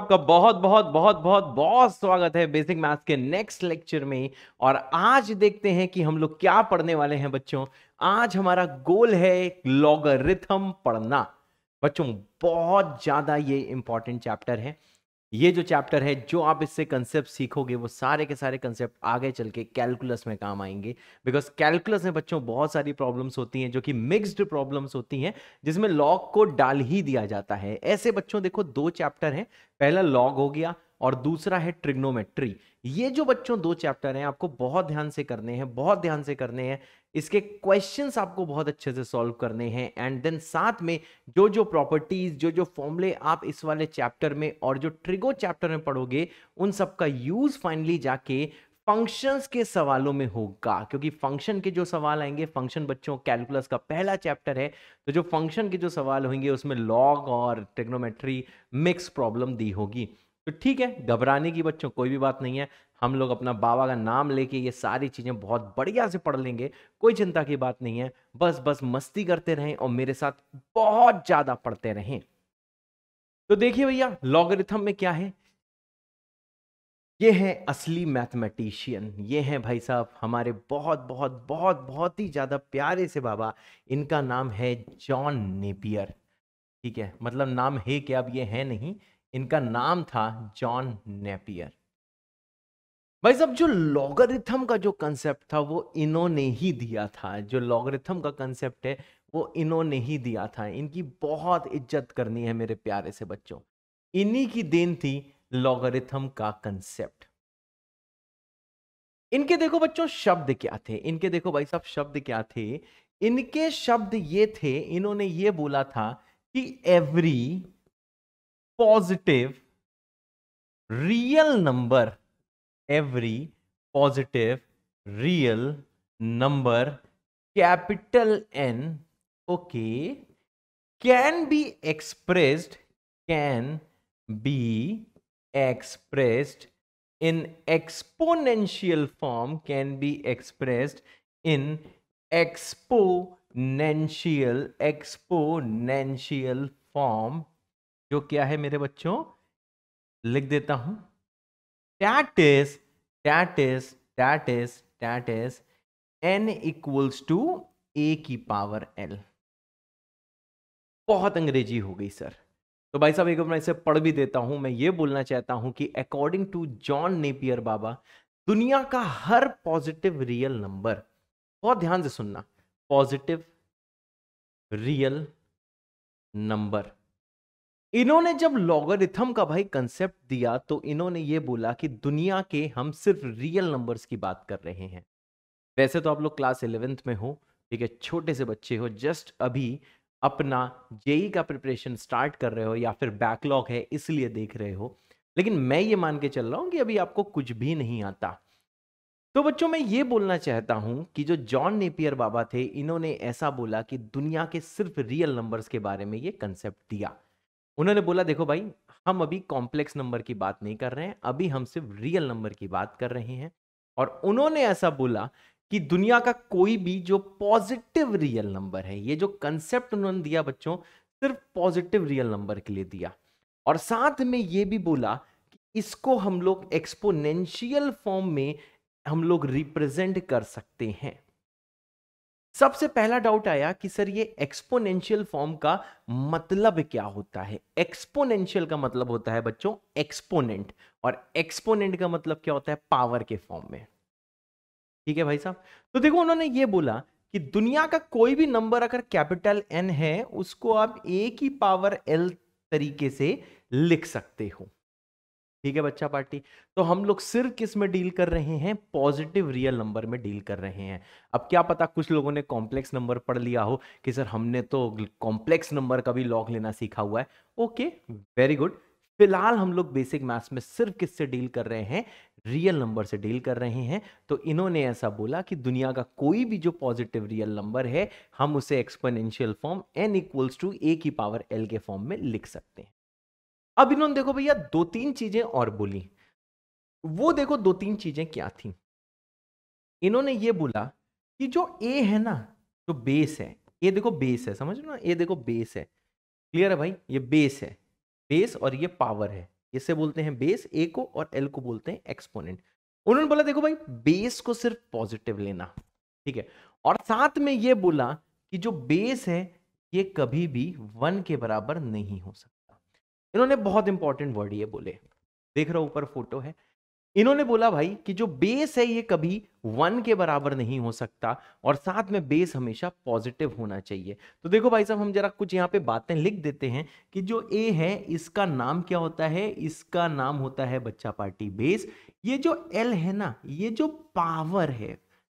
आपका बहुत बहुत बहुत बहुत बहुत स्वागत है बेसिक मैथ्स के नेक्स्ट लेक्चर में और आज देखते हैं कि हम लोग क्या पढ़ने वाले हैं बच्चों आज हमारा गोल है लॉगरिथम पढ़ना बच्चों बहुत ज़्यादा ये इंपॉर्टेंट चैप्टर है ये जो चैप्टर है जो आप इससे कंसेप्ट सीखोगे वो सारे के सारे कंसेप्ट आगे चल के कैलकुलस में काम आएंगे बिकॉज कैलकुलस में बच्चों बहुत सारी प्रॉब्लम्स होती हैं जो कि मिक्स्ड प्रॉब्लम्स होती हैं जिसमें लॉग को डाल ही दिया जाता है ऐसे बच्चों देखो दो चैप्टर हैं पहला लॉग हो गया और दूसरा है ट्रिग्नोमेट्री ये जो बच्चों दो चैप्टर हैं आपको बहुत ध्यान से करने हैं बहुत ध्यान से करने हैं इसके क्वेश्चंस आपको बहुत अच्छे से सॉल्व करने हैं एंड देन साथ में जो जो प्रॉपर्टीज जो जो फॉर्मूले आप इस वाले चैप्टर में और जो ट्रिगो चैप्टर में पढ़ोगे उन सब का यूज फाइनली जाके फंक्शंस के सवालों में होगा क्योंकि फंक्शन के जो सवाल आएंगे फंक्शन बच्चों कैलकुलस का पहला चैप्टर है तो जो फंक्शन के जो सवाल होंगे उसमें लॉग और ट्रिग्नोमेट्री मिक्स प्रॉब्लम दी होगी तो ठीक है घबराने की बच्चों कोई भी बात नहीं है हम लोग अपना बाबा का नाम लेके ये सारी चीज़ें बहुत बढ़िया से पढ़ लेंगे कोई चिंता की बात नहीं है बस बस मस्ती करते रहें और मेरे साथ बहुत ज़्यादा पढ़ते रहें तो देखिए भैया लॉगरिथम में क्या है ये है असली मैथमेटिशियन ये है भाई साहब हमारे बहुत बहुत बहुत बहुत ही ज़्यादा प्यारे से बाबा इनका नाम है जॉन नेपियर ठीक है मतलब नाम है क्या अब ये है नहीं इनका नाम था जॉन नेपियर भाई साहब जो लॉगरिथम का जो कंसेप्ट था वो इन्होंने ही दिया था जो लॉगरिथम का कंसेप्ट है वो इन्होंने ही दिया था इनकी बहुत इज्जत करनी है मेरे प्यारे से बच्चों इन्हीं की देन थी लॉगरिथम का कंसेप्ट इनके देखो बच्चों शब्द क्या थे इनके देखो भाई साहब शब्द क्या थे इनके शब्द ये थे इन्होंने ये बोला था कि every positive real number every positive real number capital N okay can be expressed can be expressed in exponential form can be expressed in exponential exponential form जो क्या है मेरे बच्चों लिख देता हूं that is that is that is that is N equals to ए की power L बहुत अंग्रेजी हो गई सर तो भाई साहब एक मैं इसे पढ़ भी देता हूं मैं ये बोलना चाहता हूं कि अकॉर्डिंग टू जॉन नेपियर बाबा दुनिया का हर पॉजिटिव रियल नंबर बहुत ध्यान से सुनना पॉजिटिव रियल नंबर इन्होंने जब लॉगरिथम का भाई कंसेप्ट दिया तो इन्होंने ये बोला कि दुनिया के हम सिर्फ रियल नंबर्स की बात कर रहे हैं वैसे तो आप लोग क्लास इलेवेंथ में हो ठीक है छोटे से बच्चे हो जस्ट अभी अपना जेई e का प्रिपरेशन स्टार्ट कर रहे हो या फिर बैकलॉग है इसलिए देख रहे हो लेकिन मैं ये मान के चल रहा हूँ कि अभी आपको कुछ भी नहीं आता तो बच्चों मैं ये बोलना चाहता हूँ कि जो जॉन नेपियर बाबा थे इन्होंने ऐसा बोला कि दुनिया के सिर्फ रियल नंबर्स के बारे में ये कंसेप्ट दिया उन्होंने बोला देखो भाई हम अभी कॉम्प्लेक्स नंबर की बात नहीं कर रहे हैं अभी हम सिर्फ रियल नंबर की बात कर रहे हैं और उन्होंने ऐसा बोला कि दुनिया का कोई भी जो पॉजिटिव रियल नंबर है ये जो कंसेप्ट उन्होंने दिया बच्चों सिर्फ पॉजिटिव रियल नंबर के लिए दिया और साथ में ये भी बोला कि इसको हम लोग एक्सपोनेंशियल फॉर्म में हम लोग रिप्रेजेंट कर सकते हैं सबसे पहला डाउट आया कि सर ये एक्सपोनेंशियल फॉर्म का मतलब क्या होता है एक्सपोनेंशियल का मतलब होता है बच्चों एक्सपोनेंट और एक्सपोनेंट का मतलब क्या होता है पावर के फॉर्म में ठीक है भाई साहब तो देखो उन्होंने ये बोला कि दुनिया का कोई भी नंबर अगर कैपिटल एन है उसको आप ए की पावर एल तरीके से लिख सकते हो ठीक है बच्चा पार्टी तो हम लोग सिर्फ किस में डील कर रहे हैं पॉजिटिव रियल नंबर में डील कर रहे हैं अब क्या पता कुछ लोगों ने कॉम्प्लेक्स नंबर पढ़ लिया हो कि सर हमने तो कॉम्प्लेक्स नंबर का भी लॉग लेना सीखा हुआ है ओके वेरी गुड फिलहाल हम लोग बेसिक मैथ्स में सिर्फ किससे डील कर रहे हैं रियल नंबर से डील कर रहे हैं तो इन्होंने ऐसा बोला कि दुनिया का कोई भी जो पॉजिटिव रियल नंबर है हम उसे exponential form N equals to ए की पावर एल के फॉर्म में लिख सकते हैं अब इन्होंने देखो भैया दो तीन चीजें और बोली वो देखो दो तीन चीजें क्या थी इन्होंने ये बोला कि जो ए है ना जो बेस है ये देखो बेस है समझ ना ये देखो बेस है क्लियर है भाई ये बेस है बेस और ये पावर है इसे बोलते हैं बेस ए को और एल को बोलते हैं एक्सपोनेंट उन्होंने बोला देखो भाई बेस को सिर्फ पॉजिटिव लेना ठीक है और साथ में ये बोला कि जो बेस है ये कभी भी वन के बराबर नहीं हो सकता इन्होंने बहुत इंपॉर्टेंट वर्ड ये बोले देख रहा ऊपर फोटो है इन्होंने बोला भाई कि जो बेस है ये कभी वन के बराबर नहीं हो सकता और साथ में बेस हमेशा पॉजिटिव होना चाहिए तो देखो भाई साहब हम जरा कुछ यहाँ पे बातें लिख देते हैं कि जो ए है इसका नाम क्या होता है इसका नाम होता है बच्चा पार्टी बेस ये जो एल है ना ये जो पावर है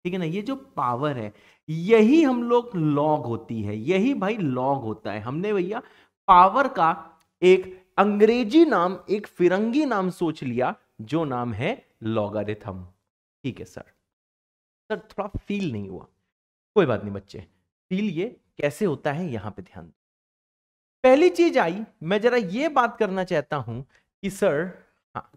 ठीक है ना ये जो पावर है यही हम लोग लॉग होती है यही भाई लॉग होता है हमने भैया पावर का एक अंग्रेजी नाम एक फिरंगी नाम सोच लिया जो नाम है लॉगारिथम ठीक है सर सर थोड़ा फील नहीं हुआ कोई बात नहीं बच्चे फील ये कैसे होता है यहां पे ध्यान पहली चीज आई मैं जरा ये बात करना चाहता हूं कि सर हाँ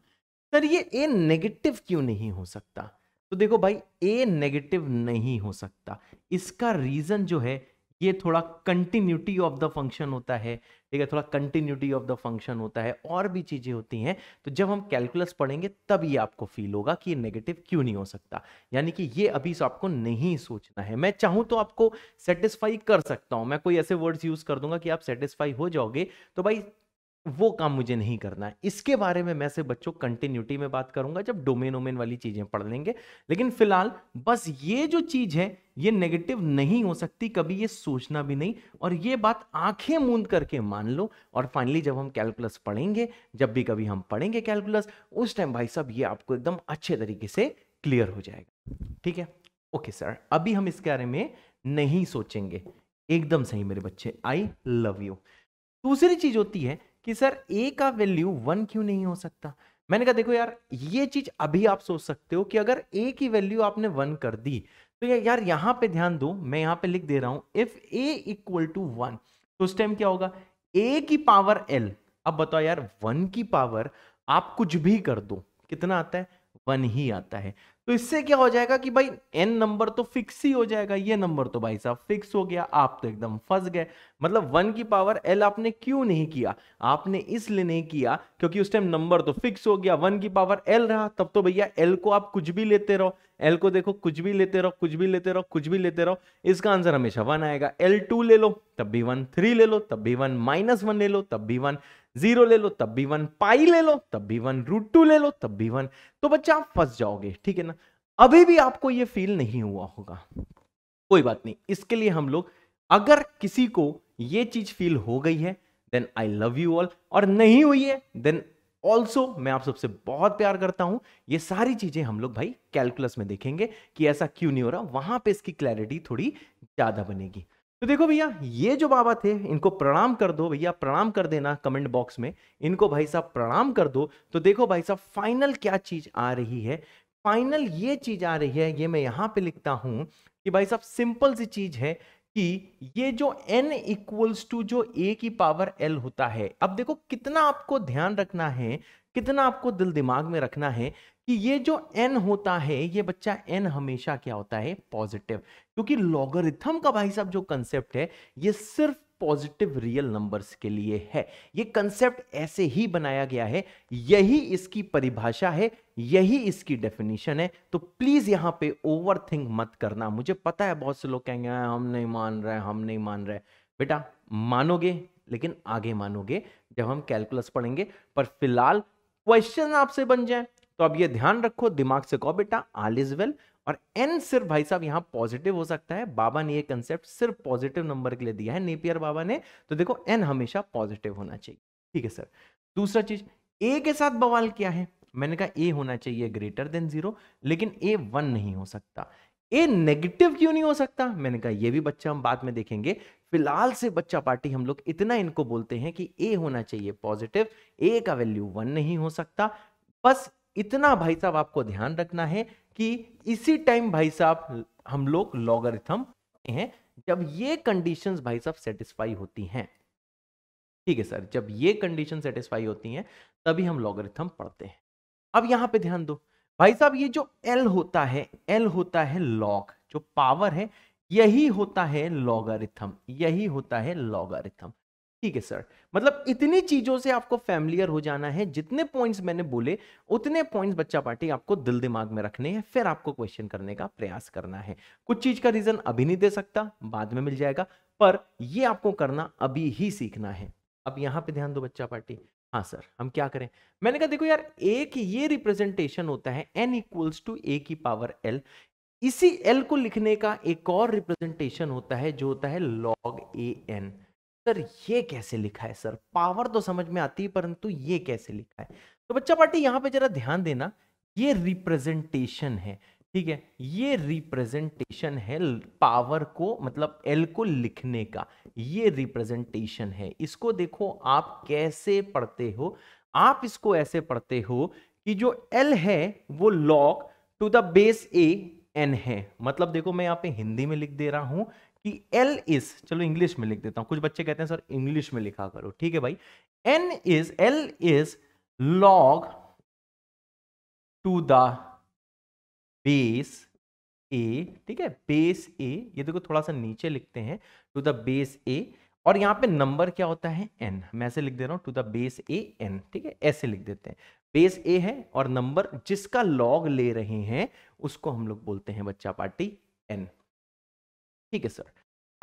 सर ये ए नेगेटिव क्यों नहीं हो सकता तो देखो भाई ए नेगेटिव नहीं हो सकता इसका रीजन जो है ये थोड़ा कंटिन्यूटी ऑफ द फंक्शन होता है ठीक है थोड़ा कंटिन्यूटी ऑफ द फंक्शन होता है और भी चीज़ें होती हैं तो जब हम कैलकुलस पढ़ेंगे तब ये आपको फील होगा कि ये नेगेटिव क्यों नहीं हो सकता यानी कि ये अभी आपको नहीं सोचना है मैं चाहूँ तो आपको सेटिस्फाई कर सकता हूँ मैं कोई ऐसे वर्ड्स यूज़ कर दूंगा कि आप सेटिस्फाई हो जाओगे तो भाई वो काम मुझे नहीं करना है इसके बारे में मैं से बच्चों कंटिन्यूटी में बात करूंगा जब डोमेन ओमेन वाली चीजें पढ़ लेंगे लेकिन फिलहाल बस ये जो चीज है ये नेगेटिव नहीं हो सकती कभी ये सोचना भी नहीं और ये बात आंखें मूंद करके मान लो और फाइनली जब हम कैलकुलस पढ़ेंगे जब भी कभी हम पढ़ेंगे कैलकुलस उस टाइम भाई साहब ये आपको एकदम अच्छे तरीके से क्लियर हो जाएगा ठीक है ओके सर अभी हम इसके बारे में नहीं सोचेंगे एकदम सही मेरे बच्चे आई लव यू दूसरी चीज होती है कि सर ए का वैल्यू वन क्यों नहीं हो सकता मैंने कहा देखो यार ये चीज अभी आप सोच सकते हो कि अगर ए की वैल्यू आपने वन कर दी तो यार यहां पे ध्यान दो मैं यहां पे लिख दे रहा हूं if A equal to one तो उस टाइम क्या होगा ए की पावर एल अब बताओ यार वन की पावर आप कुछ भी कर दो कितना आता है वन ही आता है तो इससे क्या हो जाएगा कि भाई एन नंबर तो फिक्स ही हो जाएगा ये नंबर तो भाई साहब फिक्स हो गया आप तो एकदम फंस गए मतलब वन की पावर एल आपने क्यों नहीं किया आपने इसलिए नहीं किया क्योंकि उस टाइम नंबर तो फिक्स हो गया वन की पावर एल रहा तब तो भैया एल को आप कुछ भी लेते रहो एल को देखो कुछ भी लेते रहो कुछ भी लेते रहो कुछ भी लेते रहो इसका आंसर हमेशा वन आएगा एल टू ले लो तब भी वन थ्री ले लो तब भी वन माइनस वन ले लो तब भी वन जीरो ले लो तब भी वन पाई ले लो तब भी वन रूट टू ले लो तब भी वन तो बच्चा आप फंस जाओगे ठीक है ना अभी भी आपको ये फील नहीं हुआ होगा कोई बात नहीं इसके लिए हम लोग अगर किसी को ये चीज फील हो गई है then I love you all और नहीं हुई है देन ऑल्सो मैं आप सबसे बहुत प्यार करता हूं ये सारी चीजें हम लोग भाई कैलकुलस में देखेंगे कि ऐसा क्यों नहीं हो रहा वहां पे इसकी क्लैरिटी थोड़ी ज्यादा बनेगी तो देखो भैया ये जो बाबा थे इनको प्रणाम कर दो भैया प्रणाम कर देना कमेंट बॉक्स में इनको भाई साहब प्रणाम कर दो तो देखो भाई साहब फाइनल क्या चीज आ रही है फाइनल ये चीज आ रही है ये मैं यहां पे लिखता हूं कि भाई साहब सिंपल सी चीज है कि ये जो n इक्वल्स टू जो a की पावर l होता है अब देखो कितना आपको ध्यान रखना है कितना आपको दिल दिमाग में रखना है कि ये जो एन होता है ये बच्चा एन हमेशा क्या होता है पॉजिटिव क्योंकि लॉगरिथम का भाई साहब जो कंसेप्ट है ये सिर्फ पॉजिटिव रियल नंबर्स के लिए है ये कंसेप्ट ऐसे ही बनाया गया है यही इसकी परिभाषा है यही इसकी डेफिनेशन है तो प्लीज यहां पे ओवरथिंक मत करना मुझे पता है बहुत से लोग कहेंगे हाँ, हम नहीं मान रहे हम नहीं मान रहे बेटा मानोगे लेकिन आगे मानोगे जब हम कैलकुलस पढ़ेंगे पर फिलहाल क्वेश्चन आपसे बन जाए तो अब ये ध्यान रखो दिमाग से कहो बेटा आल इज वेल और एन सिर्फ भाई साहब यहां पॉजिटिव हो सकता है बाबा ने ये कंसेप्ट सिर्फ पॉजिटिव नंबर के लिए दिया है नेपियर बाबा ने तो देखो एन हमेशा पॉजिटिव होना चाहिए ठीक है सर दूसरा चीज ए के साथ बवाल क्या है मैंने कहा ए होना चाहिए ग्रेटर देन जीरो लेकिन ए वन नहीं हो सकता ए नेगेटिव क्यों नहीं हो सकता मैंने कहा ये भी बच्चा हम बाद में देखेंगे फिलहाल से बच्चा पार्टी हम लोग इतना इनको बोलते हैं कि ए होना चाहिए पॉजिटिव ए का वैल्यू वन नहीं हो सकता बस इतना भाई साहब आपको ध्यान रखना है कि इसी टाइम भाई साहब हम लोग लॉगरिथम हैं जब ये कंडीशंस भाई साहब सेटिस्फाई होती हैं ठीक है सर जब ये कंडीशन सेटिस्फाई होती हैं तभी हम लॉगरिथम पढ़ते हैं अब यहां पे ध्यान दो भाई साहब ये जो एल होता है एल होता है लॉग जो पावर है यही होता है लॉगरिथम यही होता है लॉगरिथम ठीक है सर मतलब इतनी चीजों से आपको फैमिलियर हो जाना है जितने पॉइंट्स मैंने बोले उतने पॉइंट्स बच्चा पार्टी आपको दिल दिमाग में रखने हैं फिर आपको क्वेश्चन करने का प्रयास करना है कुछ चीज का रीजन अभी नहीं दे सकता बाद में मिल जाएगा पर ये आपको करना अभी ही सीखना है अब यहां पे ध्यान दो बच्चा पार्टी हाँ सर हम क्या करें मैंने कहा देखो यार एक ये रिप्रेजेंटेशन होता है एन इक्वल्स टू ए की पावर एल इसी एल को लिखने का एक और रिप्रेजेंटेशन होता है जो होता है लॉग ए एन सर ये कैसे लिखा है सर पावर तो समझ में आती है परंतु ये कैसे लिखा है तो बच्चा पार्टी यहाँ पे जरा ध्यान देना ये रिप्रेजेंटेशन है ठीक है ये रिप्रेजेंटेशन है पावर को मतलब एल को लिखने का ये रिप्रेजेंटेशन है इसको देखो आप कैसे पढ़ते हो आप इसको ऐसे पढ़ते हो कि जो एल है वो log to the base A N है मतलब देखो मैं यहाँ पे हिंदी में लिख दे रहा हूं कि एल इज चलो इंग्लिश में लिख देता हूं कुछ बच्चे कहते हैं सर इंग्लिश में लिखा करो ठीक है भाई N is L is log to the base A ठीक है बेस ए ये देखो थोड़ा सा नीचे लिखते हैं टू द बेस ए और यहां पे नंबर क्या होता है एन मैं ऐसे लिख दे रहा हूं to the base A N ठीक है ऐसे लिख देते हैं बेस ए है और नंबर जिसका लॉग ले रहे हैं उसको हम लोग बोलते हैं बच्चा पार्टी एन ठीक है सर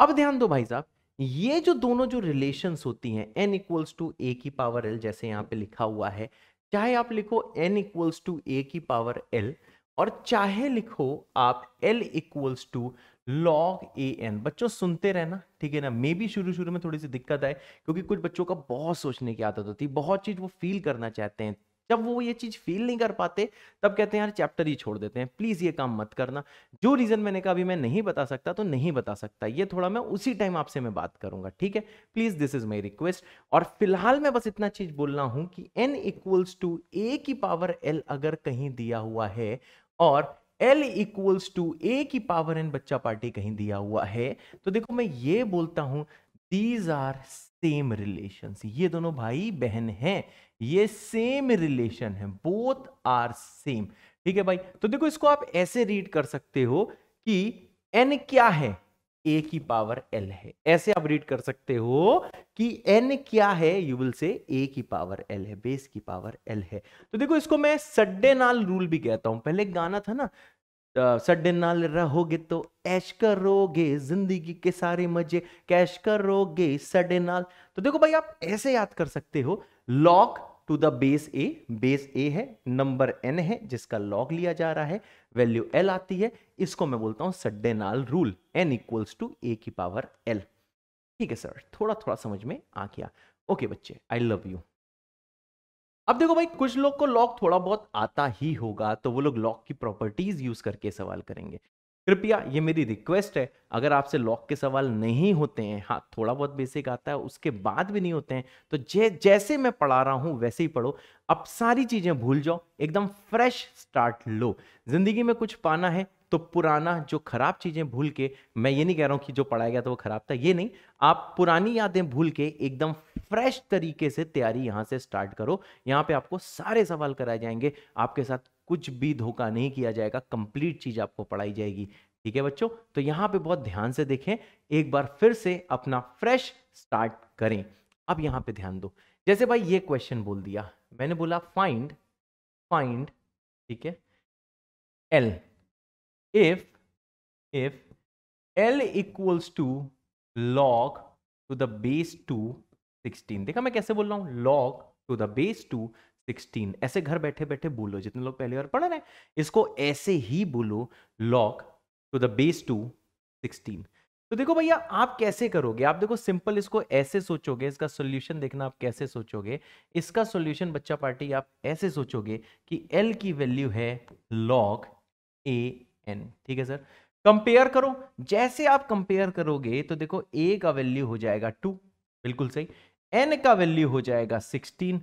अब ध्यान दो भाई साहब ये जो दोनों जो रिलेशन होती हैं एन इक्वल्स टू ए की पावर एल जैसे यहाँ पे लिखा हुआ है चाहे आप लिखो एन इक्वल्स टू ए की पावर एल और चाहे लिखो आप L equals to log A N बच्चों सुनते रहना ठीक है ना मे भी शुरू शुरू में थोड़ी सी दिक्कत आए क्योंकि कुछ बच्चों का बहुत सोचने की आदत होती है बहुत चीज़ वो फील करना चाहते हैं जब वो ये चीज़ फील नहीं कर पाते तब कहते हैं यार चैप्टर ही छोड़ देते हैं प्लीज़ ये काम मत करना जो रीज़न मैंने कहा अभी मैं नहीं बता सकता तो नहीं बता सकता ये थोड़ा मैं उसी टाइम आपसे मैं बात करूंगा ठीक है please this is my request और फिलहाल मैं बस इतना चीज़ बोलना हूं कि एन इक्वल्स टू ए की पावर एल अगर कहीं दिया हुआ है और एल इक्वल्स टू ए की पावर एन बच्चा पार्टी कहीं दिया हुआ है तो देखो मैं ये बोलता हूं दीज आर सेम रिलेशन ये दोनों भाई बहन हैं ये सेम रिलेशन है बोथ आर सेम ठीक है भाई तो देखो इसको आप ऐसे रीड कर सकते हो कि एन क्या है ए की पावर एल है ऐसे आप रीड कर सकते हो कि एन क्या है यू विल से ए की पावर एल है बेस की पावर एल है तो देखो इसको मैं सड्डे नाल रूल भी कहता हूं पहले गाना था ना सड्डे नाल रहोगे तो ऐश करोगे जिंदगी के सारे मजे कैश करोगे सड्डे नाल तो देखो भाई आप ऐसे याद कर सकते हो log to the base A base A है नंबर एन है जिसका लॉग लिया जा रहा है वैल्यू एल आती है इसको मैं बोलता हूँ सड्डे नाल रूल एन इक्वल्स टू ए की पावर एल ठीक है सर थोड़ा थोड़ा समझ में आ गया ओके बच्चे आई लव यू अब देखो भाई कुछ लोग को लॉक थोड़ा बहुत आता ही होगा तो वो लोग लॉक की प्रॉपर्टीज यूज करके सवाल करेंगे कृपया ये मेरी रिक्वेस्ट है अगर आपसे लॉक के सवाल नहीं होते हैं हाँ थोड़ा बहुत बेसिक आता है उसके बाद भी नहीं होते हैं तो जै जैसे मैं पढ़ा रहा हूँ वैसे ही पढ़ो अब सारी चीज़ें भूल जाओ एकदम फ्रेश स्टार्ट लो जिंदगी में कुछ पाना है तो पुराना जो खराब चीज़ें भूल के मैं ये नहीं कह रहा हूं कि जो पढ़ाया गया था वो खराब था ये नहीं आप पुरानी यादें भूल के एकदम फ्रेश तरीके से तैयारी यहां से स्टार्ट करो यहां पे आपको सारे सवाल कराए जाएंगे आपके साथ कुछ भी धोखा नहीं किया जाएगा कंप्लीट चीज़ आपको पढ़ाई जाएगी ठीक है बच्चों तो यहां पे बहुत ध्यान से देखें एक बार फिर से अपना फ्रेश स्टार्ट करें अब यहां पे ध्यान दो जैसे भाई ये क्वेश्चन बोल दिया मैंने बोला फाइंड फाइंड ठीक है L if if L equals to log to the base two 16 देखा मैं कैसे बोल रहा हूं log to the base two 16 ऐसे घर बैठे बैठे बोलो जितने लोग पहली बार पढ़ रहे हैं इसको ऐसे ही बोलो log to the base two 16 तो देखो भैया आप कैसे करोगे आप देखो सिंपल इसको ऐसे सोचोगे इसका सोल्यूशन देखना आप कैसे सोचोगे इसका सोल्यूशन बच्चा पार्टी आप ऐसे सोचोगे कि एल की वैल्यू है लॉग ए एन ठीक है सर कंपेयर करो जैसे आप कंपेयर करोगे तो देखो ए का वैल्यू हो जाएगा टू बिल्कुल सही एन का वैल्यू हो जाएगा सिक्सटीन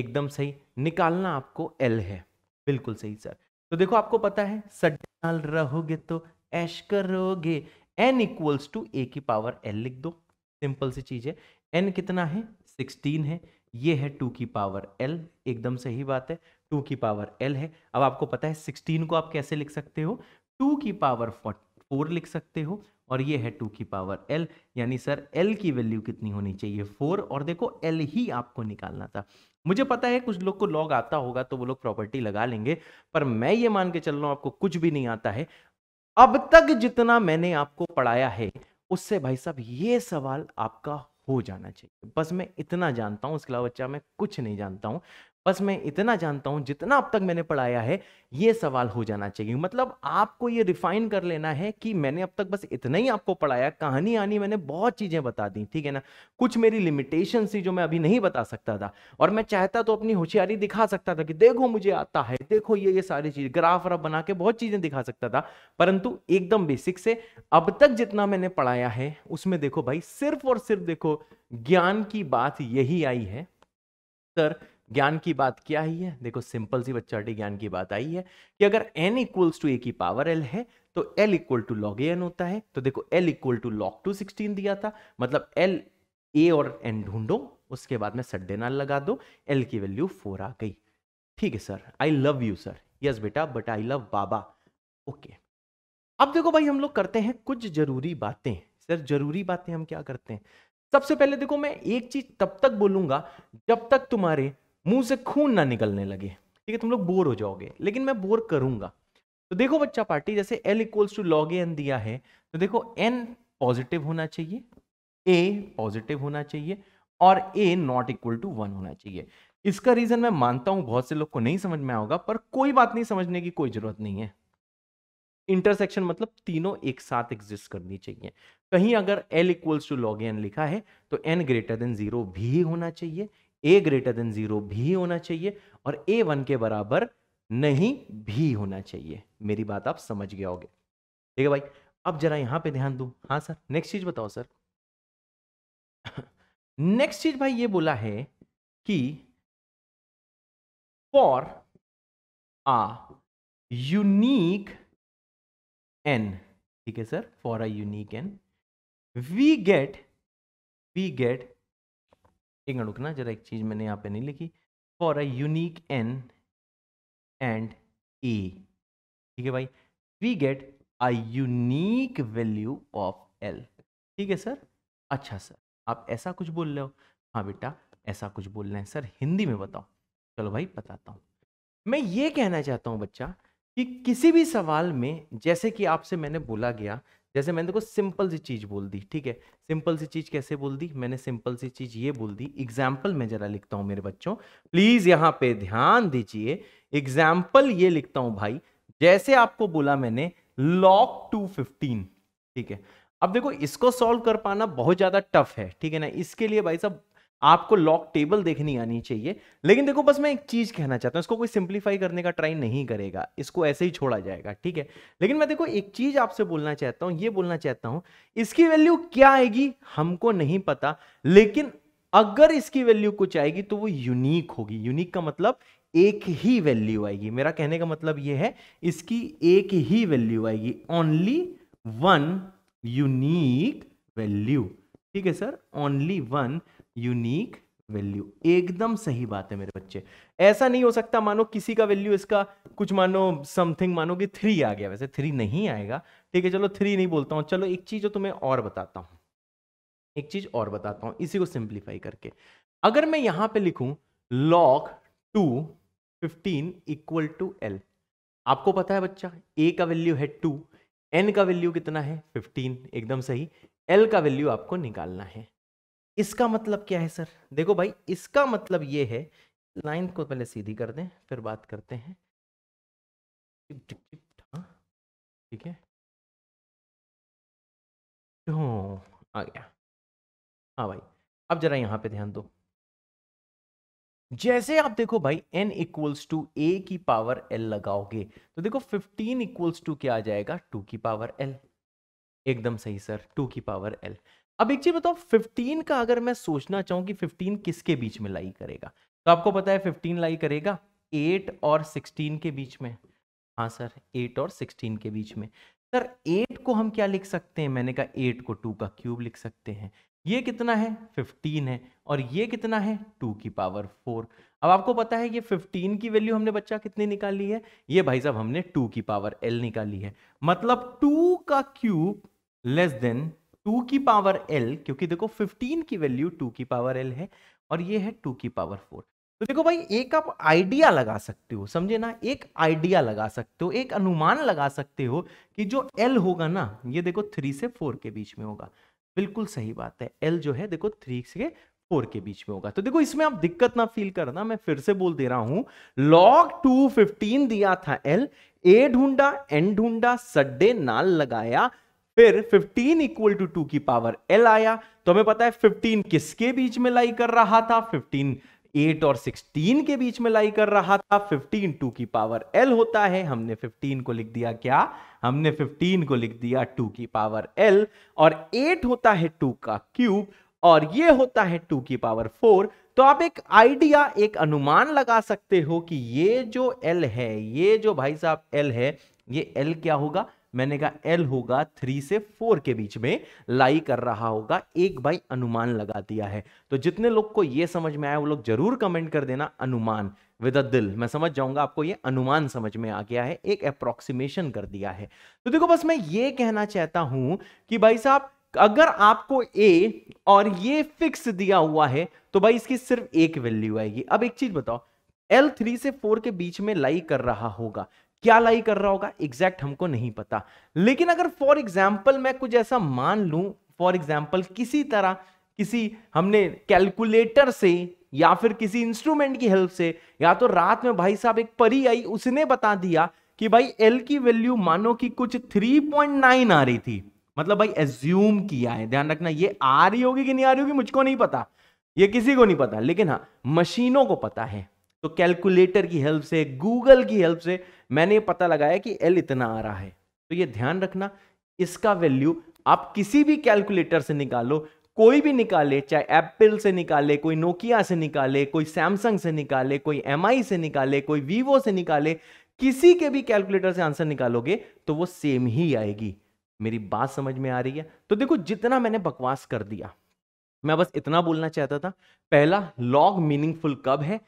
एकदम सही निकालना आपको एल है बिल्कुल सही सर तो देखो आपको पता है सडाल रहोगे तो ऐश करोगे एन इक्वल्स टू ए की पावर एल लिख दो सिंपल सी चीज है एन कितना है सिक्सटीन है ये है टू की पावर एल एकदम सही बात है टू की पावर एल है अब आपको पता है सिक्सटीन को आप कैसे लिख सकते हो टू की पावर फोर लिख सकते हो और ये है टू की पावर एल यानी सर एल की वैल्यू कितनी होनी चाहिए फोर और देखो एल ही आपको निकालना था मुझे पता है कुछ लोग को लॉग आता होगा तो वो लोग प्रॉपर्टी लगा लेंगे पर मैं ये मान के चल रहा हूं आपको कुछ भी नहीं आता है अब तक जितना मैंने आपको पढ़ाया है उससे भाई साहब ये सवाल आपका हो जाना चाहिए बस मैं इतना जानता हूँ उसके अलावा बच्चा मैं कुछ नहीं जानता हूँ बस मैं इतना जानता हूं जितना अब तक मैंने पढ़ाया है ये सवाल हो जाना चाहिए मतलब आपको ये रिफाइन कर लेना है कि मैंने अब तक बस इतना ही आपको पढ़ाया कहानी आनी मैंने बहुत चीजें बता दी ठीक है ना कुछ मेरी लिमिटेशन थी जो मैं अभी नहीं बता सकता था और मैं चाहता तो अपनी होशियारी दिखा सकता था कि देखो मुझे आता है देखो ये ये सारी चीज ग्राफ व्राफ बना के बहुत चीजें दिखा सकता था परंतु एकदम बेसिक से अब तक जितना मैंने पढ़ाया है उसमें देखो भाई सिर्फ और सिर्फ देखो ज्ञान की बात यही आई है सर ज्ञान की बात क्या ही है देखो सिंपल सी बच्चा ज्ञान की बात आई है कि अगर एन इक्वल्स टू ए की पावर एल है तो L equal to log N होता है तो देखो L equal to log two sixteen दिया था मतलब एल ए और एन ढूंढो उसके बाद में सड्डे नाल लगा दो एल की वैल्यू फोर आ गई ठीक है sir I love you sir yes बेटा बट आई लव बाबा ओके अब देखो भाई हम लोग करते हैं कुछ जरूरी बातें सर जरूरी बातें हम क्या करते हैं सबसे पहले देखो मैं एक चीज तब तक बोलूंगा जब तक तुम्हारे मुंह से खून ना निकलने लगे ठीक है तुम लोग बोर हो जाओगे लेकिन मैं बोर करूंगा तो देखो बच्चा पार्टी जैसे L equals to log N दिया है तो देखो एन पॉजिटिव होना चाहिए ए पॉजिटिव होना चाहिए और A not equal to one होना चाहिए इसका रीजन मैं मानता हूं बहुत से लोग को नहीं समझ में आओगा पर कोई बात नहीं समझने की कोई जरूरत नहीं है इंटरसेक्शन मतलब तीनों एक साथ एग्जिस्ट करनी चाहिए कहीं अगर L equals to log N लिखा है तो एन ग्रेटर देन जीरो भी होना चाहिए ए ग्रेटर देन जीरो भी होना चाहिए और ए वन के बराबर नहीं भी होना चाहिए मेरी बात आप समझ गए होगे ठीक है भाई अब जरा यहां पे ध्यान दू हाँ सर नेक्स्ट चीज़ बताओ सर नेक्स्ट चीज़ भाई ये बोला है कि फॉर आ यूनिक एन ठीक है sir for a unique N we get we get एक मिनट रुकना जरा एक चीज़ मैंने यहाँ पे नहीं लिखी for a unique N and A ठीक है भाई we get a unique value of L ठीक है सर अच्छा सर आप ऐसा कुछ बोल रहे हो हाँ बेटा ऐसा कुछ बोल रहे हैं सर हिंदी में बताओ चलो भाई बताता हूँ मैं ये कहना चाहता हूँ बच्चा कि किसी भी सवाल में जैसे कि आपसे मैंने बोला गया जैसे मैंने देखो सिंपल सी चीज़ बोल दी ठीक है सिंपल सी चीज़ कैसे बोल दी मैंने सिंपल सी चीज़ ये बोल दी एग्जाम्पल मैं ज़रा लिखता हूँ मेरे बच्चों प्लीज़ यहाँ पे ध्यान दीजिए एग्जाम्पल ये लिखता हूँ भाई जैसे आपको बोला मैंने लॉक टू फिफ्टीन ठीक है अब देखो इसको सॉल्व कर पाना बहुत ज़्यादा टफ है ठीक है ना इसके लिए भाई साहब आपको लॉक टेबल देखनी आनी चाहिए लेकिन देखो बस मैं एक चीज कहना चाहता हूं इसको कोई सिंप्लीफाई करने का ट्राई नहीं करेगा इसको ऐसे ही छोड़ा जाएगा ठीक है लेकिन मैं देखो एक चीज आपसे बोलना चाहता हूं ये बोलना चाहता हूं इसकी वैल्यू क्या आएगी हमको नहीं पता लेकिन अगर इसकी वैल्यू कुछ आएगी तो वो यूनिक होगी यूनिक का मतलब एक ही वैल्यू आएगी मेरा कहने का मतलब यह है इसकी एक ही वैल्यू आएगी ओनली वन यूनिक वैल्यू ठीक है sir only one unique value एकदम सही बात है मेरे बच्चे ऐसा नहीं हो सकता मानो किसी का वैल्यू इसका कुछ मानो समथिंग मानो कि थ्री आ गया वैसे थ्री नहीं आएगा ठीक है चलो थ्री नहीं बोलता हूँ चलो एक चीज़ जो तुम्हें और बताता हूँ एक चीज़ और बताता हूँ इसी को सिंप्लीफाई करके अगर मैं यहाँ पे लिखूँ log two fifteen equal to L आपको पता है बच्चा ए का वैल्यू है टू एन का वैल्यू कितना है फिफ्टीन एकदम सही एल का वैल्यू आपको निकालना है इसका मतलब क्या है सर देखो भाई इसका मतलब ये है लाइन को पहले सीधी कर दें फिर बात करते हैं हाँ, ठीक है आ गया हाँ भाई अब जरा यहां पे ध्यान दो जैसे आप देखो भाई n इक्वल्स टू ए की पावर l लगाओगे तो देखो 15 इक्वल्स टू क्या आ जाएगा 2 की पावर l एकदम सही सर 2 की पावर l अब एक चीज बताओ 15 का अगर मैं सोचना चाहूँ कि 15 किसके बीच में लाई करेगा तो आपको पता है 15 लाई करेगा 8 और 16 के बीच में हाँ सर 8 और 16 के बीच में सर 8 को हम क्या लिख सकते हैं मैंने कहा 8 को 2 का क्यूब लिख सकते हैं ये कितना है 15 है और ये कितना है 2 की पावर 4 अब आपको पता है ये 15 की वैल्यू हमने बच्चा कितनी निकाली है ये भाई साहब हमने 2 की पावर एल निकाली है मतलब टू का क्यूब लेस देन टू की पावर एल क्योंकि देखो फिफ्टीन की वैल्यू टू की पावर एल है और ये है टू की पावर फोर तो देखो भाई एक आप आइडिया लगा सकते हो समझे ना एक आइडिया लगा सकते हो एक अनुमान लगा सकते हो कि जो एल होगा ना ये देखो थ्री से फोर के बीच में होगा बिल्कुल सही बात है एल जो है देखो थ्री से फोर के बीच में होगा तो देखो इसमें आप दिक्कत ना फील करना मैं फिर से बोल दे रहा हूं लॉग टू फिफ्टीन दिया था एल ए ढूंढा एन ढूंढा सड्डे नाल लगाया फिर 15 इक्वल टू टू की पावर एल आया तो हमें पता है 15 किसके बीच में लाई कर रहा था 15 8 और 16 के बीच में लाई कर रहा था 15 टू की पावर एल होता है हमने 15 को लिख दिया क्या हमने 15 को लिख दिया 2 की पावर एल और 8 होता है 2 का क्यूब और ये होता है 2 की पावर 4 तो आप एक आइडिया एक अनुमान लगा सकते हो कि ये जो एल है ये जो भाई साहब एल है ये एल क्या होगा मैंने कहा एल होगा थ्री से फोर के बीच में लाई कर रहा होगा एक बाई अनुमान लगा दिया है तो जितने लोग को ये समझ में आया वो लोग जरूर कमेंट कर देना अनुमान विद अ दिल मैं समझ जाऊंगा आपको ये अनुमान समझ में आ गया है एक अप्रोक्सीमेशन कर दिया है तो देखो बस मैं ये कहना चाहता हूं कि भाई साहब अगर आपको ए और ये फिक्स दिया हुआ है तो भाई इसकी सिर्फ एक वैल्यू आएगी अब एक चीज बताओ L3 से 4 के बीच में लाई कर रहा होगा क्या लाई कर रहा होगा एग्जैक्ट हमको नहीं पता लेकिन अगर फॉर एग्जाम्पल मैं कुछ ऐसा मान लू फॉर एग्जाम्पल किसी तरह किसी हमने कैलकुलेटर से या फिर किसी इंस्ट्रूमेंट की हेल्प से या तो रात में भाई साहब एक परी आई उसने बता दिया कि भाई एल की वैल्यू मानो कि कुछ 3.9 आ रही थी मतलब भाई एज्यूम किया है ध्यान रखना ये आ रही होगी कि नहीं आ रही होगी मुझको नहीं पता ये किसी को नहीं पता लेकिन हाँ मशीनों को पता है तो कैलकुलेटर की हेल्प से गूगल की हेल्प से मैंने पता लगाया कि एल इतना आ रहा है तो ये ध्यान रखना इसका वैल्यू आप किसी भी कैलकुलेटर से निकालो कोई भी निकाले चाहे एप्पल से निकाले कोई नोकिया से निकाले कोई सैमसंग से निकाले कोई एम से निकाले कोई वीवो से निकाले किसी के भी कैलकुलेटर से आंसर निकालोगे तो वो सेम ही आएगी मेरी बात समझ में आ रही है तो देखो जितना मैंने बकवास कर दिया मैं बस इतना बोलना चाहता था पहला लॉग मीनिंगफुल कब है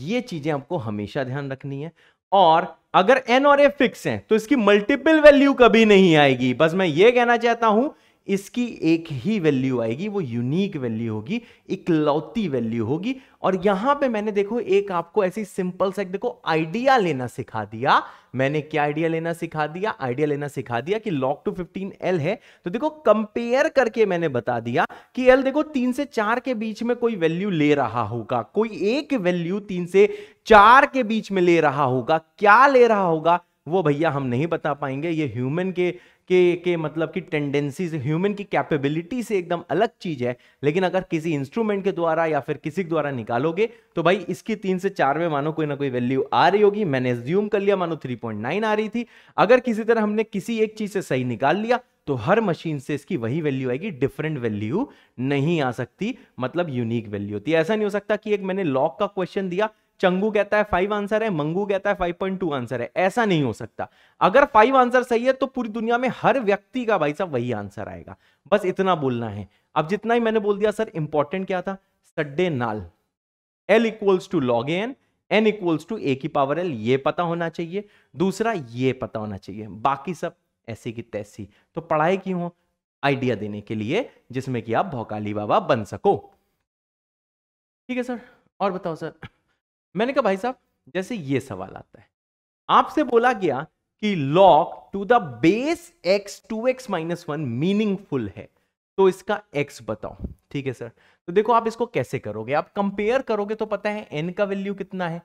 ये चीजें आपको हमेशा ध्यान रखनी है और अगर एन और ए फिक्स हैं तो इसकी मल्टीपल वैल्यू कभी नहीं आएगी बस मैं ये कहना चाहता हूं इसकी एक ही वैल्यू आएगी वो यूनिक वैल्यू होगी इकलौती वैल्यू होगी और यहां पे मैंने देखो एक आपको ऐसी सिंपल सा देखो आइडिया लेना सिखा दिया मैंने क्या आइडिया लेना सिखा दिया आइडिया लेना सिखा दिया कि लॉक टू फिफ्टीन एल है तो देखो कंपेयर करके मैंने बता दिया कि एल देखो तीन से चार के बीच में कोई वैल्यू ले रहा होगा कोई एक वैल्यू तीन से चार के बीच में ले रहा होगा क्या ले रहा होगा वो भैया हम नहीं बता पाएंगे ये ह्यूमन के के के मतलब कि से ह्यूमन की कैपेबिलिटी से एकदम अलग चीज़ है लेकिन अगर किसी इंस्ट्रूमेंट के द्वारा या फिर किसी के द्वारा निकालोगे तो भाई इसकी तीन से चार में मानो कोई ना कोई वैल्यू आ रही होगी मैंने ज्यूम कर लिया मानो 3.9 आ रही थी अगर किसी तरह हमने किसी एक चीज़ से सही निकाल लिया तो हर मशीन से इसकी वही वैल्यू आएगी डिफरेंट वैल्यू नहीं आ सकती मतलब यूनिक वैल्यू होती है ऐसा नहीं हो सकता कि एक मैंने लॉक का क्वेश्चन दिया चंगू कहता है फाइव आंसर है मंगू कहता है फाइव पॉइंट टू आंसर है ऐसा नहीं हो सकता अगर फाइव आंसर सही है तो पूरी दुनिया में हर व्यक्ति का भाई साहब वही आंसर आएगा बस इतना बोलना है अब जितना ही मैंने बोल दिया सर इंपॉर्टेंट क्या था सड्डे नाल L equals to log N N equals to ए की पावर एल ये पता होना चाहिए दूसरा ये पता होना चाहिए बाकी सब ऐसी की तैसी तो पढ़ाई क्यों हो आइडिया देने के लिए जिसमें कि आप भौकाली बाबा बन सको ठीक है सर और बताओ सर मैंने कहा भाई साहब जैसे ये सवाल आता है आपसे बोला गया कि log to the base X two X minus one meaningful है तो इसका एक्स बताओ ठीक है सर तो देखो आप इसको कैसे करोगे आप कंपेयर करोगे तो पता है एन का वैल्यू कितना है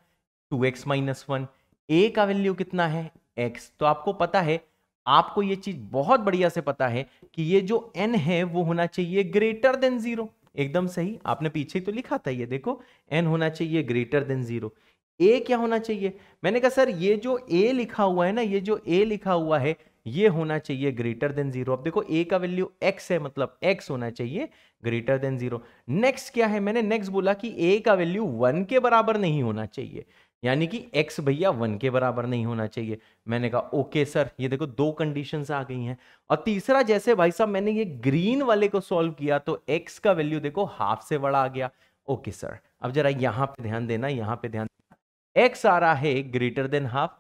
two X minus one A का वैल्यू कितना है एक्स तो आपको पता है आपको ये चीज बहुत बढ़िया से पता है कि ये जो एन है वो होना चाहिए ग्रेटर देन जीरो एकदम सही आपने पीछे तो लिखा था ये देखो एन होना चाहिए ग्रेटर देन जीरो ए क्या होना चाहिए मैंने कहा सर ये जो ए लिखा हुआ है ना ये जो ए लिखा हुआ है ये होना चाहिए ग्रेटर देन जीरो अब देखो ए का वैल्यू एक्स है मतलब एक्स होना चाहिए ग्रेटर देन जीरो नेक्स्ट क्या है मैंने नेक्स्ट बोला कि ए का वैल्यू वन के बराबर नहीं होना चाहिए यानी कि x भैया वन के बराबर नहीं होना चाहिए मैंने कहा ओके सर ये देखो दो कंडीशन आ गई हैं और तीसरा जैसे भाई साहब मैंने ये ग्रीन वाले को सॉल्व किया तो x का वैल्यू देखो हाफ से बड़ा आ गया ओके सर अब जरा यहां पे ध्यान देना यहां पे ध्यान देना एक्स आ रहा है ग्रेटर देन हाफ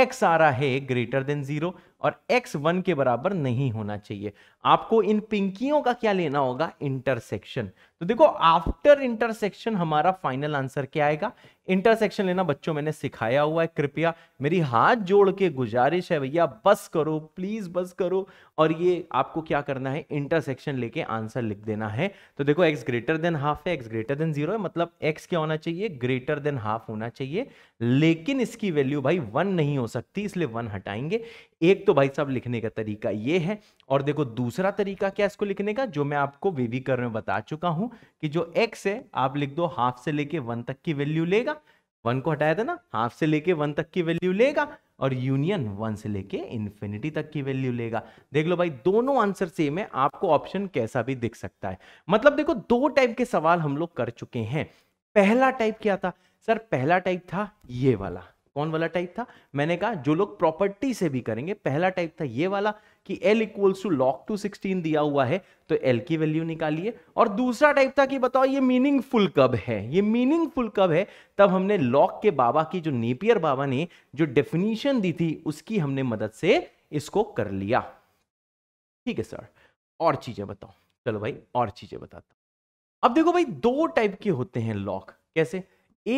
एक्स आ रहा है ग्रेटर देन जीरो और एक्स वन के बराबर नहीं होना चाहिए आपको इन पिंकियों का क्या लेना होगा इंटरसेक्शन तो देखो आफ्टर इंटरसेक्शन हमारा फाइनल आंसर क्या आएगा इंटरसेक्शन लेना बच्चों मैंने सिखाया हुआ है कृपया मेरी हाथ जोड़ के गुजारिश है भैया बस करो प्लीज बस करो और ये आपको क्या करना है इंटरसेक्शन लेके आंसर लिख देना है तो देखो एक्स ग्रेटर देन हाफ है एक्स ग्रेटर देन जीरो है मतलब एक्स क्या होना चाहिए ग्रेटर देन हाफ होना चाहिए लेकिन इसकी वैल्यू भाई वन नहीं हो सकती इसलिए वन हटाएंगे एक तो भाई साहब लिखने का तरीका ये है और देखो दूसरा तरीका क्या इसको लिखने का जो मैं आपको वीवी कर में बता चुका हूं कि जो एक्स है आप लिख दो हाफ से लेके वन तक की वैल्यू लेगा वन को हटाया था ना हाफ से लेके वन तक की वैल्यू लेगा और यूनियन वन से लेके इन्फिनिटी तक की वैल्यू लेगा देख लो भाई दोनों आंसर सेम है आपको ऑप्शन कैसा भी दिख सकता है मतलब देखो दो टाइप के सवाल हम लोग कर चुके हैं पहला टाइप क्या था सर पहला टाइप था ये वाला कौन वाला टाइप था मैंने कहा जो लोग प्रॉपर्टी से भी करेंगे पहला टाइप था ये वाला कि L equals to log two sixteen दिया हुआ है तो L की वैल्यू निकालिए और दूसरा टाइप था कि बताओ ये मीनिंगफुल कब है ये मीनिंगफुल कब है तब हमने लॉक के बाबा की जो नेपियर बाबा ने जो डेफिनेशन दी थी उसकी हमने मदद से इसको कर लिया ठीक है सर और चीजें बताओ चलो भाई और चीजें बताता अब देखो भाई दो टाइप के होते हैं लॉक कैसे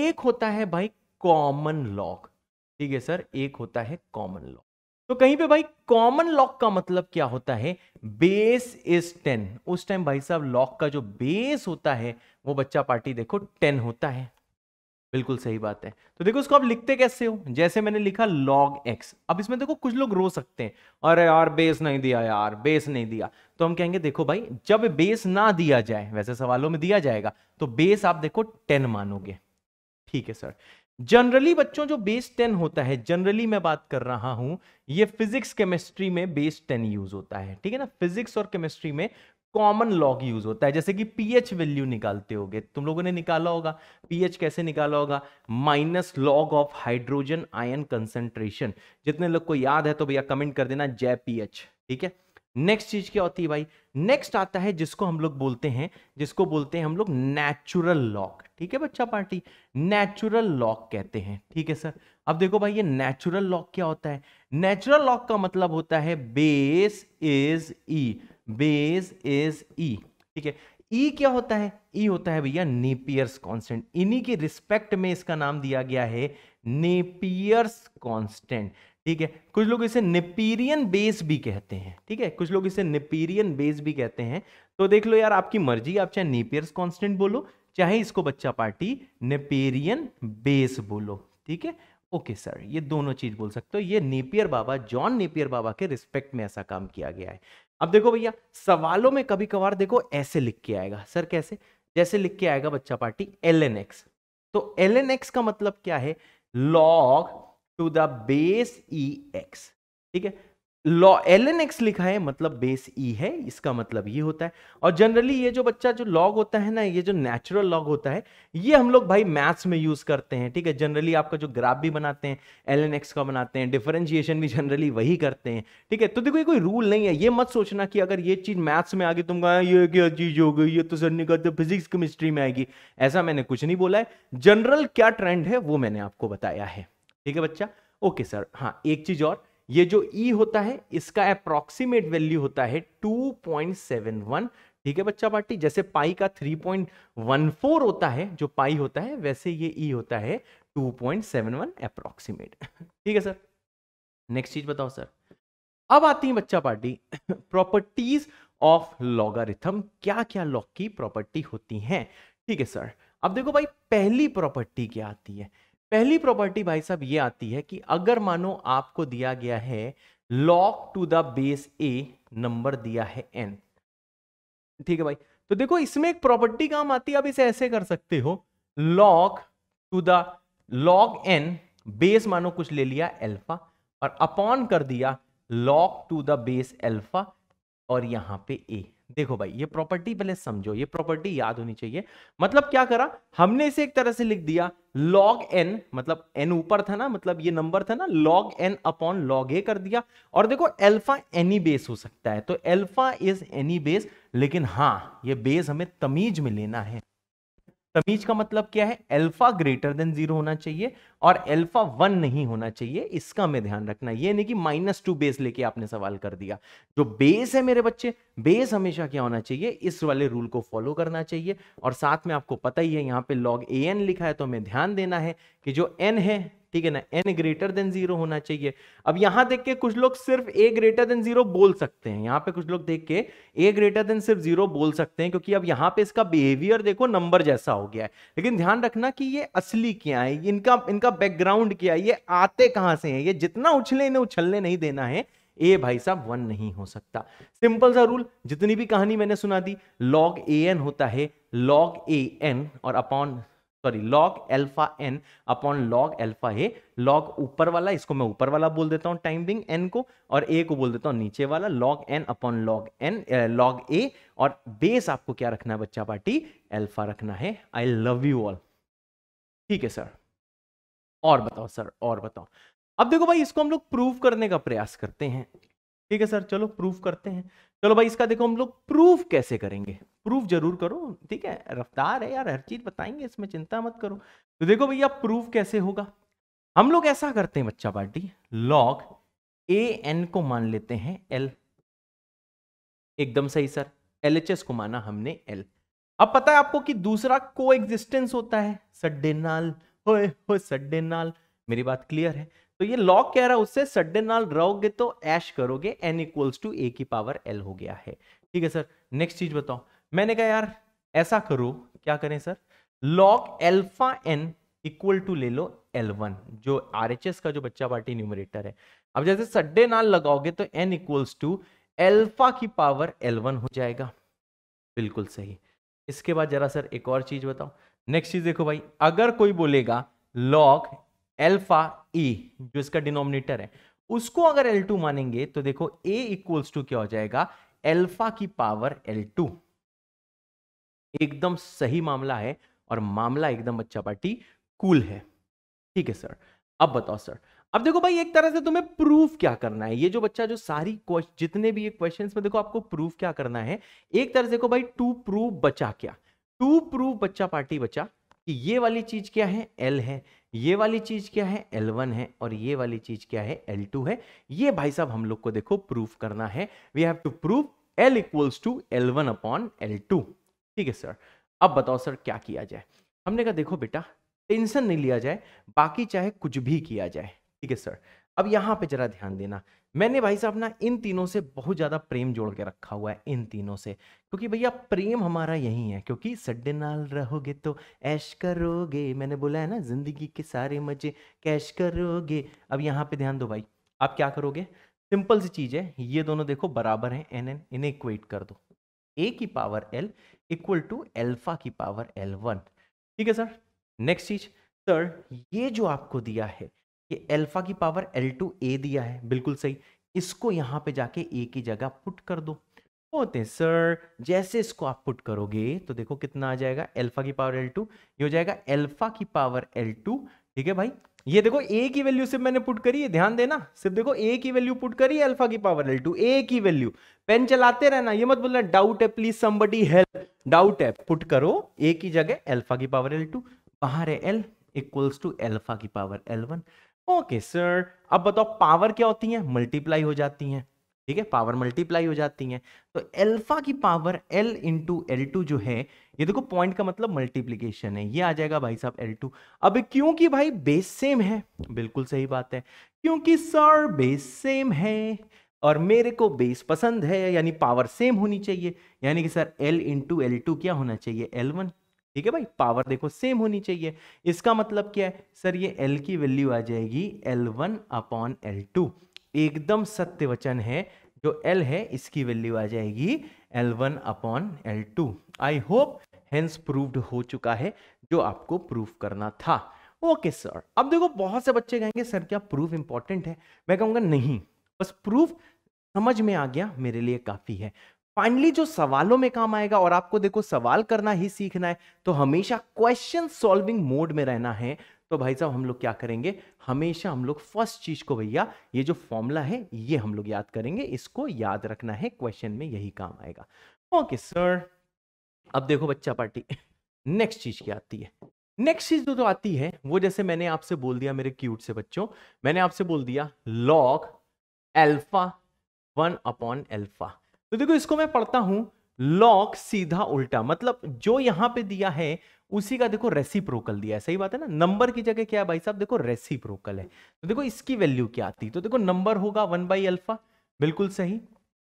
एक होता है भाई कॉमन लॉक ठीक है सर एक होता है कॉमन लॉ तो कहीं पे भाई कॉमन लॉक का मतलब क्या होता है बेस इज टेन उस टाइम भाई साहब लॉक का जो बेस होता है वो बच्चा पार्टी देखो टेन होता है बिल्कुल सही बात है तो देखो उसको आप लिखते कैसे हो जैसे मैंने लिखा लॉग एक्स अब इसमें देखो कुछ लोग रो सकते हैं अरे यार बेस नहीं दिया यार बेस नहीं दिया तो हम कहेंगे देखो भाई जब बेस ना दिया जाए वैसे सवालों में दिया जाएगा तो बेस आप देखो टेन मानोगे ठीक है सर जनरली बच्चों जो बेस टेन होता है जनरली मैं बात कर रहा हूं ये फिजिक्स केमिस्ट्री में बेस टेन यूज होता है ठीक है ना फिजिक्स और केमिस्ट्री में कॉमन लॉग यूज होता है जैसे कि पीएच वैल्यू निकालते होगे तुम लोगों ने निकाला होगा पीएच कैसे निकाला होगा minus log of hydrogen ion concentration जितने लोग को याद है तो भैया कमेंट कर देना जय पीएच ठीक है नेक्स्ट चीज क्या होती है भाई नेक्स्ट आता है जिसको हम लोग बोलते हैं जिसको बोलते हैं हम लोग नेचुरल लॉक ठीक है बच्चा पार्टी नेचुरल लॉक कहते हैं ठीक है सर अब देखो भाई ये नेचुरल लॉक क्या होता है नेचुरल लॉक का मतलब होता है base is E base is E ठीक है ई e क्या होता है ई e होता है भैया नेपियर्स कॉन्स्टेंट इन्हीं के रिस्पेक्ट में इसका नाम दिया गया है नेपियर्स कॉन्स्टेंट ठीक है कुछ लोग इसे निपीरियन बेस भी कहते हैं ठीक है कुछ लोग इसे निपीरियन बेस भी कहते हैं तो देख लो यार आपकी मर्जी आप चाहे नेपियर्स कॉन्स्टेंट बोलो चाहे इसको बच्चा पार्टी नेपेरियन बेस बोलो ठीक है ओके सर ये दोनों चीज बोल सकते हो ये नेपियर बाबा जॉन नेपियर बाबा के रिस्पेक्ट में ऐसा काम किया गया है अब देखो भैया सवालों में कभी कभार देखो ऐसे लिख के आएगा सर कैसे जैसे लिख के आएगा बच्चा पार्टी एल एन एक्स तो एल एक्स का मतलब क्या है log to the base E X ठीक है लॉ एल एन एक्स लिखा है मतलब बेस ई e है इसका मतलब ये होता है और जनरली ये जो बच्चा जो लॉग होता है ना ये जो नेचुरल लॉग होता है ये हम लोग भाई मैथ्स में यूज करते हैं ठीक है जनरली आपका जो ग्राफ भी बनाते हैं एल एन एक्स का बनाते हैं डिफरेंशिएशन भी जनरली वही करते हैं ठीक है तो देखो ये कोई रूल नहीं है ये मत सोचना कि अगर ये चीज मैथ्स में आ गई तुम तो कहा ये क्या चीज हो गई ये तो सर नहीं कहा फिजिक्स केमिस्ट्री में आएगी ऐसा मैंने कुछ नहीं बोला है जनरल क्या ट्रेंड है वो मैंने आपको बताया है ठीक है बच्चा ओके सर हाँ एक चीज और ये जो ई e होता है इसका अप्रोक्सीमेट वैल्यू होता है 2.71 ठीक है बच्चा पार्टी जैसे पाई का 3.14 होता है जो पाई होता है वैसे ये ई e होता है 2.71 अप्रोक्सीमेट ठीक है सर नेक्स्ट चीज बताओ सर अब आती है बच्चा पार्टी प्रॉपर्टीज ऑफ लॉगारिथम क्या क्या लॉग की प्रॉपर्टी होती हैं ठीक है सर अब देखो भाई पहली प्रॉपर्टी क्या आती है पहली प्रॉपर्टी भाई साहब ये आती है कि अगर मानो आपको दिया गया है log to the base A number दिया है एन ठीक है भाई तो देखो इसमें एक प्रॉपर्टी काम आती है आप इसे ऐसे कर सकते हो log to the log N base मानो कुछ ले लिया एल्फा और अपॉन कर दिया log to the base alpha और यहाँ पे ए देखो भाई ये प्रॉपर्टी पहले समझो ये प्रॉपर्टी याद होनी चाहिए मतलब क्या करा हमने इसे एक तरह से लिख दिया log n मतलब n ऊपर था ना मतलब ये नंबर था ना log n upon log a कर दिया और देखो अल्फा एनी बेस हो सकता है तो अल्फा इज एनी बेस लेकिन हाँ ये बेस हमें तमीज में लेना है तमीज का मतलब क्या है अल्फा ग्रेटर देन जीरो होना चाहिए और एल्फा वन नहीं होना चाहिए इसका हमें ध्यान रखना ये नहीं कि माइनस टू बेस लेके आपने सवाल कर दिया जो बेस है मेरे बच्चे बेस हमेशा क्या होना चाहिए इस वाले रूल को फॉलो करना चाहिए और साथ में आपको पता ही है यहाँ पे लॉग ए एन लिखा है तो हमें ध्यान देना है कि जो एन है ठीक है ना एन ग्रेटर देन जीरो होना चाहिए अब यहां देख के कुछ लोग सिर्फ ए ग्रेटर देन जीरो बोल सकते हैं यहाँ पे कुछ लोग देख के ए ग्रेटर देन सिर्फ जीरो बोल सकते हैं क्योंकि अब यहाँ पे इसका बिहेवियर देखो नंबर जैसा हो गया है लेकिन ध्यान रखना कि ये असली क्या है इनका इनका इनका बैकग्राउंड क्या है ये आते कहां से हैं ये जितना उछले इन्हें उछलने नहीं देना है ए भाई साहब वन नहीं हो सकता सिंपल सा रूल जितनी भी कहानी मैंने सुना दी लॉग ए एन होता है लॉग ए एन और upon sorry log alpha N upon log alpha है लॉग ऊपर वाला इसको मैं ऊपर वाला बोल देता हूं टाइम बिंग एन को और ए को बोल देता हूं नीचे वाला log N upon log N log A और बेस आपको क्या रखना है बच्चा पार्टी एल्फा रखना है आई लव यू ऑल ठीक है सर और बताओ सर और बताओ अब देखो भाई इसको हम लोग प्रूफ करने का प्रयास करते हैं ठीक है सर चलो प्रूफ करते हैं चलो भाई इसका देखो हम लोग प्रूफ कैसे करेंगे प्रूफ जरूर करो ठीक है रफ्तार है यार हर चीज बताएंगे इसमें चिंता मत करो तो देखो भैया प्रूफ कैसे होगा हम लोग ऐसा करते हैं बच्चा पार्टी लॉग ए एन को मान लेते हैं एल एकदम सही सर एल एच एस को माना हमने एल अब पता है आपको कि दूसरा को एग्जिस्टेंस होता है सडेनाल ਹੋਏ ਹੋਏ ਸੱਡੇ ਨਾਲ मेरी बात क्लियर है तो ये लॉग कह रहा है उससे सड्डे नाल रहोगे तो ऐश करोगे एन इक्वल्स टू ए की पावर एल हो गया है ठीक है सर नेक्स्ट चीज बताओ मैंने कहा यार ऐसा करो क्या करें sir log alpha N equal to ले लो एल वन जो आर का जो बच्चा पार्टी न्यूमरेटर है अब जैसे सड्डे नाल लगाओगे तो एन इक्वल्स टू एल्फा की पावर एल वन हो जाएगा बिल्कुल सही इसके बाद जरा सर एक और चीज बताओ नेक्स्ट चीज देखो भाई अगर कोई बोलेगा लॉग एल्फा ई जो इसका डिनोमिनेटर है उसको अगर एल टू मानेंगे तो देखो ए इक्वल्स टू क्या हो जाएगा एल्फा की पावर एल टू एकदम सही मामला है और मामला एकदम अच्छा पार्टी कूल है ठीक है सर अब बताओ सर अब देखो भाई एक तरह से तुम्हें प्रूफ क्या करना है ये जो बच्चा जो सारी जितने भी ये क्वेश्चन में देखो आपको प्रूफ क्या करना है एक तरह से देखो भाई टू प्रूफ बचा क्या टू प्रूव बच्चा पार्टी बच्चा कि ये वाली चीज क्या है एल है ये वाली चीज क्या है एल वन है और ये वाली चीज क्या है एल टू है ये भाई साहब हम लोग को देखो प्रूफ करना है we have to proof L equals to L one upon L two ठीक है सर अब बताओ सर क्या किया जाए हमने कहा देखो बेटा टेंशन नहीं लिया जाए बाकी चाहे कुछ भी किया जाए ठीक है सर अब यहाँ पे जरा ध्यान देना मैंने भाई साहब ना इन तीनों से बहुत ज़्यादा प्रेम जोड़ के रखा हुआ है इन तीनों से क्योंकि भैया प्रेम हमारा यही है क्योंकि सड्डे नाल रहोगे तो ऐश करोगे मैंने बोला है ना जिंदगी के सारे मजे कैश करोगे अब यहाँ पे ध्यान दो भाई आप क्या करोगे सिंपल सी चीज़ है ये दोनों देखो बराबर है एन एन इन्हें इक्वेट कर दो ए की power L equal to alpha की पावर एल वन ठीक है सर नेक्स्ट चीज सर ये जो आपको दिया है कि एल्फा की पावर एल टू ए दिया है बिल्कुल सही इसको यहाँ पे जाके ए की जगह पुट कर दो होते हैं सर जैसे इसको आप पुट करोगे तो देखो कितना आ जाएगा एल्फा की पावर एल टू ये हो जाएगा एल्फा की पावर एल टू ठीक है भाई ये देखो ए की वैल्यू सिर्फ मैंने पुट करी है ध्यान देना सिर्फ देखो ए की वैल्यू पुट करी एल्फा की पावर एल टू ए की वैल्यू पेन चलाते रहना ये मत बोलना डाउट है प्लीज समबडी हेल्प डाउट है पुट करो ए की जगह एल्फा की पावर एल टू बाहर है एल इक्वल्स टू एल्फा की power L one okay sir अब बताओ पावर क्या होती है मल्टीप्लाई हो जाती है ठीक है पावर मल्टीप्लाई हो जाती है तो एल्फा की power L into L two जो है ये देखो पॉइंट का मतलब मल्टीप्लीकेशन है ये आ जाएगा भाई साहब एल टू अब क्योंकि भाई बेस सेम है बिल्कुल सही बात है क्योंकि सर बेस सेम है और मेरे को बेस पसंद है यानी पावर सेम होनी चाहिए यानी कि sir L into L two क्या होना चाहिए एल वन ठीक है भाई पावर देखो सेम होनी चाहिए इसका मतलब क्या है सर ये एल की वैल्यू आ जाएगी L one upon L two एकदम सत्य वचन है जो एल है इसकी वैल्यू आ जाएगी L one upon L two I hope hence proved हो चुका है जो आपको प्रूफ करना था ओके सर अब देखो बहुत से बच्चे कहेंगे सर क्या प्रूफ इंपॉर्टेंट है मैं कहूंगा नहीं बस प्रूफ समझ में आ गया मेरे लिए काफ़ी है फाइनली जो सवालों में काम आएगा और आपको देखो सवाल करना ही सीखना है तो हमेशा क्वेश्चन सॉल्विंग मोड में रहना है तो भाई साहब हम लोग क्या करेंगे हमेशा हम लोग फर्स्ट चीज को भैया ये जो फॉर्मूला है ये हम लोग याद करेंगे इसको याद रखना है क्वेश्चन में यही काम आएगा ओके सर अब देखो बच्चा पार्टी नेक्स्ट चीज क्या आती है नेक्स्ट चीज जो तो आती है वो जैसे मैंने आपसे बोल दिया मेरे क्यूट से बच्चों मैंने आपसे बोल दिया log alpha one upon alpha तो देखो इसको मैं पढ़ता हूं लॉक सीधा उल्टा मतलब जो यहां पे दिया है उसी का देखो रेसिप्रोकल दिया है सही बात है ना नंबर की जगह क्या है भाई साहब देखो रेसिप्रोकल है तो देखो इसकी वैल्यू क्या आती है तो देखो नंबर होगा वन बाई अल्फा बिल्कुल सही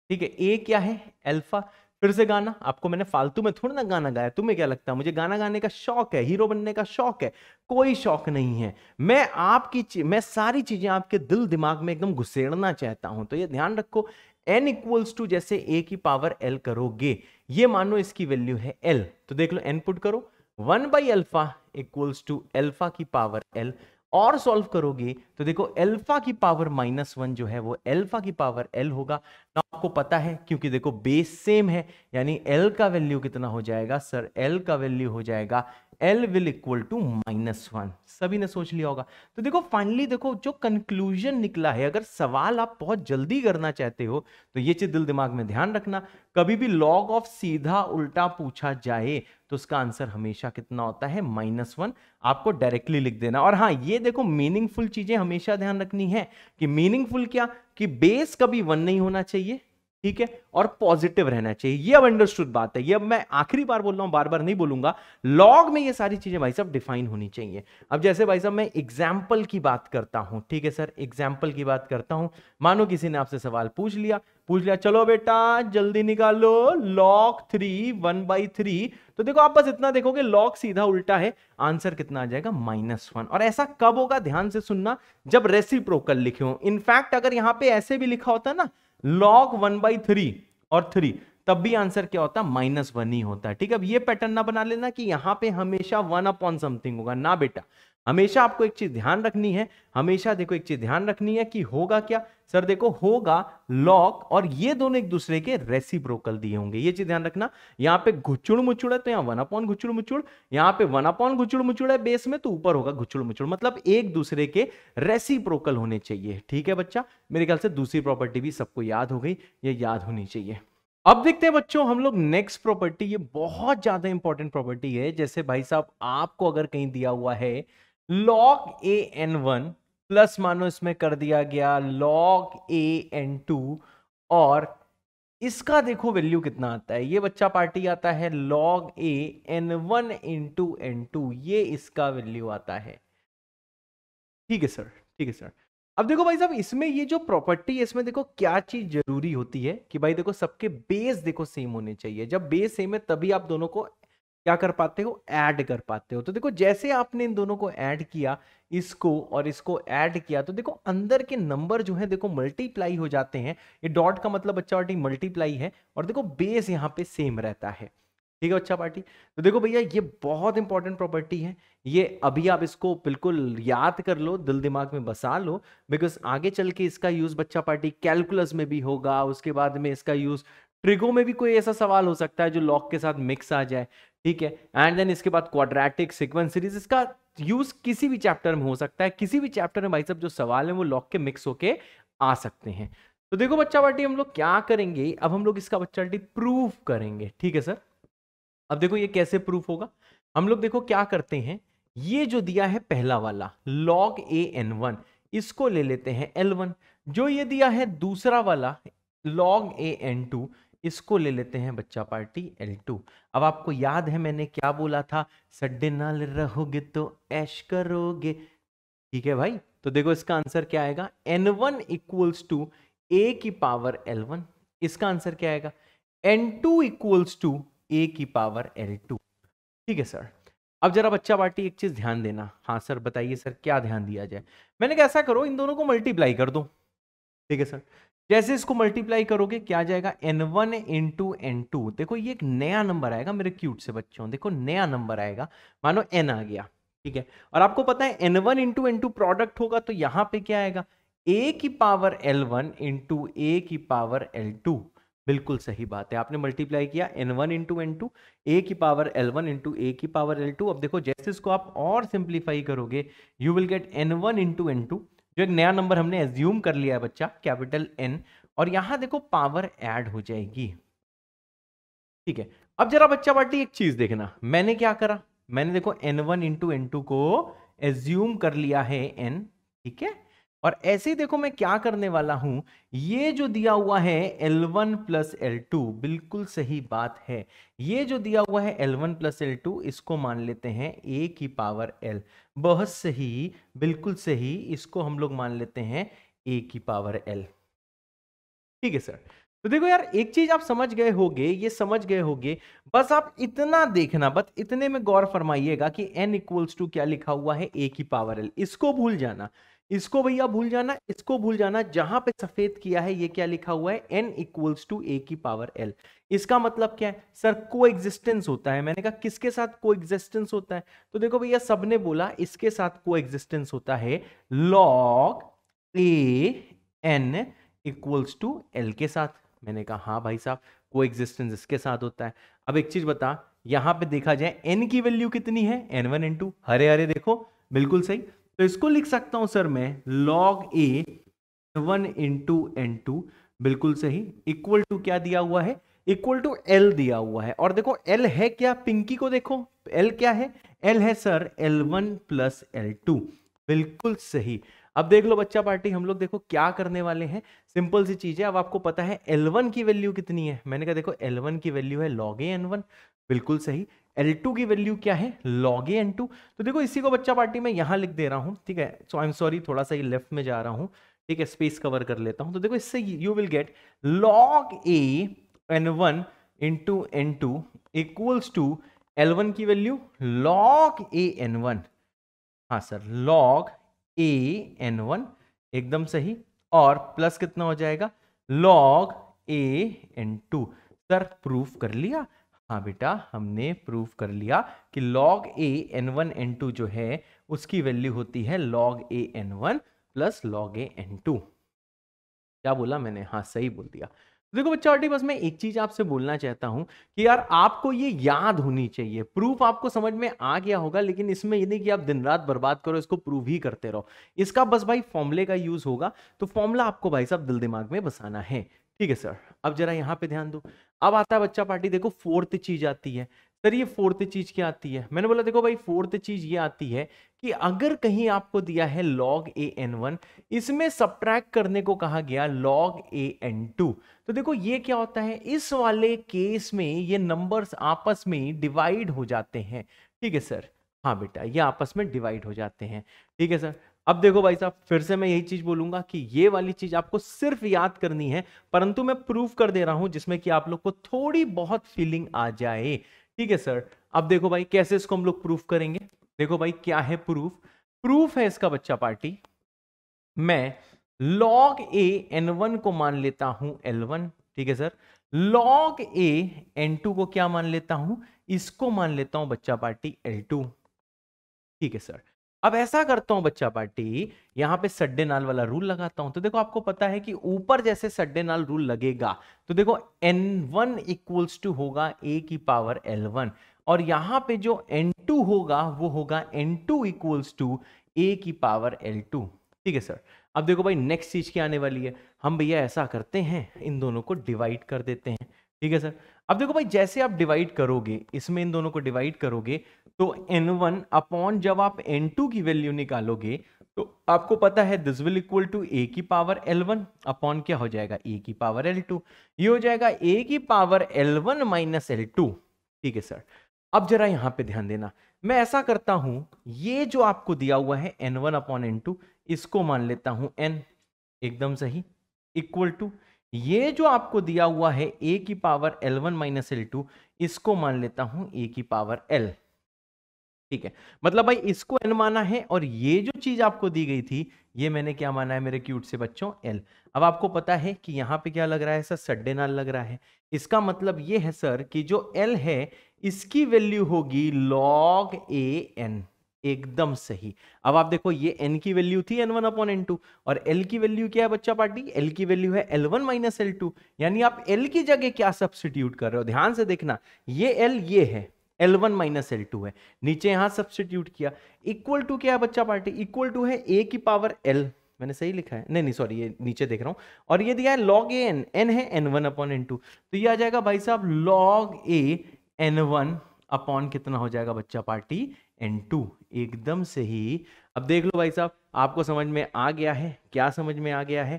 ठीक है ए क्या है अल्फा फिर से गाना आपको मैंने फालतू में थोड़ा ना गाना गाया तुम्हें क्या लगता है मुझे गाना गाने का शौक है हीरो बनने का शौक है कोई शौक नहीं है मैं आपकी मैं सारी चीजें आपके दिल दिमाग में एकदम घुसेड़ना चाहता हूं तो ये ध्यान रखो एन इक्वल्स टू जैसे ए की पावर एल करोगे ये मानो इसकी वैल्यू है एल तो देख लो एन पुट करो one by alpha equals to alpha की पावर एल और सॉल्व करोगे तो देखो अल्फा की पावर माइनस वन जो है वो अल्फा की पावर एल होगा ना आपको पता है क्योंकि देखो बेस सेम है यानी एल का वैल्यू कितना हो जाएगा सर एल का वैल्यू हो जाएगा L will equal to minus one सभी ने सोच लिया होगा तो देखो फाइनली देखो जो कंक्लूजन निकला है अगर सवाल आप बहुत जल्दी करना चाहते हो तो ये चीज दिल दिमाग में ध्यान रखना कभी भी लॉग ऑफ सीधा उल्टा पूछा जाए तो उसका आंसर हमेशा कितना होता है माइनस वन आपको डायरेक्टली लिख देना और हाँ ये देखो मीनिंगफुल चीजें हमेशा ध्यान रखनी है कि मीनिंगफुल क्या कि बेस कभी वन नहीं होना चाहिए ठीक है और पॉजिटिव रहना चाहिए ये अब अंडरस्टूड बात है ये अब मैं आखिरी बार बोल रहा हूं बार बार नहीं बोलूंगा लॉग में ये सारी चीजें भाई साहब डिफाइन होनी चाहिए अब जैसे भाई साहब मैं एग्जाम्पल की बात करता हूं ठीक है सर एग्जाम्पल की बात करता हूं मानो किसी ने आपसे सवाल पूछ लिया पूछ लिया चलो बेटा जल्दी निकालो log three one by three तो देखो आप बस इतना देखोगे लॉग सीधा उल्टा है आंसर कितना आ जाएगा माइनस वन और ऐसा कब होगा ध्यान से सुनना जब रेसिप्रोकल लिखे हो इनफैक्ट अगर यहाँ पे ऐसे भी लिखा होता ना लॉग वन बाई थ्री और थ्री तब भी आंसर क्या होता है माइनस वन ही होता है ठीक है अब ये पैटर्न ना बना लेना कि यहां पे हमेशा वन अपॉन समथिंग होगा ना बेटा हमेशा आपको एक चीज ध्यान रखनी है हमेशा देखो एक चीज ध्यान रखनी है कि होगा क्या सर देखो होगा लॉक और ये दोनों एक दूसरे के रेसिप्रोकल दिए होंगे ये चीज ध्यान रखना यहाँ पे घुचुड़ मुचुड़ है तो यहाँ वन अपॉन घुचुड़ मुचुड़ यहाँ पे वन अपॉन घुचुड़ मुचुड़ है बेस में तो ऊपर होगा घुचुड़ मुचुड़ मतलब एक दूसरे के रेसिप्रोकल होने चाहिए ठीक है बच्चा मेरे ख्याल से दूसरी प्रॉपर्टी भी सबको याद हो गई ये याद होनी चाहिए अब देखते हैं बच्चों हम लोग नेक्स्ट प्रॉपर्टी ये बहुत ज्यादा इंपॉर्टेंट प्रॉपर्टी है जैसे भाई साहब आपको अगर कहीं दिया हुआ है log A N one plus मानो इसमें कर दिया गया लॉग ए एन टू और इसका देखो वैल्यू कितना आता है ये बच्चा पार्टी आता है log A N one into N two ये इसका वैल्यू आता है ठीक है सर ठीक है सर अब देखो भाई साहब इसमें ये जो प्रॉपर्टी है इसमें देखो क्या चीज जरूरी होती है कि भाई देखो सबके बेस देखो सेम होने चाहिए जब बेस सेम है तभी आप दोनों को क्या कर पाते हो ऐड कर पाते हो तो देखो जैसे आपने इन दोनों को ऐड किया इसको और इसको ऐड किया तो देखो अंदर के नंबर जो है देखो मल्टीप्लाई हो जाते हैं ये डॉट का मतलब अच्छा पार्टी मल्टीप्लाई है और देखो बेस यहाँ पे सेम रहता है ठीक है अच्छा पार्टी तो देखो भैया ये बहुत इंपॉर्टेंट प्रॉपर्टी है ये अभी आप इसको बिल्कुल याद कर लो दिल दिमाग में बसा लो बिकॉज आगे चल के इसका यूज बच्चा पार्टी कैलकुलस में भी होगा उसके बाद में इसका यूज ट्रिगो में भी कोई ऐसा सवाल हो सकता है जो लॉक के साथ मिक्स आ जाए ठीक है एंड देन इसके बाद क्वाड्रेटिक सिक्वेंस सीरीज इसका यूज किसी भी चैप्टर में हो सकता है किसी भी चैप्टर में भाई सब जो सवाल है वो लॉक के मिक्स होके आ सकते हैं तो देखो बच्चा बाटी हम लोग क्या करेंगे अब हम लोग इसका बच्चा बाटी प्रूफ करेंगे ठीक है सर अब देखो ये कैसे प्रूफ होगा हम लोग देखो क्या करते हैं ये जो दिया है पहला वाला log a एन वन इसको ले लेते हैं एल वन जो ये दिया है दूसरा वाला log a एन टू इसको ले लेते हैं बच्चा पार्टी L2 अब आपको याद है मैंने क्या बोला था सड्डे नाल रहोगे तो ऐश करोगे ठीक है भाई तो देखो इसका आंसर क्या आएगा N1 वन इक्वल्स टू ए की पावर L1 इसका आंसर क्या आएगा N2 टू इक्वल्स टू ए की पावर L2 ठीक है सर अब जरा बच्चा पार्टी एक चीज ध्यान देना हाँ सर बताइए सर क्या ध्यान दिया जाए मैंने कहा ऐसा करो इन दोनों को मल्टीप्लाई कर दो ठीक है सर जैसे इसको मल्टीप्लाई करोगे क्या जाएगा N one into N two देखो ये एक नया नंबर आएगा मेरे क्यूट से बच्चों देखो नया नंबर आएगा मानो एन आ गया ठीक है और आपको पता है N one into N two product होगा तो यहाँ पे क्या आएगा ए की power L one into A की पावर एल टू बिल्कुल सही बात है आपने मल्टीप्लाई किया N one into N two ए की power L one into A की पावर एल टू अब देखो जैसे इसको आप और सिंप्लीफाई करोगे you will get N one into N two जो एक नया नंबर हमने एज्यूम कर लिया है बच्चा कैपिटल एन और यहां देखो पावर एड हो जाएगी ठीक है अब जरा बच्चा बाटी एक चीज देखना मैंने क्या करा मैंने देखो N one into N two को एज्यूम कर लिया है एन ठीक है और ऐसे ही देखो मैं क्या करने वाला हूं ये जो दिया हुआ है L1 वन प्लस एल बिल्कुल सही बात है ये जो दिया हुआ है L1 वन प्लस एल इसको मान लेते हैं ए की पावर L बहुत सही बिल्कुल सही इसको हम लोग मान लेते हैं ए की पावर L ठीक है सर तो देखो यार एक चीज आप समझ गए होगे ये समझ गए होगे बस आप इतना देखना बस इतने में गौर फरमाइएगा कि n इक्वल्स टू क्या लिखा हुआ है a की पावर l इसको भूल जाना इसको भैया भूल जाना इसको भूल जाना जहां पे सफेद किया है ये क्या लिखा हुआ है एन इक्वल्स टू ए की पावर एल इसका मतलब क्या है सर को एग्जिस्टेंस होता है मैंने कहा किसके साथ को एग्जिस्टेंस होता है तो देखो भैया सबने बोला इसके साथ को एग्जिस्टेंस होता है log A N equals to L के साथ मैंने कहा हाँ भाई साहब को एग्जिस्टेंस इसके साथ होता है अब एक चीज बता यहां पर देखा जाए एन की वैल्यू कितनी है एन वन इन टू हरे हरे देखो बिल्कुल सही तो इसको लिख सकता हूं सर मैं log A one two N two बिल्कुल सही इक्वल टू क्या दिया हुआ है इक्वल टू एल दिया हुआ है और देखो एल है क्या पिंकी को देखो एल क्या है एल है sir L one plus L two बिल्कुल सही अब देख लो बच्चा पार्टी हम लोग देखो क्या करने वाले हैं सिंपल सी चीज है अब आपको पता है L1 की वैल्यू कितनी है मैंने कहा देखो L1 की वैल्यू है log a n1 बिल्कुल सही एल टू की वैल्यू क्या है लॉग ए एन टू तो देखो इसी को बच्चा पार्टी में यहां लिख दे रहा हूं ठीक है सो आई एम सॉरी थोड़ा सा ये लेफ्ट में जा रहा हूं ठीक है स्पेस कवर कर लेता हूं तो देखो इससे you will get log A N one into N two equals to L one की value log A N one हाँ sir log A N one एकदम सही और प्लस कितना हो जाएगा log A N two sir proof कर लिया हाँ बेटा हमने प्रूव कर लिया कि log a N one N two जो है उसकी वैल्यू होती है log a N one plus log A N two क्या बोला मैंने हाँ सही बोल दिया देखो बच्चा और बस मैं एक चीज आपसे बोलना चाहता हूं कि यार आपको ये याद होनी चाहिए प्रूफ आपको समझ में आ गया होगा लेकिन इसमें ये नहीं कि आप दिन रात बर्बाद करो इसको प्रूव ही करते रहो इसका बस भाई फॉर्मूले का यूज होगा तो फॉर्मूला आपको भाई साहब दिल दिमाग में बसाना है ठीक है सर अब जरा यहाँ पे ध्यान दो अब आता है बच्चा पार्टी देखो फोर्थ चीज आती है सर ये फोर्थ चीज क्या आती है मैंने बोला देखो भाई फोर्थ चीज ये आती है कि अगर कहीं आपको दिया है log ए एन वन इसमें सब्ट्रैक्ट करने को कहा गया log ए एन टू तो देखो ये क्या होता है इस वाले केस में ये नंबर्स आपस में डिवाइड हो जाते हैं ठीक है सर हाँ बेटा ये आपस में डिवाइड हो जाते हैं ठीक है सर अब देखो भाई साहब फिर से मैं यही चीज बोलूंगा कि ये वाली चीज आपको सिर्फ याद करनी है परंतु मैं प्रूफ कर दे रहा हूं जिसमें कि आप लोग को थोड़ी बहुत फीलिंग आ जाए ठीक है सर अब देखो भाई कैसे इसको हम लोग प्रूफ करेंगे देखो भाई क्या है प्रूफ प्रूफ है इसका बच्चा पार्टी मैं ए एन वन को मान लेता हूं एल वन ठीक है सर ए एन टू को क्या मान लेता हूं इसको मान लेता हूं बच्चा पार्टी एल टू ठीक है सर अब ऐसा करता हूं बच्चा पार्टी यहां पे सड्डे नाल वाला रूल लगाता हूं तो देखो आपको पता है कि ऊपर जैसे सड्डे नाल रूल लगेगा तो देखो एन वन इक्वल्स टू होगा ए की पावर एल वन और यहां पे जो एन टू होगा वो होगा एन टू इक्वल्स टू ए की पावर एल टू ठीक है सर अब देखो भाई नेक्स्ट चीज क्या आने वाली है हम भैया ऐसा करते हैं इन दोनों को डिवाइड कर देते हैं ठीक है सर अब देखो भाई जैसे आप डिवाइड करोगे इसमें इन दोनों को डिवाइड करोगे तो एन वन अपॉन जब आप एन टू की वैल्यू निकालोगे तो आपको पता है दिस विल इक्वल टू ए की पावर एल वन अपॉन क्या हो जाएगा ए की पावर एल टू ये हो जाएगा ए की power L one minus L two ठीक है सर अब जरा यहां पे ध्यान देना मैं ऐसा करता हूं ये जो आपको दिया हुआ है N one upon n two इसको मान लेता हूं एन एकदम सही इक्वल टू ये जो आपको दिया हुआ है ए की power L one minus L two इसको मान लेता हूं ए की पावर एल ठीक है मतलब भाई इसको एन माना है और ये जो चीज आपको दी गई थी ये मैंने क्या माना है मेरे क्यूट से बच्चों एल अब आपको पता है कि यहाँ पे क्या लग रहा है सर सड्डे नाल लग रहा है इसका मतलब ये है सर कि जो एल है इसकी वैल्यू होगी लॉग ए एन एकदम सही अब आप देखो ये एन की वैल्यू थी n one upon n two और एल की वैल्यू क्या है बच्चा पार्टी एल की वैल्यू है l one minus L two यानी आप एल की जगह क्या सब्सटीट्यूट कर रहे हो ध्यान से देखना ये एल ये है l one minus L two है नीचे यहां सब्सटीट्यूट किया इक्वल टू क्या है बच्चा पार्टी इक्वल टू है ए की पावर एल मैंने सही लिखा है नहीं नहीं सॉरी ये नीचे देख रहा हूं और ये दिया है लॉग ए एन एन है N one upon n two तो ये आ जाएगा भाई साहब log A N one upon कितना हो जाएगा बच्चा पार्टी एन टू एकदम से ही अब देख लो भाई साहब आपको समझ में आ गया है क्या समझ में आ गया है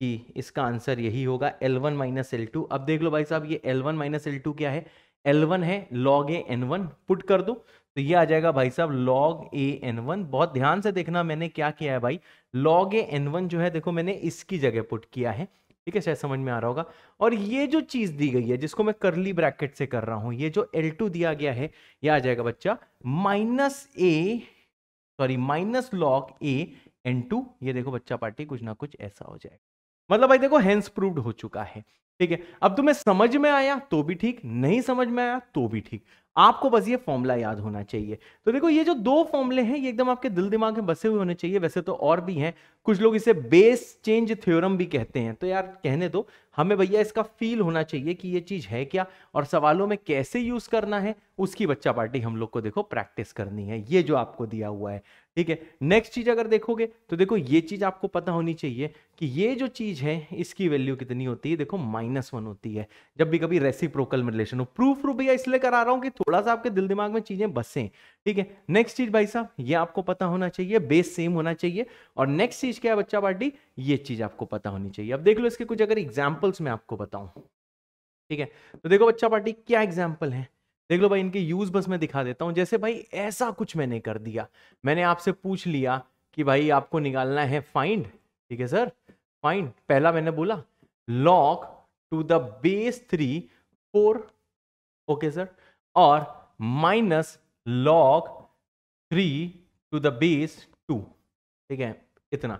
कि इसका आंसर यही होगा l one minus L two अब देख लो भाई साहब ये l one minus L two क्या है एल वन है log A N one put कर दो तो ये आ जाएगा भाई साहब लॉग ए एन वन बहुत ध्यान से देखना मैंने क्या किया है भाई लॉग ए एन वन जो है देखो मैंने इसकी जगह पुट किया है ठीक है शायद समझ में आ रहा होगा और ये जो चीज़ दी गई है जिसको मैं करली ब्रैकेट से कर रहा हूं ये जो एल टू दिया गया है ये आ जाएगा बच्चा minus a sorry minus log A N two ये देखो बच्चा पार्टी कुछ ना कुछ ऐसा हो जाएगा मतलब भाई देखो हैंस प्रूव्ड हो चुका है ठीक है अब तुम्हें समझ में आया तो भी ठीक नहीं समझ में आया तो भी ठीक आपको बस ये फॉर्मूला याद होना चाहिए तो देखो ये जो दो फॉर्मूले हैं ये एकदम आपके दिल दिमाग में बसे हुए होने चाहिए वैसे तो और भी हैं कुछ लोग इसे बेस चेंज थ्योरम भी कहते हैं तो यार कहने दो हमें भैया इसका फील होना चाहिए कि ये चीज है क्या और सवालों में कैसे यूज करना है उसकी बच्चा पार्टी हम लोग को देखो प्रैक्टिस करनी है ये जो आपको दिया हुआ है ठीक है नेक्स्ट चीज अगर देखोगे तो देखो ये चीज आपको पता होनी चाहिए कि ये जो चीज है इसकी वैल्यू कितनी होती है देखो माइनस वन होती है जब भी कभी रेसिप्रोकल रिलेशन हो प्रूफ रूप भैया इसलिए करा रहा हूं कि थोड़ा सा आपके दिल दिमाग में चीजें बसें ठीक है नेक्स्ट चीज भाई साहब ये आपको पता होना चाहिए बेस सेम होना चाहिए और नेक्स्ट चीज क्या है बच्चा पार्टी ये चीज आपको पता होनी चाहिए अब देख लो इसके कुछ अगर एग्जाम्पल्स में आपको बताऊं ठीक है तो देखो बच्चा पार्टी क्या एग्जाम्पल है देख लो भाई इनके यूज बस मैं दिखा देता हूं जैसे भाई ऐसा कुछ मैंने कर दिया मैंने आपसे पूछ लिया कि भाई आपको निकालना है फाइंड ठीक है सर फाइंड पहला मैंने बोला log to the base three four okay sir और minus log three to the base two ठीक है इतना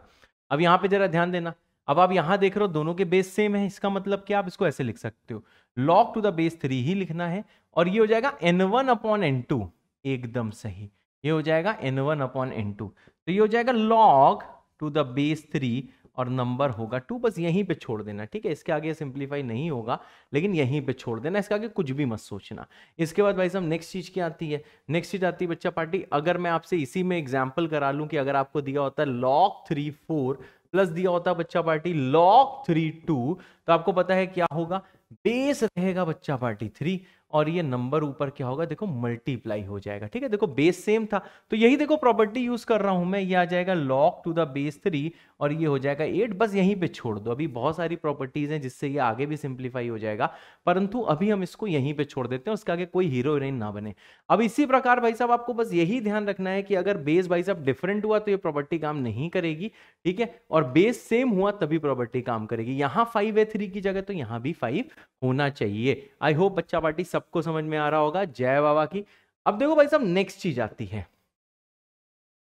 अब यहां पे जरा ध्यान देना अब आप यहां देख रहे हो दोनों के बेस सेम है इसका मतलब कि आप इसको ऐसे लिख सकते हो log to the base three ही लिखना है और ये हो जाएगा N one upon n two एकदम सही ये हो जाएगा N one upon n two तो ये हो जाएगा log to the base three और नंबर होगा टू बस यहीं पे छोड़ देना ठीक है इसके आगे सिंप्लीफाई नहीं होगा लेकिन यहीं पे छोड़ देना इसके आगे कुछ भी मत सोचना इसके बाद भाई साहब नेक्स्ट चीज़ क्या आती है नेक्स्ट चीज़ आती है बच्चा पार्टी अगर मैं आपसे इसी में एग्जाम्पल करा लूँ कि अगर आपको दिया होता है लॉक थ्री फोर प्लस दिया होता बच्चा पार्टी लॉक थ्री टू तो आपको पता है क्या होगा बेस रहेगा बच्चा पार्टी थ्री और ये नंबर ऊपर क्या होगा देखो मल्टीप्लाई हो जाएगा ठीक है देखो बेस सेम था तो यही देखो प्रॉपर्टी यूज कर रहा हूं मैं ये आ जाएगा log to the base three और ये हो जाएगा एट बस यहीं पे छोड़ दो अभी बहुत सारी प्रॉपर्टीज हैं जिससे ये आगे भी सिंप्लीफाई हो जाएगा परंतु अभी हम इसको यहीं पे छोड़ देते हैं उसके आगे कोई हीरो हीरोइन ना बने अब इसी प्रकार भाई साहब आपको बस यही ध्यान रखना है कि अगर बेस भाई साहब डिफरेंट हुआ तो ये प्रॉपर्टी काम नहीं करेगी ठीक है और बेस सेम हुआ तभी प्रॉपर्टी काम करेगी यहाँ फाइव है थ्री की जगह तो यहाँ भी फाइव होना चाहिए आई होप बच्चा पार्टी सब सबको समझ में आ रहा होगा जय बाबा की अब देखो भाई साहब नेक्स्ट चीज आती है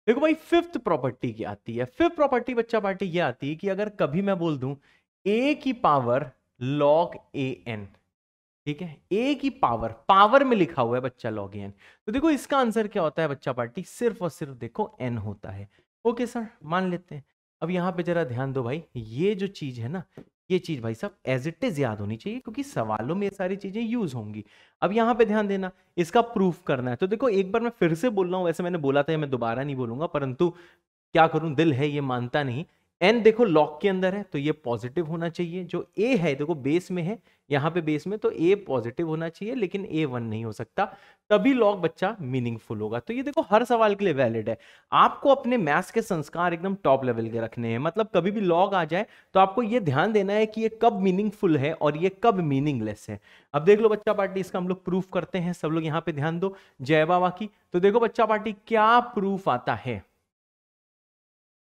देखो भाई फिफ्थ प्रॉपर्टी की आती है फिफ्थ प्रॉपर्टी बच्चा पार्टी ये आती है कि अगर कभी मैं बोल दूं ए की पावर लॉग ए एन ठीक है ए की पावर पावर में लिखा हुआ है बच्चा लॉग एन तो देखो इसका आंसर क्या होता है बच्चा पार्टी सिर्फ और सिर्फ देखो एन होता है ओके सर मान लेते हैं अब यहां पे जरा ध्यान दो भाई ये जो चीज है ना ये चीज़ भाई साहब एज इट इज़ याद होनी चाहिए क्योंकि सवालों में ये सारी चीज़ें यूज़ होंगी अब यहाँ पे ध्यान देना इसका प्रूफ करना है तो देखो एक बार मैं फिर से बोल रहा हूँ वैसे मैंने बोला था मैं दोबारा नहीं बोलूंगा परंतु क्या करूं दिल है ये मानता नहीं एन देखो लॉक के अंदर है तो ये पॉजिटिव होना चाहिए जो ए है देखो बेस में है यहाँ पे बेस में तो ए पॉजिटिव होना चाहिए लेकिन ए वन नहीं हो सकता तभी लॉक बच्चा मीनिंगफुल होगा तो ये देखो हर सवाल के लिए वैलिड है आपको अपने मैथ्स के संस्कार एकदम टॉप लेवल के रखने हैं मतलब कभी भी लॉग आ जाए तो आपको ये ध्यान देना है कि ये कब मीनिंगफुल है और ये कब मीनिंगलेस है अब देख लो बच्चा पार्टी इसका हम लोग प्रूफ करते हैं सब लोग यहाँ पे ध्यान दो जय बाबा की तो देखो बच्चा पार्टी क्या प्रूफ आता है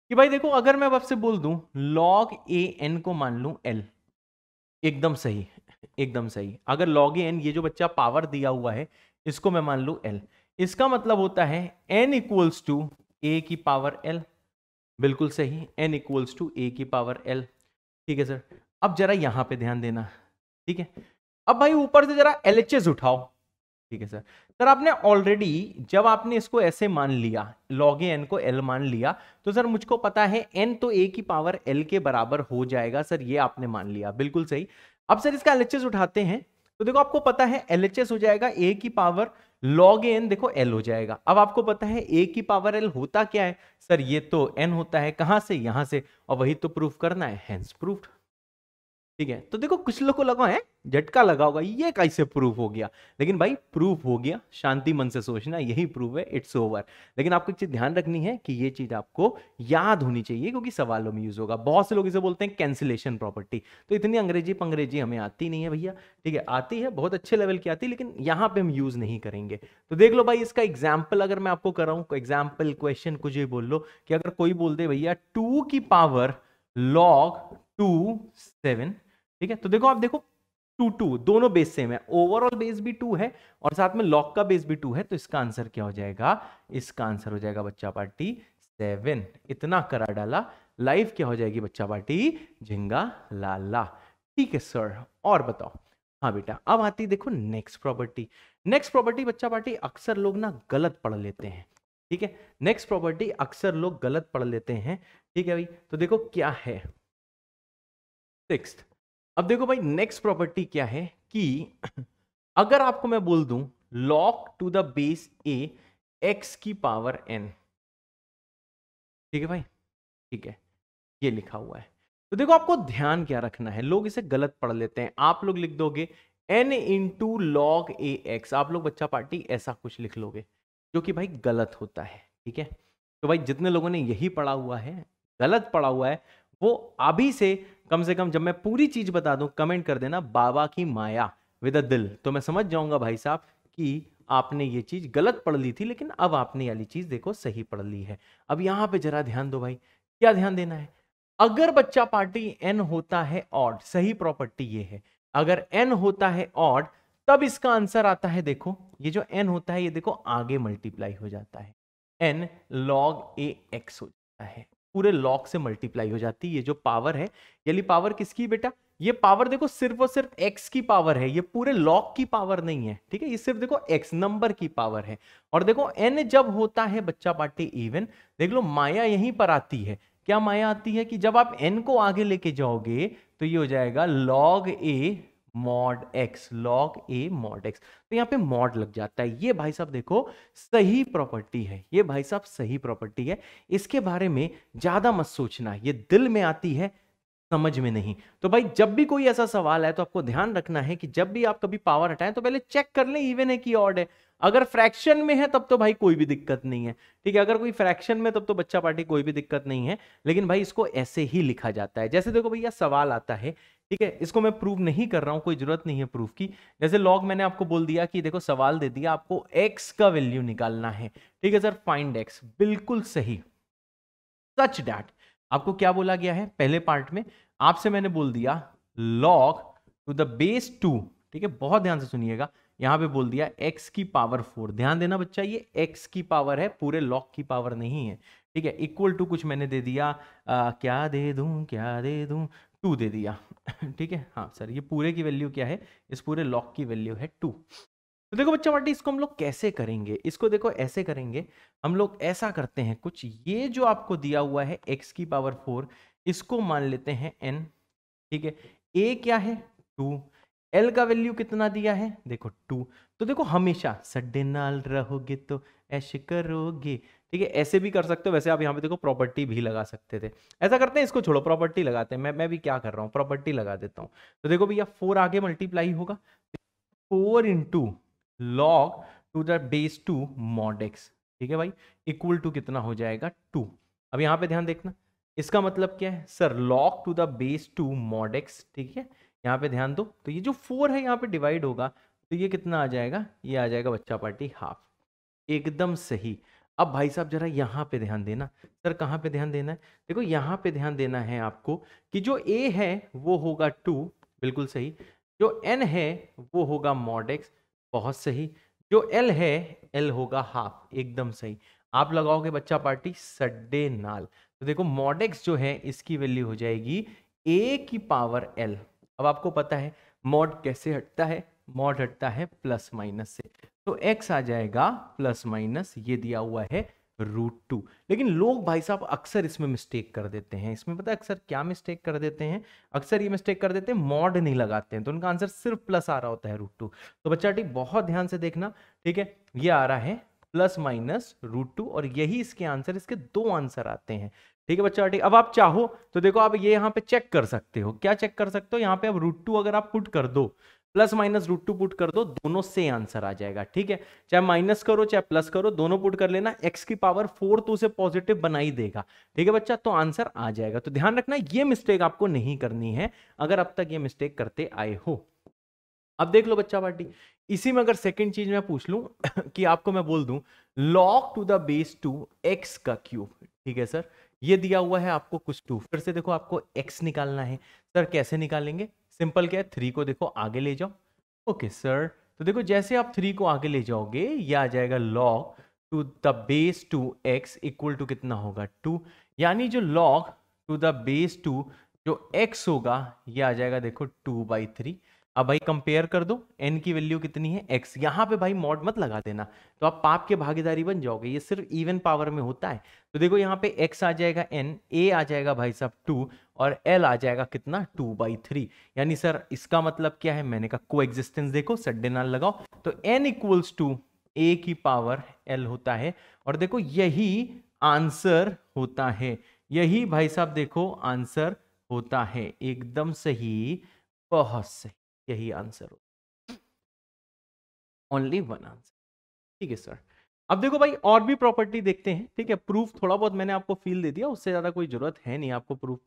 कि भाई देखो अगर मैं आपसे बोल दूं log ए एन को मान लूं एल एकदम सही एकदम सही अगर log ए एन ये जो बच्चा पावर दिया हुआ है इसको मैं मान लूं एल इसका मतलब होता है एन इक्वल्स टू ए की पावर एल बिल्कुल सही एन इक्वल्स टू ए की पावर एल ठीक है सर अब जरा यहां पे ध्यान देना ठीक है अब भाई ऊपर से जरा एल उठाओ ठीक है सर सर आपने ऑलरेडी जब आपने इसको ऐसे मान लिया लॉग एन को एल मान लिया तो सर मुझको पता है एन तो ए की पावर एल के बराबर हो जाएगा सर ये आपने मान लिया बिल्कुल सही अब सर इसका एल उठाते हैं तो देखो आपको पता है एल हो जाएगा ए की पावर लॉग एन देखो एल हो जाएगा अब आपको पता है ए की पावर एल होता क्या है सर ये तो एन होता है कहाँ से यहाँ से और वही तो प्रूफ करना है हैंस प्रूफ ठीक है तो देखो कुछ लोग को लगा है झटका लगा होगा ये कैसे प्रूफ हो गया लेकिन भाई प्रूफ हो गया शांति मन से सोचना यही प्रूफ है इट्स ओवर लेकिन आपको एक चीज ध्यान रखनी है कि ये चीज आपको याद होनी चाहिए क्योंकि सवालों में यूज होगा बहुत से लोग इसे बोलते हैं कैंसिलेशन प्रॉपर्टी तो इतनी अंग्रेजी पंग्रेजी हमें आती नहीं है भैया ठीक है आती है बहुत अच्छे लेवल की आती है लेकिन यहाँ पे हम यूज नहीं करेंगे तो देख लो भाई इसका एग्जाम्पल अगर मैं आपको कराऊँ एग्जाम्पल क्वेश्चन कुछ भी बोल लो कि अगर कोई बोल दे भैया टू की पावर लॉग टू सेवन ठीक है तो देखो आप देखो टू टू दोनों बेस सेम है ओवरऑल बेस भी टू है और साथ में लॉक का बेस भी टू है तो इसका आंसर क्या हो जाएगा इसका आंसर हो जाएगा बच्चा पार्टी सेवन इतना करा डाला लाइफ क्या हो जाएगी बच्चा पार्टी झिंगा लाला ठीक है सर और बताओ हाँ बेटा अब आती देखो नेक्स्ट प्रॉपर्टी नेक्स्ट प्रॉपर्टी बच्चा पार्टी अक्सर लोग ना गलत पढ़ लेते हैं ठीक है नेक्स्ट प्रॉपर्टी अक्सर लोग गलत पढ़ लेते हैं ठीक है भाई तो देखो क्या है सिक्स्थ अब देखो भाई नेक्स्ट प्रॉपर्टी क्या है कि अगर आपको मैं बोल दूं log to the base a x की पावर एन ठीक है भाई ठीक है ये लिखा हुआ है तो देखो आपको ध्यान क्या रखना है लोग इसे गलत पढ़ लेते हैं आप लोग लिख दोगे n into log a x आप लोग बच्चा पार्टी ऐसा कुछ लिख लोगे जो कि भाई गलत होता है ठीक है तो भाई जितने लोगों ने यही पढ़ा हुआ है गलत पढ़ा हुआ है वो अभी से कम से कम जब मैं पूरी चीज बता दूं कमेंट कर देना बाबा की माया विद अ दिल तो मैं समझ जाऊंगा भाई साहब कि आपने ये चीज गलत पढ़ ली थी लेकिन अब आपने वाली चीज देखो सही पढ़ ली है अब यहां पे जरा ध्यान दो भाई क्या ध्यान देना है अगर बच्चा पार्टी एन होता है ऑड सही प्रॉपर्टी ये है अगर एन होता है ऑड तब इसका आंसर आता है देखो ये जो एन होता है ये देखो आगे मल्टीप्लाई हो जाता है एन लॉग ए एक्स हो जाता है पूरे लॉक से मल्टीप्लाई हो जाती है ये जो पावर है यानी पावर किसकी बेटा ये पावर देखो सिर्फ और सिर्फ एक्स की पावर है ये पूरे लॉक की पावर नहीं है ठीक है ये सिर्फ देखो एक्स नंबर की पावर है और देखो एन जब होता है बच्चा पार्टी इवन देख लो माया यहीं पर आती है क्या माया आती है कि जब आप एन को आगे लेके जाओगे तो ये हो जाएगा log a mod x log a mod x तो यहाँ पे मॉड लग जाता है ये भाई साहब देखो सही प्रॉपर्टी है ये भाई साहब सही प्रॉपर्टी है इसके बारे में ज़्यादा मत सोचना ये दिल में आती है समझ में नहीं तो भाई जब भी कोई ऐसा सवाल है तो आपको ध्यान रखना है कि जब भी आप कभी पावर हटाएं तो पहले चेक कर लें इवन है कि ऑड है अगर फ्रैक्शन में है तब तो भाई कोई भी दिक्कत नहीं है ठीक है अगर कोई फ्रैक्शन में तब तो बच्चा पार्टी कोई भी दिक्कत नहीं है लेकिन भाई इसको ऐसे ही लिखा जाता है जैसे देखो भैया सवाल आता है ठीक है इसको मैं प्रूव नहीं कर रहा हूं कोई जरूरत नहीं है प्रूफ की जैसे लॉग मैंने आपको बोल दिया कि देखो सवाल दे दिया आपको एक्स का वैल्यू निकालना है ठीक है सर फाइंड एक्स बिल्कुल सही सच डैट आपको क्या बोला गया है पहले पार्ट में आपसे मैंने बोल दिया log to the base two ठीक है बहुत ध्यान से सुनिएगा यहाँ पे बोल दिया x की पावर फोर ध्यान देना बच्चा ये x की पावर है पूरे लॉक की पावर नहीं है ठीक है इक्वल टू कुछ मैंने दे दिया आ, क्या दे दू क्या दे दू टू दे दिया ठीक है हाँ सर ये पूरे की वैल्यू क्या है इस पूरे लॉक की वैल्यू है टू तो देखो बच्चा पार्टी इसको हम लोग कैसे करेंगे इसको देखो ऐसे करेंगे हम लोग ऐसा करते हैं कुछ ये जो आपको दिया हुआ है एक्स की पावर फोर इसको मान लेते हैं एन ठीक है ए क्या है टू एल का वैल्यू कितना दिया है देखो टू तो देखो हमेशा सड्डे नाल रहोगे तो ऐश करोगे ठीक है ऐसे भी कर सकते हो वैसे आप यहाँ पे देखो प्रॉपर्टी भी लगा सकते थे ऐसा करते हैं इसको छोड़ो प्रॉपर्टी लगाते हैं मैं मैं भी क्या कर रहा हूँ प्रॉपर्टी लगा देता हूँ तो देखो भैया फोर आगे मल्टीप्लाई होगा four into log to the base two mod x ठीक है भाई इक्वल टू कितना हो जाएगा टू अब यहाँ पे ध्यान देखना इसका मतलब क्या है sir log to the base two mod x ठीक है यहाँ पे ध्यान दो तो ये जो फोर है यहाँ पे डिवाइड होगा तो ये कितना आ जाएगा ये आ जाएगा बच्चा पार्टी हाफ एकदम सही अब भाई साहब जरा यहाँ पे ध्यान देना सर कहाँ पे ध्यान देना है देखो यहाँ पे ध्यान देना है आपको कि जो ए है वो होगा टू बिल्कुल सही जो एन है वो होगा मॉड एक्स बहुत सही जो एल है एल होगा हाफ एकदम सही आप लगाओगे बच्चा पार्टी सड्डे नाल तो देखो मॉडेक्स जो है इसकी वैल्यू हो जाएगी ए की पावर एल अब आपको पता है मॉड कैसे हटता है मॉड हटता है प्लस माइनस से तो एक्स आ जाएगा प्लस माइनस ये दिया हुआ है रूट टू लेकिन लोग भाई साहब अक्सर इसमें मिस्टेक कर देते हैं इसमें पता है अक्सर क्या मिस्टेक कर देते हैं अक्सर ये मिस्टेक कर देते हैं मॉड नहीं लगाते हैं तो उनका आंसर सिर्फ प्लस आ रहा होता है रूट टू तो बच्चा ठीक बहुत ध्यान से देखना ठीक है ये आ रहा है प्लस माइनस रूट टू और यही इसके आंसर इसके दो आंसर आते हैं ठीक है बच्चा ठीक अब आप चाहो तो देखो आप ये यहाँ पे चेक कर सकते हो क्या चेक कर सकते हो यहाँ पे अब रूट टू अगर आप पुट कर दो plus minus root two put कर दो दोनों से आंसर आ जाएगा ठीक है चाहे माइनस करो चाहे प्लस करो दोनों पुट कर लेना एक्स की पावर फोर तो उसे पॉजिटिव बनाई देगा ठीक है बच्चा तो आंसर आ जाएगा तो ध्यान रखना ये मिस्टेक आपको नहीं करनी है अगर अब तक ये मिस्टेक करते आए हो अब देख लो बच्चा पार्टी इसी में अगर सेकेंड चीज मैं पूछ लू कि आपको मैं बोल दू log to the base two x का क्यूब ठीक है सर ये दिया हुआ है आपको कुछ टू फिर से देखो आपको एक्स निकालना है सर कैसे निकालेंगे सिंपल क्या है थ्री को देखो आगे ले जाओ ओके सर तो देखो जैसे आप थ्री को आगे ले जाओगे ये आ जाएगा log to the base two x equal to कितना होगा टू यानी जो log to the base two जो एक्स होगा ये आ जाएगा देखो टू बाई थ्री अब भाई कंपेयर कर दो एन की वैल्यू कितनी है एक्स यहाँ पे भाई मॉड मत लगा देना तो आप पाप के भागीदारी बन जाओगे ये सिर्फ इवन पावर में होता है तो देखो यहाँ पे एक्स आ जाएगा एन ए आ जाएगा भाई साहब टू और एल आ जाएगा कितना टू बाई थ्री यानी सर इसका मतलब क्या है मैंने कहा को एग्जिस्टेंस देखो सड्डे नाल लगाओ तो एन इक्वल्स टू ए की पावर एल होता है और देखो यही आंसर होता है यही भाई साहब देखो आंसर होता है एकदम सही बहुत सही यही आंसर होता है ओनली वन आंसर ठीक है सर अब देखो भाई और भी प्रॉपर्टी देखते हैं ठीक है प्रूफ थोड़ा बहुत मैंने आपको फील दे दिया उससे ज़्यादा कोई ज़रूरत है नहीं आपको प्रूफ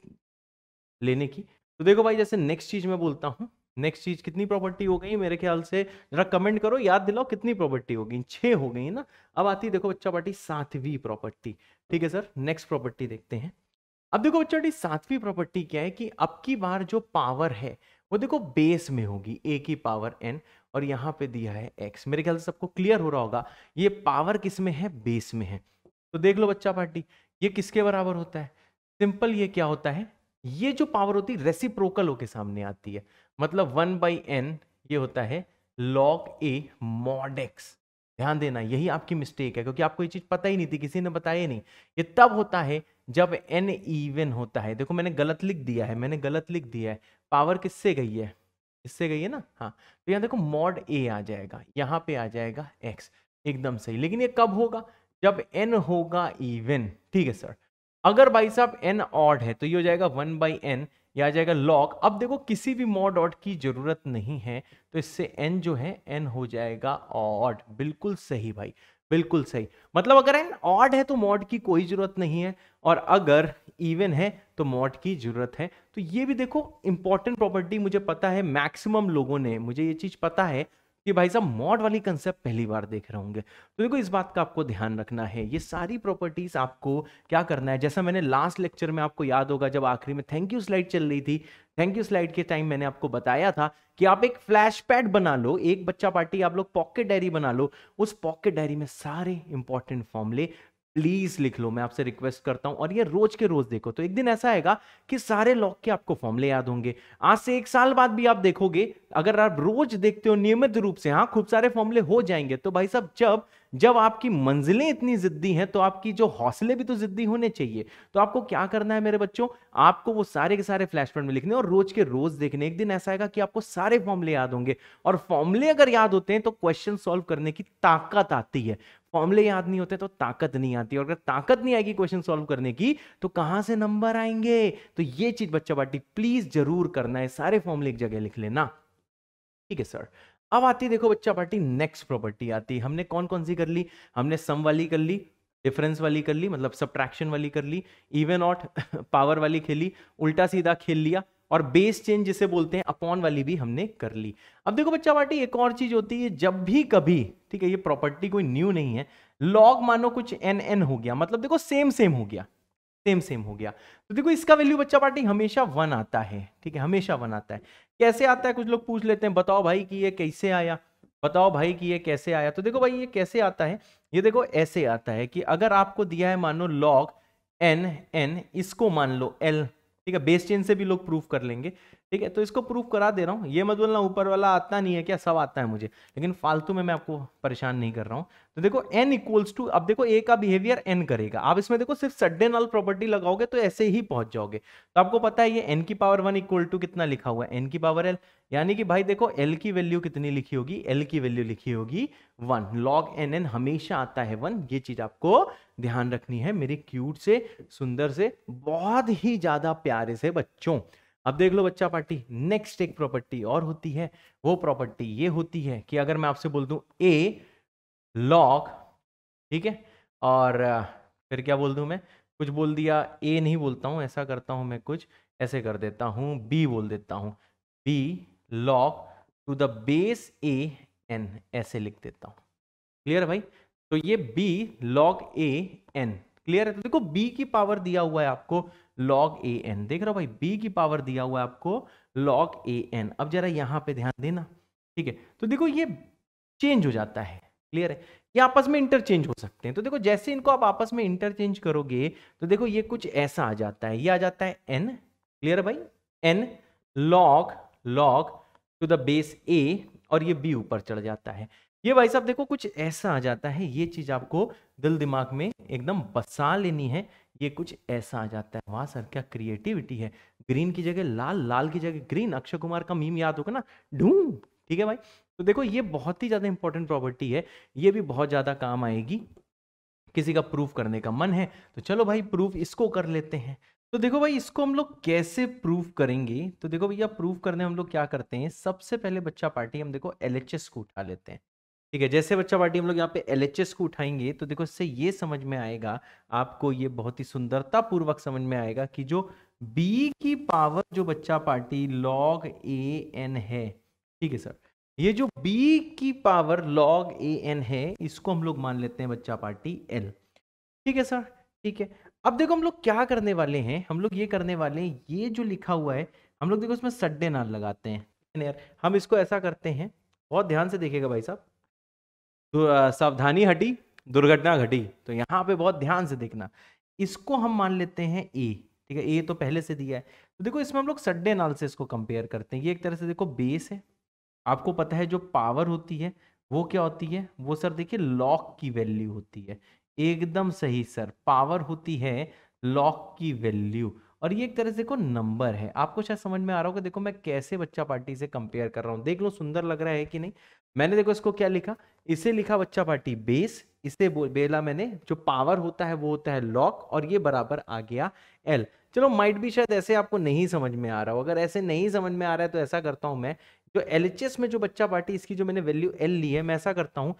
लेने की तो देखो भाई जैसे नेक्स्ट चीज मैं बोलता हूँ नेक्स्ट चीज कितनी प्रॉपर्टी हो गई मेरे ख्याल से जरा कमेंट करो याद दिलाओ कितनी प्रॉपर्टी हो गई छः हो गई ना अब आती देखो बच्चा पार्टी सातवीं प्रॉपर्टी ठीक है सर नेक्स्ट प्रॉपर्टी देखते हैं अब देखो बच्चा पार्टी सातवीं प्रॉपर्टी क्या है कि अब की बार जो पावर है वो देखो बेस में होगी ए की पावर एन और यहाँ पे दिया है एक्स मेरे ख्याल से सबको क्लियर हो रहा होगा ये पावर किस में है बेस में है तो देख लो बच्चा पार्टी ये किसके बराबर होता है सिंपल ये क्या होता है ये जो पावर होती है रेसिप्रोकल होके सामने आती है मतलब वन बाई एन ये होता है लॉग ए मॉड एक्स ध्यान देना यही आपकी मिस्टेक है क्योंकि आपको ये चीज़ पता ही नहीं थी किसी ने बताया नहीं ये तब होता है जब एन इवन होता है देखो मैंने गलत लिख दिया है मैंने गलत लिख दिया है पावर किससे गई है इससे गई है ना हाँ तो यहाँ देखो मॉड ए आ जाएगा यहाँ पे आ जाएगा एक्स एकदम सही लेकिन ये कब होगा जब एन होगा इवन ठीक है सर अगर भाई साहब एन ऑड है तो ये हो जाएगा वन बाई एन या आ जाएगा लॉक अब देखो किसी भी मॉड ऑड की जरूरत नहीं है तो इससे एन जो है एन हो जाएगा ऑड बिल्कुल सही भाई बिल्कुल सही मतलब अगर एन ऑड है तो मॉड की कोई जरूरत नहीं है और अगर इवन है तो मॉड की जरूरत है तो ये भी देखो इंपॉर्टेंट प्रॉपर्टी मुझे पता है मैक्सिमम लोगों ने मुझे ये चीज पता है कि भाई साहब मॉड वाली कंसेप्ट पहली बार देख रहे होंगे तो देखो इस बात का आपको ध्यान रखना है ये सारी प्रॉपर्टीज आपको क्या करना है जैसा मैंने लास्ट लेक्चर में आपको याद होगा जब आखिरी में थैंक यू स्लाइड चल रही थी थैंक यू स्लाइड के टाइम मैंने आपको बताया था कि आप एक फ्लैश पैड बना लो एक बच्चा पार्टी आप लोग पॉकेट डायरी बना लो उस पॉकेट डायरी में सारे इंपॉर्टेंट फॉर्मले प्लीज लिख लो मैं आपसे रिक्वेस्ट करता हूं और ये रोज के रोज देखो तो एक दिन ऐसा आएगा कि सारे लॉक के आपको फॉर्मले याद होंगे आज से एक साल बाद भी आप देखोगे अगर आप रोज देखते हो नियमित रूप से हाँ खूब सारे फॉर्मले हो जाएंगे तो भाई साहब जब जब आपकी मंजिलें इतनी जिद्दी हैं तो आपकी जो हौसले भी तो जिद्दी होने चाहिए तो आपको क्या करना है मेरे बच्चों आपको वो सारे के सारे फ्लैश पॉइंट में लिखने और रोज के रोज देखने एक दिन ऐसा आएगा कि आपको सारे फॉर्मूले याद होंगे और फॉर्मूले अगर याद होते हैं तो क्वेश्चन सॉल्व करने की ताकत आती है फॉर्मूले याद नहीं होते तो ताकत नहीं आती और अगर ताकत नहीं आएगी क्वेश्चन सॉल्व करने की तो कहां से नंबर आएंगे तो ये चीज बच्चा बाटी प्लीज जरूर करना है सारे फॉर्मूले एक जगह लिख लेना ठीक है सर अब आती है देखो बच्चा पार्टी नेक्स्ट प्रॉपर्टी आती है हमने कौन कौन सी कर ली हमने सम वाली कर ली डिफरेंस वाली कर ली मतलब सब्ट्रैक्शन वाली कर ली इवन ऑट पावर वाली खेली उल्टा सीधा खेल लिया और बेस चेंज जिसे बोलते हैं अपॉन वाली भी हमने कर ली अब देखो बच्चा पार्टी एक और चीज होती है जब भी कभी ठीक है ये प्रॉपर्टी कोई न्यू नहीं है लॉग मानो कुछ एन एन हो गया मतलब देखो सेम सेम हो गया सेम सेम हो गया तो देखो इसका वैल्यू बच्चा पार्टी हमेशा वन आता है ठीक है हमेशा वन आता है कैसे आता है कुछ लोग पूछ लेते हैं बताओ भाई कि ये कैसे आया बताओ भाई कि ये कैसे आया तो देखो भाई ये कैसे आता है ये देखो ऐसे आता है कि अगर आपको दिया है मानो लॉग एन एन इसको मान लो एल ठीक है बेस चेन से भी लोग प्रूफ कर लेंगे ठीक है तो इसको प्रूफ करा दे रहा हूँ ये मत बोलना ऊपर वाला आता नहीं है क्या सब आता है मुझे लेकिन फालतू में मैं आपको परेशान नहीं कर रहा हूँ तो देखो एन इक्वल्स टू अब देखो ए का बिहेवियर एन करेगा आप इसमें देखो सिर्फ सड्डे नल प्रॉपर्टी लगाओगे तो ऐसे ही पहुंच जाओगे तो आपको पता है ये एन की पावर वन इक्वल टू कितना लिखा हुआ है एन की पावर एल यानी कि भाई देखो एल की वैल्यू कितनी लिखी होगी एल की वैल्यू लिखी होगी वन लॉग एन एन हमेशा आता है वन ये चीज आपको ध्यान रखनी है मेरे क्यूट से सुंदर से बहुत ही ज्यादा प्यारे से बच्चों अब देख लो बच्चा पार्टी नेक्स्ट एक प्रॉपर्टी और होती है वो प्रॉपर्टी ये होती है कि अगर मैं आपसे बोल दूं ए लॉक ठीक है और फिर क्या बोल दूं मैं कुछ बोल दिया ए नहीं बोलता हूं ऐसा करता हूं मैं कुछ ऐसे कर देता हूं बी बोल देता हूं b log to the base A n ऐसे लिख देता हूं क्लियर भाई तो ये b log a n clear है तो देखो बी की पावर दिया हुआ है आपको लॉग ए एन देख रहे हो भाई बी की पावर दिया हुआ है आपको लॉग ए एन अब जरा यहाँ पे ध्यान देना ठीक है तो देखो ये चेंज हो जाता है क्लियर है ये आपस में इंटरचेंज हो सकते हैं तो देखो जैसे इनको आप आपस में इंटरचेंज करोगे तो देखो ये कुछ ऐसा आ जाता है ये आ जाता है एन क्लियर है भाई n log log to the base a और ये बी ऊपर चढ़ जाता है ये भाई साहब देखो कुछ ऐसा आ जाता है ये चीज आपको दिल दिमाग में एकदम बसा लेनी है ये कुछ ऐसा आ जाता है वहां सर क्या क्रिएटिविटी है ग्रीन की जगह लाल लाल की जगह ग्रीन अक्षय कुमार का मीम याद होगा ना ढूम ठीक है भाई तो देखो ये बहुत ही ज़्यादा इंपॉर्टेंट प्रॉपर्टी है ये भी बहुत ज़्यादा काम आएगी किसी का प्रूफ करने का मन है तो चलो भाई प्रूफ इसको कर लेते हैं तो देखो भाई इसको हम लोग कैसे प्रूफ करेंगे तो देखो भैया प्रूफ करने हम लोग क्या करते हैं सबसे पहले बच्चा पार्टी हम देखो एल को उठा लेते हैं ठीक है जैसे बच्चा पार्टी हम लोग यहाँ पे एल को उठाएंगे तो देखो इससे ये समझ में आएगा आपको ये बहुत ही सुंदरता पूर्वक समझ में आएगा कि जो b की पावर जो बच्चा पार्टी log a n है ठीक है सर ये जो b की पावर log a n है इसको हम लोग मान लेते हैं बच्चा पार्टी l ठीक है सर ठीक है अब देखो हम लोग क्या करने वाले हैं हम लोग ये करने वाले हैं ये जो लिखा हुआ है हम लोग देखो इसमें सड्डे नाल लगाते हैं यार हम इसको ऐसा करते हैं बहुत ध्यान से देखिएगा भाई साहब सावधानी हटी दुर्घटना घटी तो यहाँ पे बहुत ध्यान से देखना इसको हम मान लेते हैं ए ठीक है ए तो पहले से दिया है तो देखो इसमें हम लोग सड्डे से इसको कंपेयर करते हैं ये एक तरह से देखो बेस है आपको पता है जो पावर होती है वो क्या होती है वो सर देखिए लॉक की वैल्यू होती है एकदम सही सर पावर होती है लॉक की वैल्यू और ये एक तरह से देखो नंबर है आपको शायद समझ में आ रहा होगा देखो मैं कैसे बच्चा पार्टी से कंपेयर कर रहा हूँ देख लो सुंदर लग रहा है कि नहीं मैंने देखो इसको क्या लिखा इसे लिखा बच्चा पार्टी बेस इसे बेला मैंने जो पावर होता है वो होता है लॉक और ये बराबर आ गया एल चलो माइट भी शायद ऐसे आपको नहीं समझ में आ रहा हो अगर ऐसे नहीं समझ में आ रहा है तो ऐसा करता हूं मैं जो एल में जो बच्चा पार्टी इसकी जो मैंने वैल्यू एल ली है मैं ऐसा करता हूं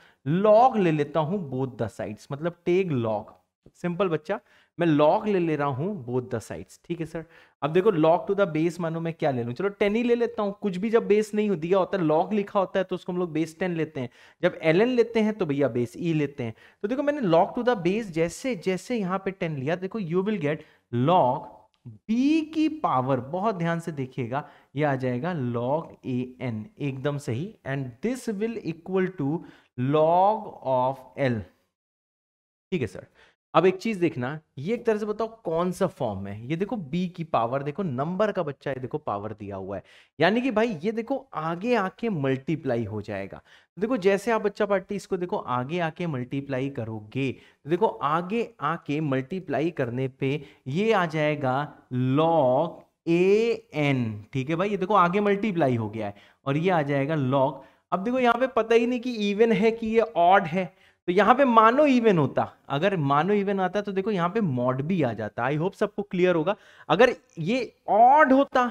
लॉग ले लेता हूं बोथ द साइड मतलब टेक लॉग सिंपल बच्चा मैं लॉग ले ले रहा हूँ बोथ द साइड्स ठीक है सर अब देखो लॉग टू द बेस मानो मैं क्या ले लूँ चलो टेन ही ले लेता हूँ कुछ भी जब बेस नहीं दिया होता है लॉग लिखा होता है तो उसको हम लोग बेस टेन लेते हैं जब एल लेते हैं तो भैया बेस ई e लेते हैं तो देखो मैंने लॉग टू द बेस जैसे जैसे यहाँ पे टेन लिया देखो you will get log b की पावर बहुत ध्यान से देखिएगा ये आ जाएगा लॉग ए एन एकदम सही and this will equal to log of L ठीक है सर अब एक चीज देखना ये एक तरह से बताओ कौन सा फॉर्म है ये देखो बी की पावर देखो नंबर का बच्चा है देखो पावर दिया हुआ है यानी कि भाई ये देखो आगे आके मल्टीप्लाई हो जाएगा देखो जैसे आप बच्चा पार्टी इसको देखो आगे आके मल्टीप्लाई करोगे तो देखो आगे आके मल्टीप्लाई करने पे ये आ जाएगा लॉक ए एन ठीक है भाई ये देखो आगे मल्टीप्लाई हो गया है और ये आ जाएगा लॉक अब देखो यहाँ पे पता ही नहीं कि इवन है कि ये ऑड है तो यहाँ पे मानो इवन होता अगर मानो इवन आता तो देखो यहाँ पे मॉड भी आ जाता आई होप सबको क्लियर होगा अगर ये ऑड होता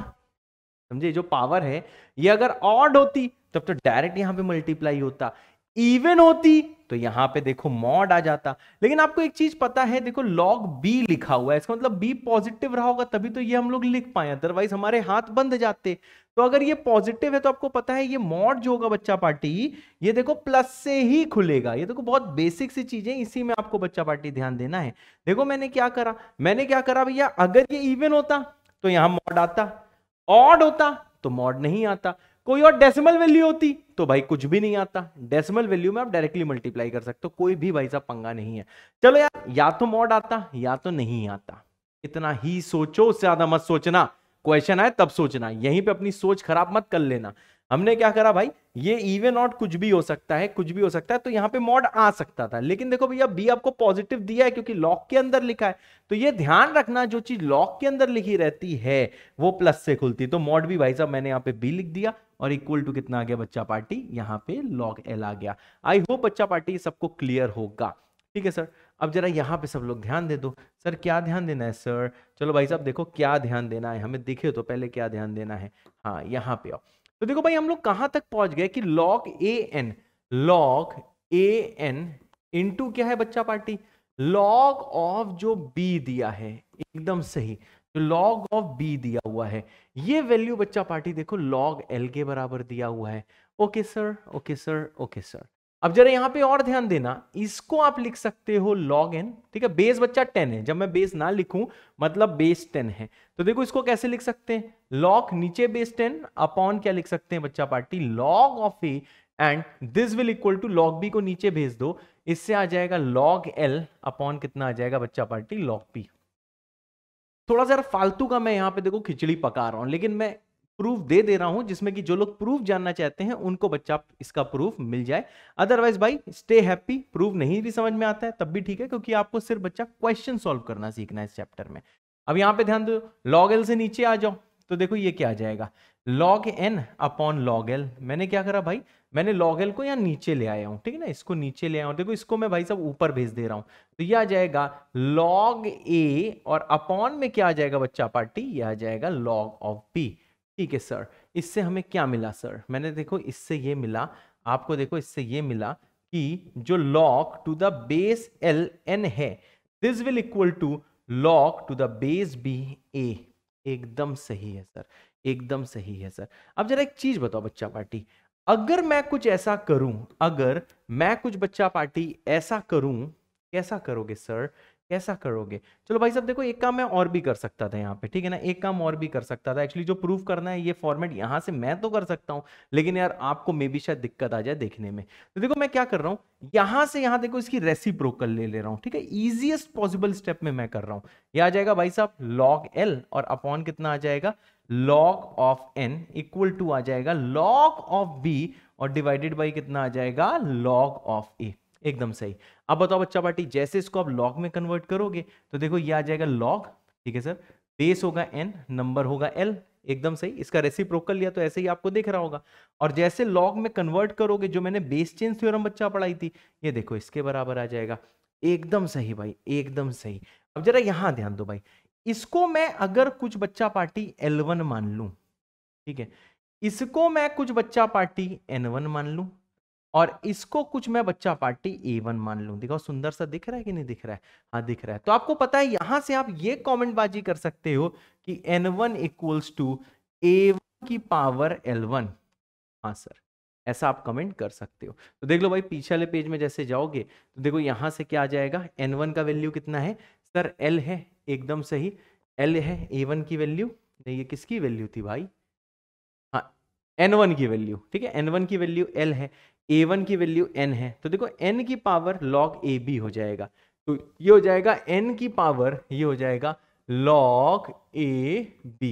समझे जो पावर है ये अगर ऑड होती तब तो, डायरेक्ट यहाँ पे मल्टीप्लाई होता इवन होती तो यहां पे देखो मॉड आ जाता लेकिन आपको एक चीज पता है देखो लॉग बी लिखा हुआ है इसका मतलब बी पॉजिटिव रहा होगा तभी तो ये हम लोग लिख पाए अदरवाइज हमारे हाथ बंद जाते तो अगर ये पॉजिटिव है तो आपको पता है ये मॉड जो होगा बच्चा पार्टी ये देखो प्लस से ही खुलेगा ये देखो बहुत बेसिक सी चीजें इसी में आपको बच्चा पार्टी ध्यान देना है देखो मैंने क्या करा मैंने क्या करा भैया अगर ये इवन होता तो यहां मॉड आता ऑड होता तो मॉड नहीं आता कोई और डेसिमल वैल्यू होती तो भाई कुछ भी नहीं आता डेसिमल वैल्यू में आप डायरेक्टली मल्टीप्लाई कर सकते हो कोई भी भाई साहब पंगा नहीं है चलो यार या तो मॉड आता या तो नहीं आता इतना ही सोचो उससे ज्यादा मत सोचना क्वेश्चन आए तब सोचना यहीं पे अपनी सोच खराब मत कर लेना हमने क्या करा भाई ये इवन नॉट कुछ भी हो सकता है कुछ भी हो सकता है तो यहाँ पे मॉड आ सकता था लेकिन देखो भैया बी आपको पॉजिटिव दिया है क्योंकि लॉक के अंदर लिखा है तो ये ध्यान रखना जो चीज लॉक के अंदर लिखी रहती है वो प्लस से खुलती है तो मॉड भी भाई साहब मैंने यहाँ पे बी लिख दिया और इक्वल टू कितना आ गया बच्चा पार्टी यहाँ पे लॉक एल आ गया आई होप बच्चा पार्टी सबको क्लियर होगा ठीक है सर अब जरा यहाँ पे सब लोग ध्यान दे दो सर क्या ध्यान देना है सर चलो भाई साहब देखो क्या ध्यान देना है हमें दिखे तो पहले क्या ध्यान देना है हाँ यहाँ पे आओ तो देखो भाई हम लोग कहां तक पहुंच गए कि log ए एन log ए एन इंटू क्या है बच्चा पार्टी log ऑफ जो b दिया है एकदम सही जो log ऑफ b दिया हुआ है ये वैल्यू बच्चा पार्टी देखो log l के बराबर दिया हुआ है okay sir okay sir okay sir अब जरा यहां पे और ध्यान देना इसको आप लिख सकते हो लॉग एन ठीक है बेस बच्चा टेन है जब मैं बेस ना लिखूं मतलब बेस टेन है तो देखो इसको कैसे लिख सकते हैं लॉग नीचे बेस टेन अपॉन क्या लिख सकते हैं बच्चा party log of a and this will equal to log b को नीचे भेज दो इससे आ जाएगा लॉग एल अपॉन कितना आ जाएगा बच्चा पार्टी लॉग पी थोड़ा सा फालतू का मैं यहाँ पे देखो खिचड़ी पका रहा हूं लेकिन मैं प्रूफ दे दे रहा हूं जिसमें कि जो लोग प्रूफ जानना चाहते हैं उनको बच्चा इसका प्रूफ मिल जाए अदरवाइज भाई स्टे हैप्पी प्रूफ नहीं भी समझ में आता है तब भी ठीक है क्योंकि आपको सिर्फ बच्चा क्वेश्चन सॉल्व करना सीखना है इस चैप्टर में अब यहां पे ध्यान दो लॉग एल से नीचे आ जाओ तो देखो ये क्या आ जाएगा log N upon log l मैंने क्या करा भाई मैंने लॉग एल को यहाँ नीचे ले आया हूँ ठीक है ना इसको नीचे ले आया हूँ देखो इसको मैं भाई सब ऊपर भेज दे रहा हूँ तो ये आ जाएगा लॉग ए और अपॉन में क्या आ जाएगा बच्चा पार्टी ये आ जाएगा लॉग ऑफ पी ठीक है सर इससे हमें क्या मिला सर मैंने देखो इससे ये मिला आपको देखो इससे ये मिला कि जो log to the base l n है this will equal to log to the base b a एकदम सही है सर एकदम सही है सर अब जरा एक चीज बताओ बच्चा पार्टी अगर मैं कुछ ऐसा करूं अगर मैं कुछ बच्चा पार्टी ऐसा करूं कैसा करोगे सर कैसा करोगे चलो भाई साहब देखो एक काम मैं और भी कर सकता था यहाँ पे ठीक है ना एक काम और भी कर सकता था एक्चुअली जो प्रूफ करना है ये फॉर्मेट यहाँ से मैं तो कर सकता हूँ लेकिन यार आपको मे भी शायद दिक्कत आ जाए देखने में तो देखो मैं क्या कर रहा हूँ यहाँ से यहाँ देखो इसकी रेसी ब्रोकर ले ले रहा हूँ ठीक है ईजिएस्ट पॉसिबल स्टेप में मैं कर रहा हूँ यह आ जाएगा भाई साहब लॉग एल और अपॉन कितना आ जाएगा log of n equal to आ जाएगा लॉग ऑफ बी और डिवाइडेड बाई कितना आ जाएगा लॉग ऑफ ए एकदम सही अब बताओ बच्चा पार्टी जैसे इसको आप लॉग में कन्वर्ट करोगे तो देखो ये आ जाएगा लॉग ठीक है सर बेस होगा एन नंबर होगा एल एकदम सही इसका रेसिप्रोकल लिया तो ऐसे ही आपको दिख रहा होगा और जैसे लॉग में कन्वर्ट करोगे जो मैंने बेस चेंज थ्योरम बच्चा पढ़ाई थी ये देखो इसके बराबर आ जाएगा एकदम सही भाई एकदम सही अब जरा यहां ध्यान दो भाई इसको मैं अगर कुछ बच्चा पार्टी एलवन मान लू ठीक है इसको मैं कुछ बच्चा पार्टी एन मान लू और इसको कुछ मैं बच्चा पार्टी ए वन मान लू देखो सुंदर सा दिख रहा है कि नहीं दिख रहा है हाँ दिख रहा है तो आपको पता है यहां से आप ये कॉमेंट बाजी कर सकते हो कि एन वन इक्वल्स टू ए की पावर एल वन हाँ सर ऐसा आप कमेंट कर सकते हो तो देख लो भाई पीछे वाले पेज में जैसे जाओगे तो देखो यहाँ से क्या आ जाएगा एन वन का वैल्यू कितना है सर एल है एकदम सही एल है ए वन की वैल्यू नहीं ये किसकी वैल्यू थी भाई हाँ एन वन की वैल्यू ठीक है एन वन की वैल्यू एल है ए वन की वैल्यू एन है तो देखो एन की पावर लॉग ए बी हो जाएगा तो ये हो जाएगा एन की पावर ये हो जाएगा लॉग ए बी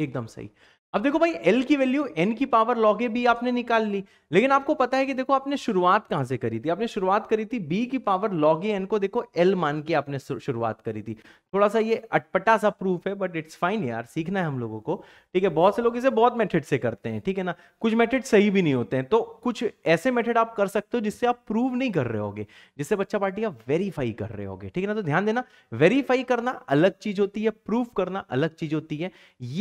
एकदम सही अब देखो भाई एल की वैल्यू एन की पावर लॉगे बी आपने निकाल ली लेकिन आपको पता है कि देखो आपने शुरुआत कहां से करी थी आपने शुरुआत करी थी बी की पावर लॉगे एन को देखो एल मान के आपने शुरुआत करी थी थोड़ा सा ये अटपटा सा प्रूफ है बट इट्स फाइन यार सीखना है हम लोगों को ठीक है बहुत से लोग इसे बहुत मेथड से करते हैं ठीक है ना कुछ मेथड सही भी नहीं होते हैं तो कुछ ऐसे मेथड आप कर सकते हो जिससे आप प्रूव नहीं कर रहे होगे जिससे बच्चा पार्टी आप वेरीफाई कर रहे होगे ठीक है ना तो ध्यान देना वेरीफाई करना अलग चीज होती है प्रूफ करना अलग चीज होती है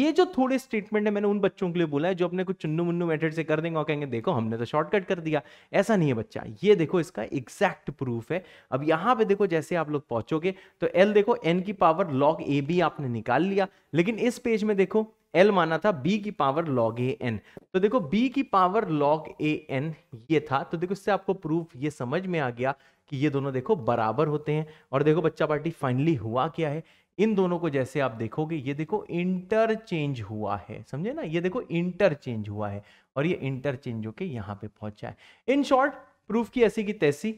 ये जो थोड़े स्टेटमेंट है मैंने मैंने उन बच्चों के लिए बोला है जो अपने कुछ चुन्नू मुन्नू मेथड से कर देंगे और कहेंगे देखो हमने तो शॉर्टकट कर दिया ऐसा नहीं है बच्चा ये देखो इसका एग्जैक्ट प्रूफ है अब यहाँ पे देखो जैसे आप लोग पहुंचोगे तो एल देखो एन की पावर लॉग ए बी आपने निकाल लिया लेकिन इस पेज में देखो एल माना था बी की पावर लॉग ए एन तो देखो बी की पावर लॉग ए एन ये था तो देखो इससे आपको प्रूफ ये समझ में आ गया कि ये दोनों देखो बराबर होते हैं और देखो बच्चा पार्टी फाइनली हुआ क्या है इन दोनों को जैसे आप देखोगे ये देखो इंटरचेंज हुआ है समझे ना ये देखो इंटरचेंज हुआ है और ये इंटरचेंज होके यहाँ पे पहुंचा है इन शॉर्ट प्रूफ की ऐसी की तैसी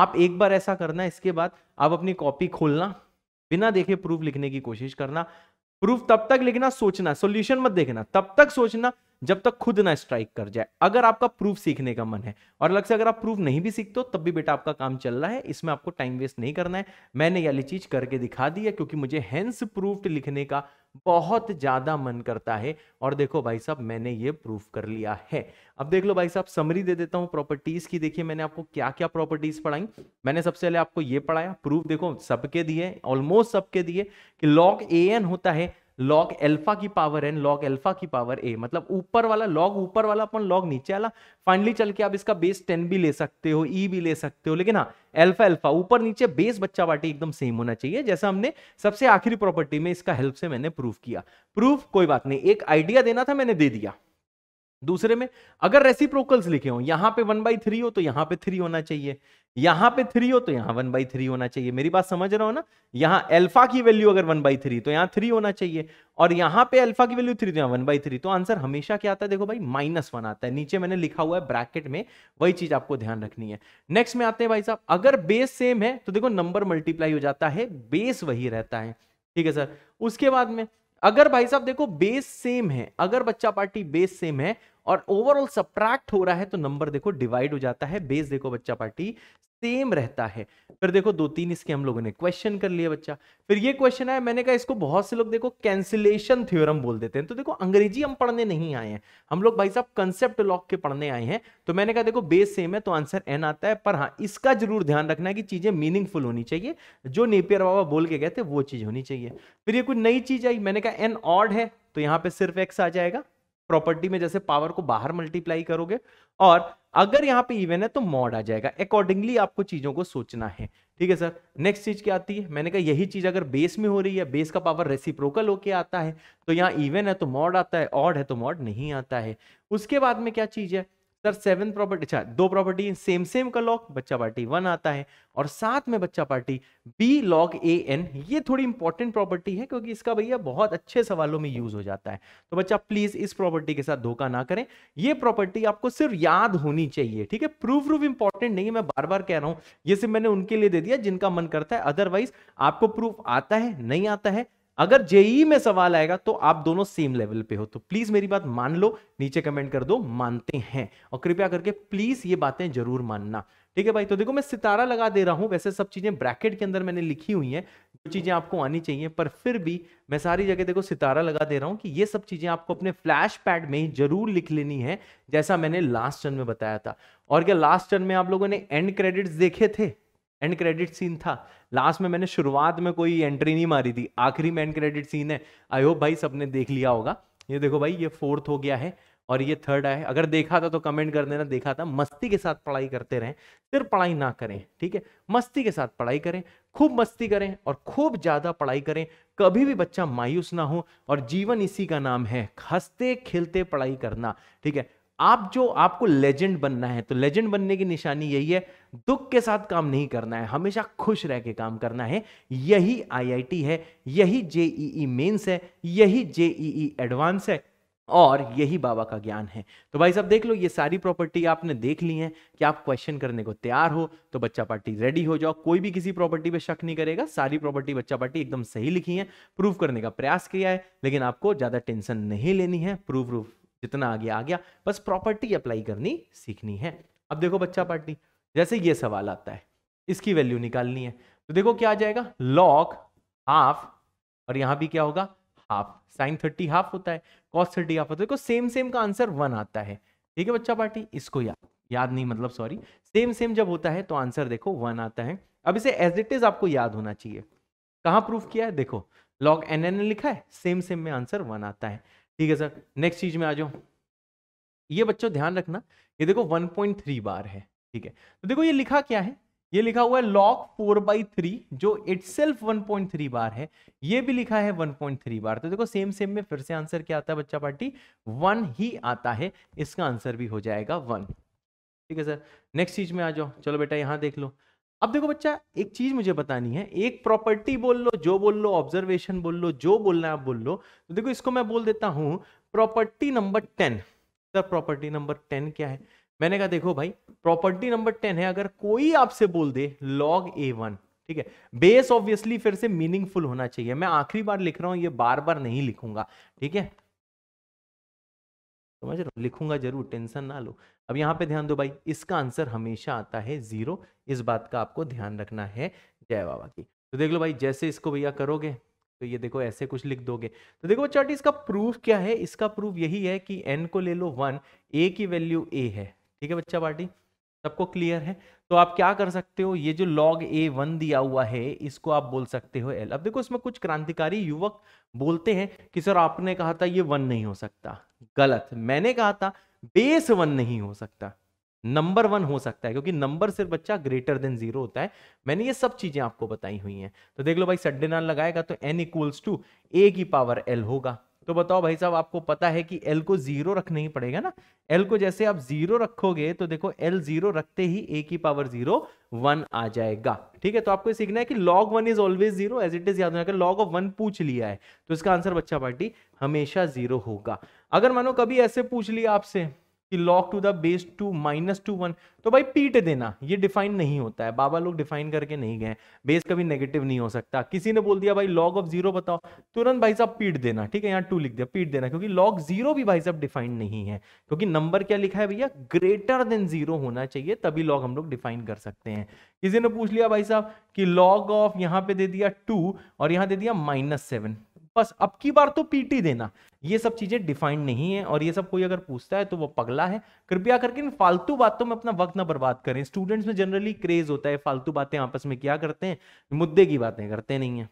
आप एक बार ऐसा करना इसके बाद आप अपनी कॉपी खोलना बिना देखे प्रूफ लिखने की कोशिश करना प्रूफ तब तक लिखना सोचना सोल्यूशन मत देखना तब तक सोचना जब तक खुद ना स्ट्राइक कर जाए अगर आपका प्रूफ सीखने का मन है और अलग से अगर आप प्रूफ नहीं भी सीखते हो तब भी बेटा आपका काम चल रहा है इसमें आपको टाइम वेस्ट नहीं करना है मैंने ये वाली चीज करके दिखा दी है क्योंकि मुझे हैंस प्रूफ लिखने का बहुत ज्यादा मन करता है और देखो भाई साहब मैंने ये प्रूफ कर लिया है अब देख लो भाई साहब समरी दे देता हूँ प्रॉपर्टीज की देखिए मैंने आपको क्या क्या प्रॉपर्टीज पढ़ाई मैंने सबसे पहले आपको ये पढ़ाया प्रूफ देखो सबके दिए ऑलमोस्ट सबके दिए कि लॉग ए एन होता है लॉग एल्फा की पावर एन लॉग एल्फा की पावर ए मतलब ऊपर वाला लॉग ऊपर वाला अपन लॉग नीचे वाला फाइनली चल के आप इसका बेस टेन भी ले सकते हो ई e भी ले सकते हो लेकिन हाँ एल्फा एल्फा ऊपर नीचे बेस बच्चा बाटी एकदम सेम होना चाहिए जैसा हमने सबसे आखिरी प्रॉपर्टी में इसका हेल्प से मैंने प्रूफ किया प्रूफ कोई बात नहीं एक आइडिया देना था मैंने दे दिया दूसरे में अगर रेसिप्रोकल्स लिखे हो यहां पे वन बाई थ्री हो तो यहां पे थ्री होना चाहिए यहां पे थ्री हो तो यहां वन बाई थ्री होना चाहिए मेरी बात समझ रहा हो ना यहां अल्फा की वैल्यू अगर वन बाई थ्री तो यहां थ्री होना चाहिए और यहां पे अल्फा की वैल्यू थ्री तो यहां वन बाई थ्री तो आंसर हमेशा क्या आता है देखो भाई माइनस वन आता है नीचे मैंने लिखा हुआ है ब्रैकेट में वही चीज आपको ध्यान रखनी है नेक्स्ट में आते हैं भाई साहब अगर बेस सेम है तो देखो नंबर मल्टीप्लाई हो जाता है बेस वही रहता है ठीक है सर उसके बाद में अगर भाई साहब देखो बेस सेम है अगर बच्चा पार्टी बेस सेम है और ओवरऑल सब्ट्रैक्ट हो रहा है तो नंबर देखो डिवाइड हो जाता है बेस देखो बच्चा पार्टी सेम रहता है फिर देखो दो तीन इसके हम लोगों ने क्वेश्चन कर लिया बच्चा फिर ये क्वेश्चन आया मैंने कहा इसको बहुत से लोग देखो कैंसिलेशन थ्योरम बोल देते हैं तो देखो अंग्रेजी हम पढ़ने नहीं आए हैं हम लोग भाई साहब कंसेप्ट लॉक के पढ़ने आए हैं तो मैंने कहा देखो बेस सेम है तो आंसर एन आता है पर हाँ इसका जरूर ध्यान रखना है कि चीजें मीनिंगफुल होनी चाहिए जो नेपियर बाबा बोल के गए थे वो चीज होनी चाहिए फिर ये कोई नई चीज आई मैंने कहा एन ऑड है तो यहाँ पे सिर्फ एक्स आ जाएगा प्रॉपर्टी में जैसे पावर को बाहर मल्टीप्लाई करोगे और अगर यहाँ पे इवन है तो मॉड आ जाएगा अकॉर्डिंगली आपको चीजों को सोचना है ठीक है सर नेक्स्ट चीज क्या आती है मैंने कहा यही चीज अगर बेस में हो रही है बेस का पावर रेसिप्रोकल होके आता है तो यहाँ इवन है तो मॉड आता है ऑड है तो मॉड नहीं आता है उसके बाद में क्या चीज है सर सेवन प्रॉपर्टी अच्छा दो प्रॉपर्टी सेम सेम का लॉक बच्चा पार्टी वन आता है और साथ में बच्चा party b log a n ये थोड़ी इंपॉर्टेंट प्रॉपर्टी है क्योंकि इसका भैया बहुत अच्छे सवालों में यूज हो जाता है तो बच्चा प्लीज इस प्रॉपर्टी के साथ धोखा ना करें ये प्रॉपर्टी आपको सिर्फ याद होनी चाहिए ठीक है प्रूफ रूफ इंपॉर्टेंट नहीं है मैं बार बार कह रहा हूं ये सिर्फ मैंने उनके लिए दे दिया जिनका मन करता है अदरवाइज आपको प्रूफ आता है नहीं आता है अगर जेई में सवाल आएगा तो आप दोनों सेम लेवल पे हो तो प्लीज मेरी बात मान लो नीचे कमेंट कर दो मानते हैं और कृपया करके प्लीज ये बातें जरूर मानना ठीक है भाई तो देखो मैं सितारा लगा दे रहा हूं वैसे सब चीजें ब्रैकेट के अंदर मैंने लिखी हुई हैं जो चीजें आपको आनी चाहिए पर फिर भी मैं सारी जगह देखो सितारा लगा दे रहा हूं कि ये सब चीजें आपको अपने फ्लैश पैड में ही जरूर लिख लेनी है जैसा मैंने लास्ट टर्न में बताया था और क्या लास्ट टर्न में आप लोगों ने एंड क्रेडिट्स देखे थे एंड क्रेडिट सीन था लास्ट में मैंने शुरुआत में कोई एंट्री नहीं मारी थी आखिरी में एंड क्रेडिट सीन है आई होप भाई सबने देख लिया होगा ये देखो भाई ये फोर्थ हो गया है और ये थर्ड आया अगर देखा था तो कमेंट कर देना देखा था मस्ती के साथ पढ़ाई करते रहें सिर्फ पढ़ाई ना करें ठीक है मस्ती के साथ पढ़ाई करें खूब मस्ती करें और खूब ज़्यादा पढ़ाई करें कभी भी बच्चा मायूस ना हो और जीवन इसी का नाम है हंसते खेलते पढ़ाई करना ठीक है आप जो आपको लेजेंड बनना है तो लेजेंड बनने की निशानी यही है दुख के साथ काम नहीं करना है हमेशा खुश रह के काम करना है यही आईआईटी है यही जेईई मेंस e e है यही जेईई एडवांस e है और यही बाबा का ज्ञान है तो भाई साहब देख लो ये सारी प्रॉपर्टी आपने देख ली है कि आप क्वेश्चन करने को तैयार हो तो बच्चा पार्टी रेडी हो जाओ कोई भी किसी प्रॉपर्टी पे शक नहीं करेगा सारी प्रॉपर्टी बच्चा पार्टी एकदम सही लिखी है प्रूफ करने का प्रयास किया है लेकिन आपको ज्यादा टेंशन नहीं लेनी है प्रूफ रूफ जितना आगे आ गया बस प्रॉपर्टी अप्लाई करनी सीखनी है अब देखो बच्चा पार्टी जैसे ये सवाल आता है इसकी वैल्यू निकालनी है तो देखो क्या आ जाएगा लॉक हाफ और यहां भी क्या होगा हाफ साइन थर्टी हाफ होता है कॉस थर्टी हाफ होता है देखो सेम सेम का आंसर वन आता है ठीक है बच्चा पार्टी इसको याद याद नहीं मतलब सॉरी सेम सेम जब होता है तो आंसर देखो वन आता है अब इसे एज इट इज आपको याद होना चाहिए कहां प्रूफ किया है देखो लॉग एन एन लिखा है सेम सेम में आंसर वन आता है ठीक है सर नेक्स्ट चीज में आ जाओ ये बच्चों ध्यान रखना ये देखो 1.3 बार है ठीक है तो देखो ये लिखा क्या है ये लिखा हुआ है लॉक 4 बाई थ्री जो इट सेल्फ वन बार है ये भी लिखा है 1.3 बार तो देखो सेम सेम में फिर से आंसर क्या आता है बच्चा पार्टी वन ही आता है इसका आंसर भी हो जाएगा वन ठीक है सर नेक्स्ट चीज में आ जाओ चलो बेटा यहां देख लो अब देखो बच्चा एक चीज मुझे बतानी है एक प्रॉपर्टी बोल लो जो बोल लो ऑब्जर्वेशन बोल लो जो बोलना है आप बोल लो तो देखो इसको मैं बोल देता हूं property number ten sir property number ten क्या है मैंने कहा देखो भाई प्रॉपर्टी नंबर टेन है अगर कोई आपसे बोल दे लॉग ए वन ठीक है बेस ऑब्वियसली फिर से मीनिंगफुल होना चाहिए मैं आखिरी बार लिख रहा हूं ये बार बार नहीं लिखूंगा ठीक है समझ रहे हो लिखूंगा जरूर टेंशन ना लो अब यहाँ पे ध्यान दो भाई इसका आंसर हमेशा आता है जीरो इस बात का आपको ध्यान रखना है जय बाबा की तो देख लो भाई जैसे इसको भैया करोगे तो ये देखो ऐसे कुछ लिख दोगे तो देखो चार्ट इसका प्रूफ क्या है इसका प्रूफ यही है कि एन को ले लो वन ए की वैल्यू ए है ठीक है बच्चा पार्टी सबको क्लियर है तो आप क्या कर सकते हो ये जो लॉग ए वन दिया हुआ है इसको आप बोल सकते हो एल अब देखो इसमें कुछ क्रांतिकारी युवक बोलते हैं कि सर आपने कहा था ये वन नहीं हो सकता गलत मैंने कहा था बेस वन नहीं हो सकता नंबर वन हो सकता है क्योंकि नंबर सिर्फ बच्चा ग्रेटर देन जीरो होता है मैंने ये सब चीजें आपको बताई हुई हैं तो देख लो भाई सड्डे नाल लगाएगा तो एन इक्वल्स टू ए की पावर एल होगा तो बताओ भाई साहब आपको पता है कि एल को जीरो रखना ही पड़ेगा ना एल को जैसे आप जीरो रखोगे तो देखो एल जीरो रखते ही ए की पावर जीरो वन आ जाएगा ठीक है तो आपको सीखना है कि log one is always zero as it is याद रखना लॉग ऑफ वन पूछ लिया है तो इसका आंसर बच्चा पार्टी हमेशा जीरो होगा अगर मानो कभी ऐसे पूछ लिया आपसे कि log to the base two minus two one तो भाई पीट देना ये डिफाइन नहीं होता है बाबा लोग डिफाइन करके नहीं गए बेस कभी नेगेटिव नहीं हो सकता किसी ने बोल दिया भाई लॉग ऑफ जीरो बताओ तुरंत भाई साहब पीट देना ठीक है यहाँ टू लिख दिया पीट देना क्योंकि लॉग जीरो भी भाई साहब डिफाइन नहीं है क्योंकि नंबर क्या लिखा है भैया ग्रेटर देन जीरो होना चाहिए तभी लॉग हम लोग डिफाइन कर सकते हैं किसी ने पूछ लिया भाई साहब कि लॉग ऑफ यहाँ पे दे दिया टू और यहाँ दे दिया माइनस सेवन बस अब की बार तो पीटी देना ये सब चीजें डिफाइंड नहीं है और ये सब कोई अगर पूछता है तो वो पगला है कृपया करके इन फालतू बातों में अपना वक्त ना बर्बाद करें स्टूडेंट्स में जनरली क्रेज होता है फालतू बातें आपस में क्या करते हैं मुद्दे की बातें करते नहीं है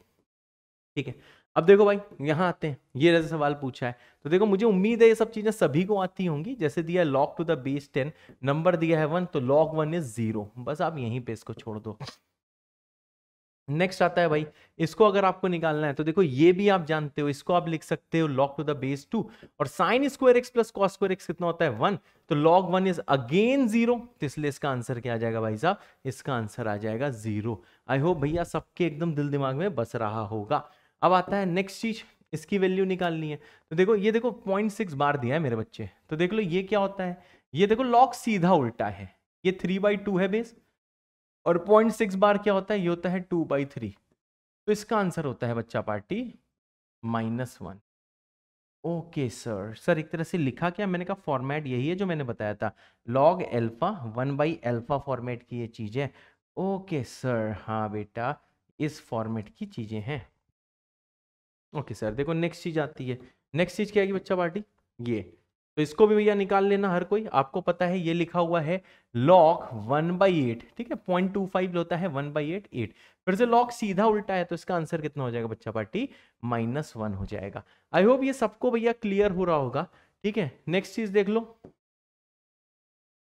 ठीक है अब देखो भाई यहाँ आते हैं ये जैसे सवाल पूछा है तो देखो मुझे उम्मीद है ये सब चीज़ें सभी को आती होंगी जैसे दिया log to the base ten number दिया है वन तो लॉक वन इज जीरो बस आप यहीं पे इसको छोड़ दो नेक्स्ट आता है भाई इसको अगर आपको निकालना है तो देखो ये भी आप जानते हो इसको आप लिख सकते हो log to the base two और sine square x plus cos square x कितना होता है वन तो log one is again zero तो इसलिए इसका आंसर क्या आ जाएगा भाई साहब इसका आंसर आ जाएगा जीरो आई होप भैया सबके एकदम दिल दिमाग में बस रहा होगा अब आता है नेक्स्ट चीज इसकी वैल्यू निकालनी है तो देखो ये देखो पॉइंट सिक्स बार दिया है मेरे बच्चे तो देख लो ये क्या होता है ये देखो लॉग सीधा उल्टा है ये थ्री बाई टू है बेस और पॉइंट सिक्स बार क्या होता है ये होता है टू बाई थ्री तो इसका आंसर होता है बच्चा party minus one okay sir sir एक तरह से लिखा क्या मैंने कहा फॉर्मेट यही है जो मैंने बताया था log alpha one by alpha format की ये चीजें ओके सर हाँ बेटा इस फॉर्मेट की चीज़ें हैं ओके सर देखो नेक्स्ट चीज़ आती है नेक्स्ट चीज़ क्या आएगी बच्चा पार्टी ये तो इसको भी भैया निकाल लेना हर कोई आपको पता है ये लिखा हुआ है लॉक वन बाई एट ठीक है पॉइंट टू फाइव होता है वन बाई एट एट फिर से लॉक सीधा उल्टा है तो इसका आंसर कितना हो जाएगा बच्चा पार्टी माइनस वन हो जाएगा आई होप ये सबको भैया क्लियर हो रहा होगा ठीक है नेक्स्ट चीज देख लो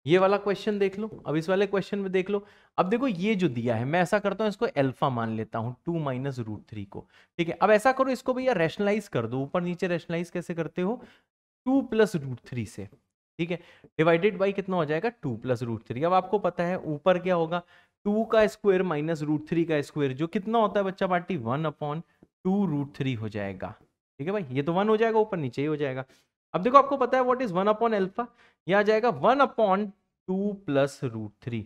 ये वाला क्वेश्चन देख लो अब इस वाले क्वेश्चन में देख लो अब देखो ये जो दिया है मैं ऐसा करता हूं इसको अल्फा मान लेता हूं टू माइनस रूट थ्री को ठीक है अब ऐसा करो इसको भैया रेशनलाइज कर दो ऊपर नीचे रेशनलाइज कैसे करते हो टू प्लस रूट थ्री से ठीक है डिवाइडेड बाई कितना हो जाएगा टू प्लस रूट थ्री अब आपको पता है ऊपर क्या होगा टू का स्क्वायर माइनस रूट थ्री का स्क्वायर जो कितना होता है बच्चा party one upon two root three हो जाएगा ठीक है भाई ये तो वन हो जाएगा ऊपर नीचे ही हो जाएगा अब देखो आपको पता है what is one upon alpha यह आ जाएगा one upon two plus root three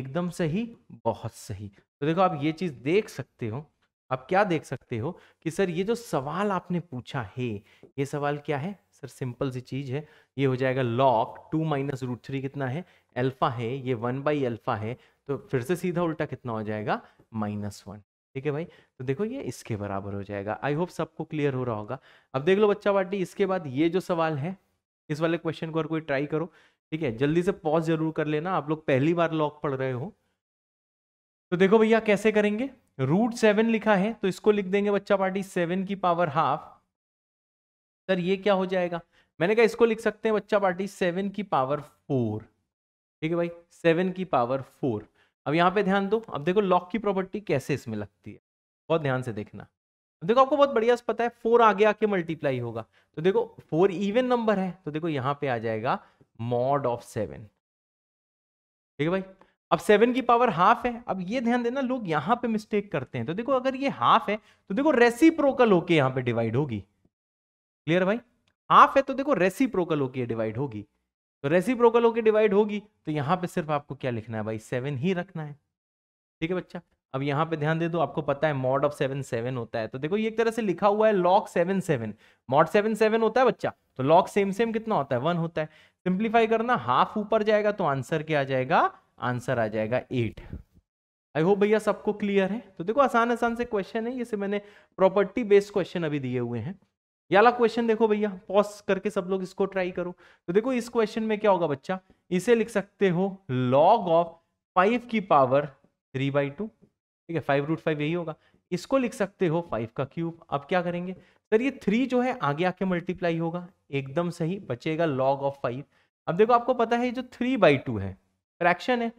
एकदम सही बहुत सही तो देखो आप ये चीज देख सकते हो आप क्या देख सकते हो कि सर ये जो सवाल आपने पूछा है ये सवाल क्या है सर सिंपल सी चीज़ है ये हो जाएगा log two minus root three कितना है अल्फ़ा है ये वन बाई अल्फ़ा है तो फिर से सीधा उल्टा कितना हो जाएगा माइनस वन ठीक है भाई तो देखो ये इसके बराबर हो जाएगा आई होप सबको क्लियर हो रहा होगा अब देख लो बच्चा पार्टी इसके बाद ये जो सवाल है इस वाले क्वेश्चन को और कोई ट्राई करो ठीक है जल्दी से पॉज जरूर कर लेना आप लोग पहली बार लॉक पढ़ रहे हो तो देखो भैया कैसे करेंगे रूट सेवन लिखा है तो इसको लिख देंगे बच्चा पार्टी सेवन की पावर हाफ सर ये क्या हो जाएगा मैंने कहा इसको लिख सकते हैं बच्चा पार्टी सेवन की पावर फोर ठीक है भाई सेवन की पावर फोर अब यहाँ पे ध्यान दो अब देखो लॉक की प्रॉपर्टी कैसे इसमें लगती है बहुत ध्यान से देखना अब देखो आपको बहुत बढ़िया से पता है फोर आगे आके मल्टीप्लाई होगा तो देखो फोर इवन नंबर है तो देखो यहाँ पे आ जाएगा मॉड ऑफ सेवन ठीक है भाई अब सेवन की पावर हाफ है अब ये ध्यान देना लोग यहाँ पे मिस्टेक करते हैं तो देखो अगर ये हाफ है तो देखो रेसिप्रोकल होके यहाँ पे डिवाइड होगी क्लियर भाई हाफ है तो देखो रेसिप्रोकल होकर डिवाइड होगी तो रेसिप्रोकल होकर डिवाइड होगी तो यहाँ पे सिर्फ आपको क्या लिखना है भाई सेवन ही रखना है ठीक है बच्चा अब यहाँ पे ध्यान दे दो आपको पता है मॉड ऑफ सेवन सेवन होता है तो देखो ये एक तरह से लिखा हुआ है log seven seven mod seven seven होता है बच्चा तो लॉक सेम सेम कितना होता है वन होता है सिंप्लीफाई करना हाफ ऊपर जाएगा तो आंसर क्या आ जाएगा आंसर आ जाएगा एट आई होप भैया सबको क्लियर है तो देखो आसान आसान से क्वेश्चन है ये मैंने प्रॉपर्टी बेस्ड क्वेश्चन अभी दिए हुए हैं याला क्वेश्चन देखो भैया पॉज करके सब लोग इसको ट्राई करो तो देखो इस क्वेश्चन में क्या होगा बच्चा इसे लिख सकते हो लॉग ऑफ फाइव की पावर थ्री बाई टू ठीक है फाइव रूट फाइव यही होगा इसको लिख सकते हो फाइव का क्यूब अब क्या करेंगे सर ये थ्री जो है आगे आके मल्टीप्लाई होगा एकदम सही बचेगा लॉग ऑफ फाइव अब देखो आपको पता है जो थ्री बाई टू है फ्रैक्शन है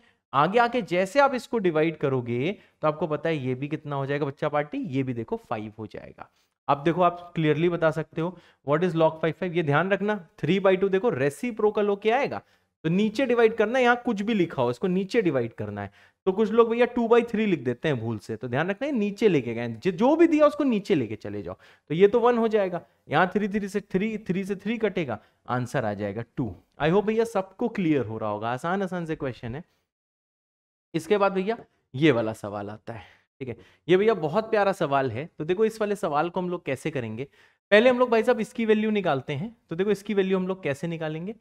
आगे आके जैसे आप इसको डिवाइड करोगे तो आपको पता है ये भी कितना हो जाएगा बच्चा पार्टी ये भी देखो फाइव हो जाएगा आप देखो आप क्लियरली बता सकते हो what is log five five ये ध्यान रखना थ्री बाई टू देखो रेसी प्रो का आएगा तो नीचे डिवाइड करना है यहाँ कुछ भी लिखा हो इसको नीचे डिवाइड करना है तो कुछ लोग भैया टू बाई थ्री लिख देते हैं भूल से तो ध्यान रखना है नीचे लेके गए जो भी दिया उसको नीचे लेके चले जाओ तो ये तो वन हो जाएगा यहाँ थ्री थ्री से थ्री थ्री से थ्री कटेगा आंसर आ जाएगा टू आई होप भैया सबको क्लियर हो रहा होगा आसान आसान से क्वेश्चन है इसके बाद भैया ये वाला सवाल आता है ठीक है ये भैया बहुत प्यारा सवाल है तो देखो इस वाले सवाल को हम लोग कैसे करेंगे पहले हम लोग भाई साहब इसकी वैल्यू निकालते हैं तो देखो इसकी वैल्यू हम लोग कैसे निकालेंगे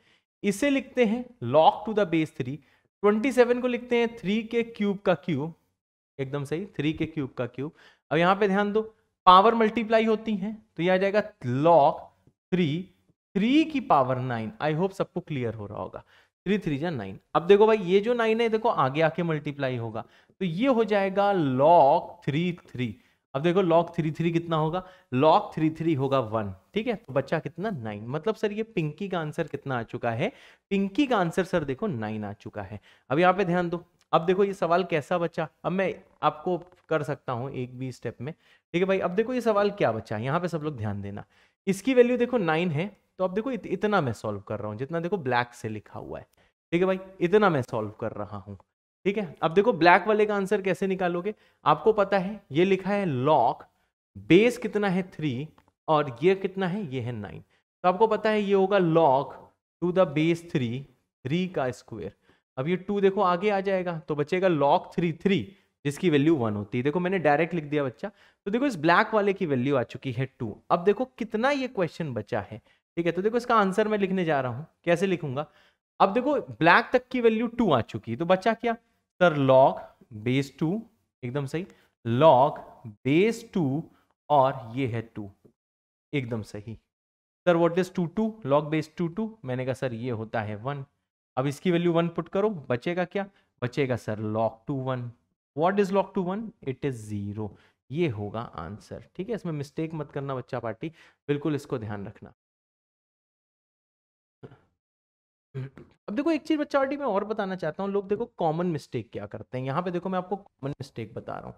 इसे लिखते हैं log to the base three twenty seven को लिखते हैं थ्री के क्यूब का क्यूब एकदम सही थ्री के क्यूब का क्यूब अब यहाँ पे ध्यान दो पावर मल्टीप्लाई होती है तो यह आ जाएगा लॉक थ्री थ्री की पावर नाइन आई होप सबको क्लियर हो रहा होगा थ्री थ्री जा नाइन अब देखो भाई ये जो नाइन है देखो आगे आके मल्टीप्लाई होगा तो ये हो जाएगा लॉक थ्री थ्री अब देखो लॉक थ्री थ्री कितना होगा लॉक थ्री थ्री होगा वन ठीक है तो बच्चा कितना नाइन मतलब सर ये पिंकी का आंसर कितना आ चुका है पिंकी का आंसर सर देखो नाइन आ चुका है अब यहाँ पे ध्यान दो अब देखो ये सवाल कैसा बच्चा अब मैं आपको कर सकता हूँ एक भी स्टेप में ठीक है भाई अब देखो ये सवाल क्या बच्चा यहाँ पे सब लोग ध्यान देना इसकी वैल्यू देखो नाइन है तो अब देखो इत, इतना मैं सॉल्व कर रहा हूँ जितना देखो ब्लैक से लिखा हुआ है ठीक है भाई इतना मैं सॉल्व कर रहा हूँ ठीक है अब देखो ब्लैक वाले का आंसर कैसे निकालोगे आपको पता है ये लिखा है लॉक बेस कितना है थ्री और ये कितना है ये है नाइन तो आपको पता है ये होगा log to the base three three का स्क्वायर अब ये टू देखो आगे आ जाएगा तो बचेगा लॉक थ्री थ्री जिसकी वैल्यू वन होती है देखो मैंने डायरेक्ट लिख दिया बच्चा तो देखो इस ब्लैक वाले की वैल्यू आ चुकी है टू अब देखो कितना ये क्वेश्चन बचा है ठीक है तो देखो इसका आंसर मैं लिखने जा रहा हूँ कैसे लिखूंगा अब देखो ब्लैक तक की वैल्यू टू आ चुकी है तो बचा क्या सर लॉग बेस टू एकदम सही लॉग बेस टू और ये है टू एकदम सही sir what is two two log base two two मैंने कहा सर ये होता है वन अब इसकी वैल्यू वन पुट करो बचेगा क्या बचेगा sir log two one what is log two one it is zero ये होगा आंसर ठीक है इसमें मिस्टेक मत करना बच्चा पार्टी बिल्कुल इसको ध्यान रखना अब देखो एक चीज बच्चावर्टी में और बताना चाहता हूँ लोग देखो कॉमन मिस्टेक क्या करते हैं यहाँ पे देखो मैं आपको कॉमन मिस्टेक बता रहा हूँ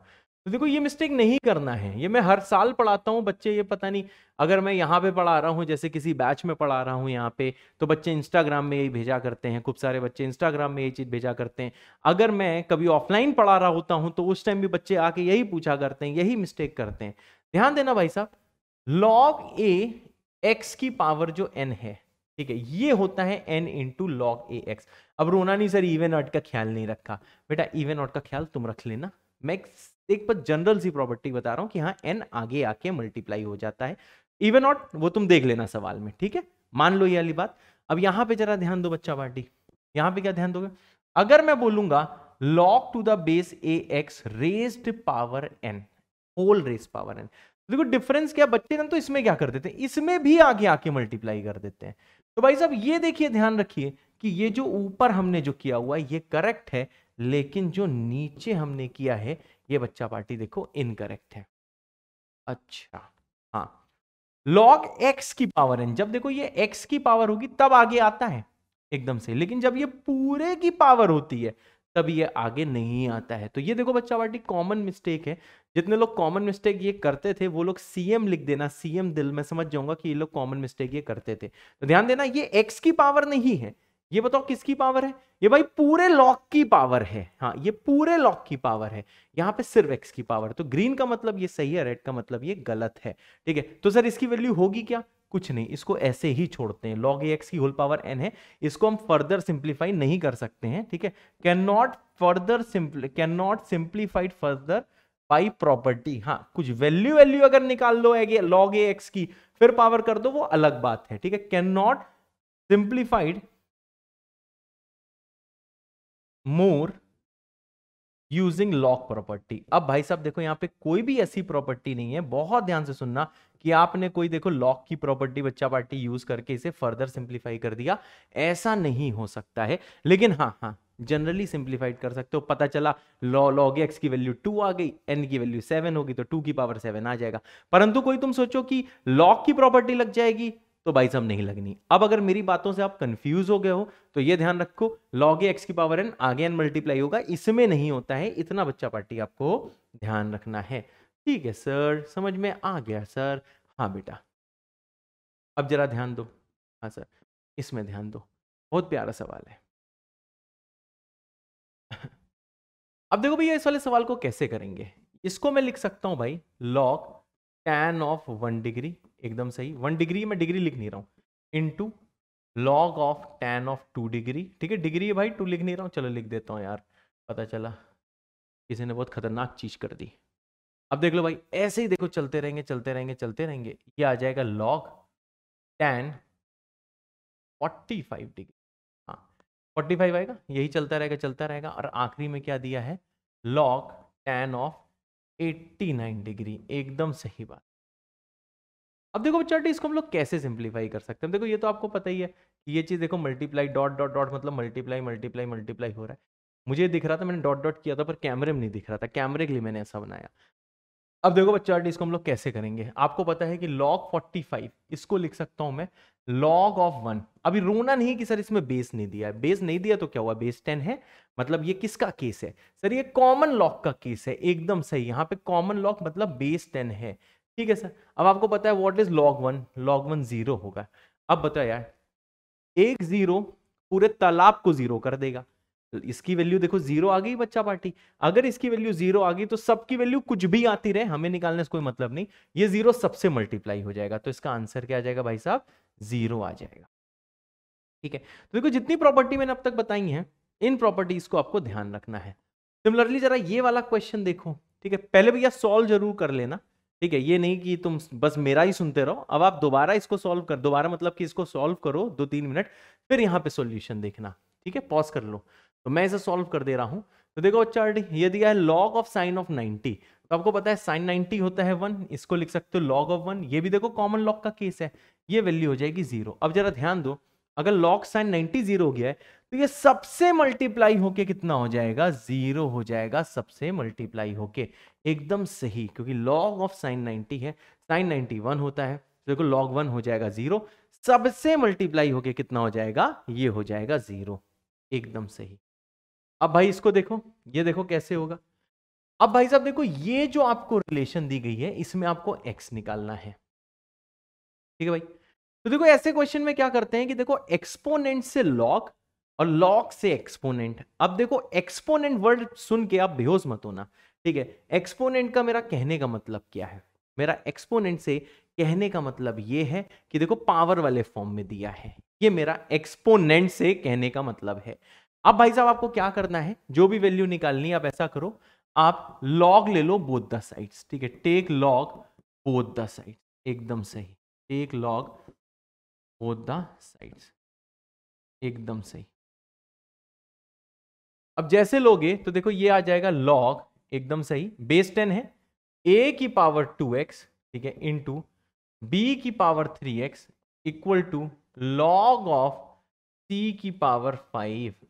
तो देखो ये मिस्टेक नहीं करना है ये मैं हर साल पढ़ाता हूँ बच्चे ये पता नहीं अगर मैं यहाँ पे पढ़ा रहा हूँ जैसे किसी बैच में पढ़ा रहा हूँ यहाँ पे तो बच्चे इंस्टाग्राम में यही भेजा करते हैं खूब सारे बच्चे इंस्टाग्राम में यही चीज़ भेजा करते हैं अगर मैं कभी ऑफलाइन पढ़ा रहा होता हूँ तो उस टाइम भी बच्चे आके यही पूछा करते हैं यही मिस्टेक करते हैं ध्यान देना भाई साहब लॉग ए एक्स की पावर जो एन है ठीक है ये होता है n into log a x अब रोना नहीं सर इवन ऑट का ख्याल नहीं रखा बेटा इवन ऑट का ख्याल तुम रख लेना मैं एक पर जनरल सी प्रॉपर्टी बता रहा हूँ कि हाँ एन आगे आके मल्टीप्लाई हो जाता है इवन ऑट वो तुम देख लेना सवाल में ठीक है मान लो ये वाली बात अब यहाँ पे जरा ध्यान दो बच्चा पार्टी यहाँ पे क्या ध्यान दोगे अगर मैं बोलूंगा log to the base a x raised power n whole raise power n देखो डिफरेंस क्या बच्चे ना तो इसमें क्या कर देते हैं इसमें भी आगे आके मल्टीप्लाई कर देते हैं तो भाई साहब ये देखिए ध्यान रखिए कि ये जो ऊपर हमने जो किया हुआ है ये करेक्ट है लेकिन जो नीचे हमने किया है ये बच्चा पार्टी देखो इनकरेक्ट है अच्छा हाँ लॉग एक्स की पावर एन जब देखो ये एक्स की पावर होगी तब आगे आता है एकदम से लेकिन जब ये पूरे की पावर होती है तब ये आगे नहीं आता है तो ये देखो बच्चा पार्टी कॉमन मिस्टेक है जितने लोग कॉमन मिस्टेक ये करते थे वो लोग सीएम लिख देना सीएम दिल में समझ जाऊंगा कि ये लोग कॉमन मिस्टेक ये करते थे तो ध्यान देना ये एक्स की पावर नहीं है ये बताओ किसकी पावर है ये भाई पूरे लॉक की पावर है हाँ ये पूरे लॉक की पावर है यहाँ पे सिर्फ एक्स की पावर तो ग्रीन का मतलब ये सही है रेड का मतलब ये गलत है ठीक है तो सर इसकी वैल्यू होगी क्या कुछ नहीं इसको ऐसे ही छोड़ते हैं लॉग ए एक्स की होल पावर एन है इसको हम फर्दर सिंप्लीफाई नहीं कर सकते हैं ठीक है can not further can not simplified further by property हाँ कुछ वैल्यू वैल्यू अगर निकाल लो लॉग ए एक्स की फिर पावर कर दो वो अलग बात है ठीक है can not simplified more using log property अब भाई साहब देखो यहां पे कोई भी ऐसी प्रॉपर्टी नहीं है बहुत ध्यान से सुनना कि आपने कोई देखो लॉक की प्रॉपर्टी बच्चा पार्टी यूज करके इसे फर्दर सिंप्लीफाई कर दिया ऐसा नहीं हो सकता है लेकिन हाँ हाँ जनरली सिंप्लीफाइड कर सकते हो पता चला लॉ लॉग एक्स की वैल्यू टू आ गई एन की वैल्यू सेवन होगी तो टू की पावर सेवन आ जाएगा परंतु कोई तुम सोचो कि लॉक की प्रॉपर्टी लग जाएगी तो भाई सब नहीं लगनी अब अगर मेरी बातों से आप कंफ्यूज हो गए हो तो ये ध्यान रखो लॉग एक्स की पावर एन आगे एन मल्टीप्लाई होगा इसमें नहीं होता है इतना बच्चा पार्टी आपको ध्यान रखना है ठीक है सर समझ में आ गया सर हाँ बेटा अब जरा ध्यान दो हाँ सर इसमें ध्यान दो बहुत प्यारा सवाल है अब देखो भैया इस वाले सवाल को कैसे करेंगे इसको मैं लिख सकता हूं भाई log tan of one degree एकदम सही वन डिग्री मैं डिग्री लिख नहीं रहा हूं two log of tan of two degree ठीक है डिग्री भाई टू लिख नहीं रहा हूँ चलो लिख देता हूँ यार पता चला किसी ने बहुत खतरनाक चीज़ कर दी अब देख लो भाई ऐसे ही देखो चलते रहेंगे चलते रहेंगे चलते रहेंगे ये आ जाएगा log ten forty five degree हाँ फोर्टी फाइव आएगा यही चलता रहेगा चलता रहेगा और आखिरी में क्या दिया है log ten of eighty nine degree एकदम सही बात अब देखो बच्चा इसको हम लोग कैसे सिंप्लीफाई कर सकते हैं देखो ये तो आपको पता ही है ये चीज़ देखो मल्टीप्लाई डॉट डॉट डॉट मतलब मल्टीप्लाई मल्टीप्लाई मल्टीप्लाई हो रहा है मुझे दिख रहा था मैंने डॉट डॉट किया था पर कैमरे में नहीं दिख रहा था कैमरे के लिए मैंने ऐसा बनाया अब देखो बच्चा इसको हम लोग कैसे करेंगे आपको पता है कि log 45 इसको लिख सकता हूं मैं log ऑफ वन अभी रोना नहीं कि सर इसमें बेस नहीं दिया है बेस नहीं दिया तो क्या हुआ बेस टेन है मतलब ये किसका केस है सर ये कॉमन लॉक का केस है एकदम सही यहाँ पे कॉमन लॉक मतलब बेस टेन है ठीक है सर अब आपको पता है what is log one log one zero होगा अब बताया एक जीरो पूरे तालाब को जीरो कर देगा तो इसकी वैल्यू देखो जीरो आ गई बच्चा पार्टी अगर इसकी वैल्यू जीरो आ गई तो सबकी वैल्यू कुछ भी आती रहे हमें निकालने से कोई मतलब नहीं ये जीरो सबसे मल्टीप्लाई हो जाएगा तो इसका आंसर क्या आ जाएगा भाई साहब जीरो आ जाएगा ठीक है तो देखो जितनी प्रॉपर्टी मैंने अब तक बताई है इन प्रॉपर्टीज को आपको ध्यान रखना है सिमिलरली जरा ये वाला क्वेश्चन देखो ठीक है पहले भैया सॉल्व जरूर कर लेना ठीक है ये नहीं कि तुम बस मेरा ही सुनते रहो अब आप दोबारा इसको सॉल्व कर दोबारा मतलब कि इसको सॉल्व करो दो तीन मिनट फिर यहाँ पे सॉल्यूशन देखना ठीक है पॉज कर लो तो मैं इसे सॉल्व कर दे रहा हूं तो देखो बच्चा ये दिया है लॉग ऑफ साइन ऑफ 90 तो आपको पता है साइन 90 होता है वन इसको लिख सकते हो लॉग ऑफ वन ये भी देखो कॉमन लॉग का केस है ये वैल्यू हो जाएगी जीरो अब जरा ध्यान दो अगर लॉग साइन नाइनटी जीरो हो गया है तो ये सबसे मल्टीप्लाई होके कितना हो जाएगा जीरो हो जाएगा सबसे मल्टीप्लाई होके एकदम सही क्योंकि लॉग ऑफ साइन नाइनटी है साइन नाइनटी वन होता है तो देखो लॉग वन हो जाएगा जीरो सबसे मल्टीप्लाई होके कितना हो जाएगा ये हो जाएगा जीरो एकदम सही अब भाई इसको देखो ये देखो कैसे होगा अब भाई साहब देखो ये जो आपको रिलेशन दी गई है इसमें आपको एक्स निकालना है ठीक है भाई तो देखो ऐसे क्वेश्चन में क्या करते हैं कि देखो एक्सपोनेंट से लॉक और लॉक से एक्सपोनेंट अब देखो एक्सपोनेंट वर्ड सुन के आप बेहोश मत होना ठीक है एक्सपोनेंट का मेरा कहने का मतलब क्या है मेरा एक्सपोनेंट से कहने का मतलब ये है कि देखो पावर वाले फॉर्म में दिया है ये मेरा एक्सपोनेंट से कहने का मतलब है अब भाई साहब आपको क्या करना है जो भी वैल्यू निकालनी है आप ऐसा करो आप लॉग ले लो बोथ द साइड्स ठीक है take log both the side एकदम सही take log both the sides एकदम सही अब जैसे लोगे तो देखो ये आ जाएगा लॉग एकदम सही बेस टेन है ए की पावर टू एक्स ठीक है इन टू बी की power three x equal to log of c की पावर फाइव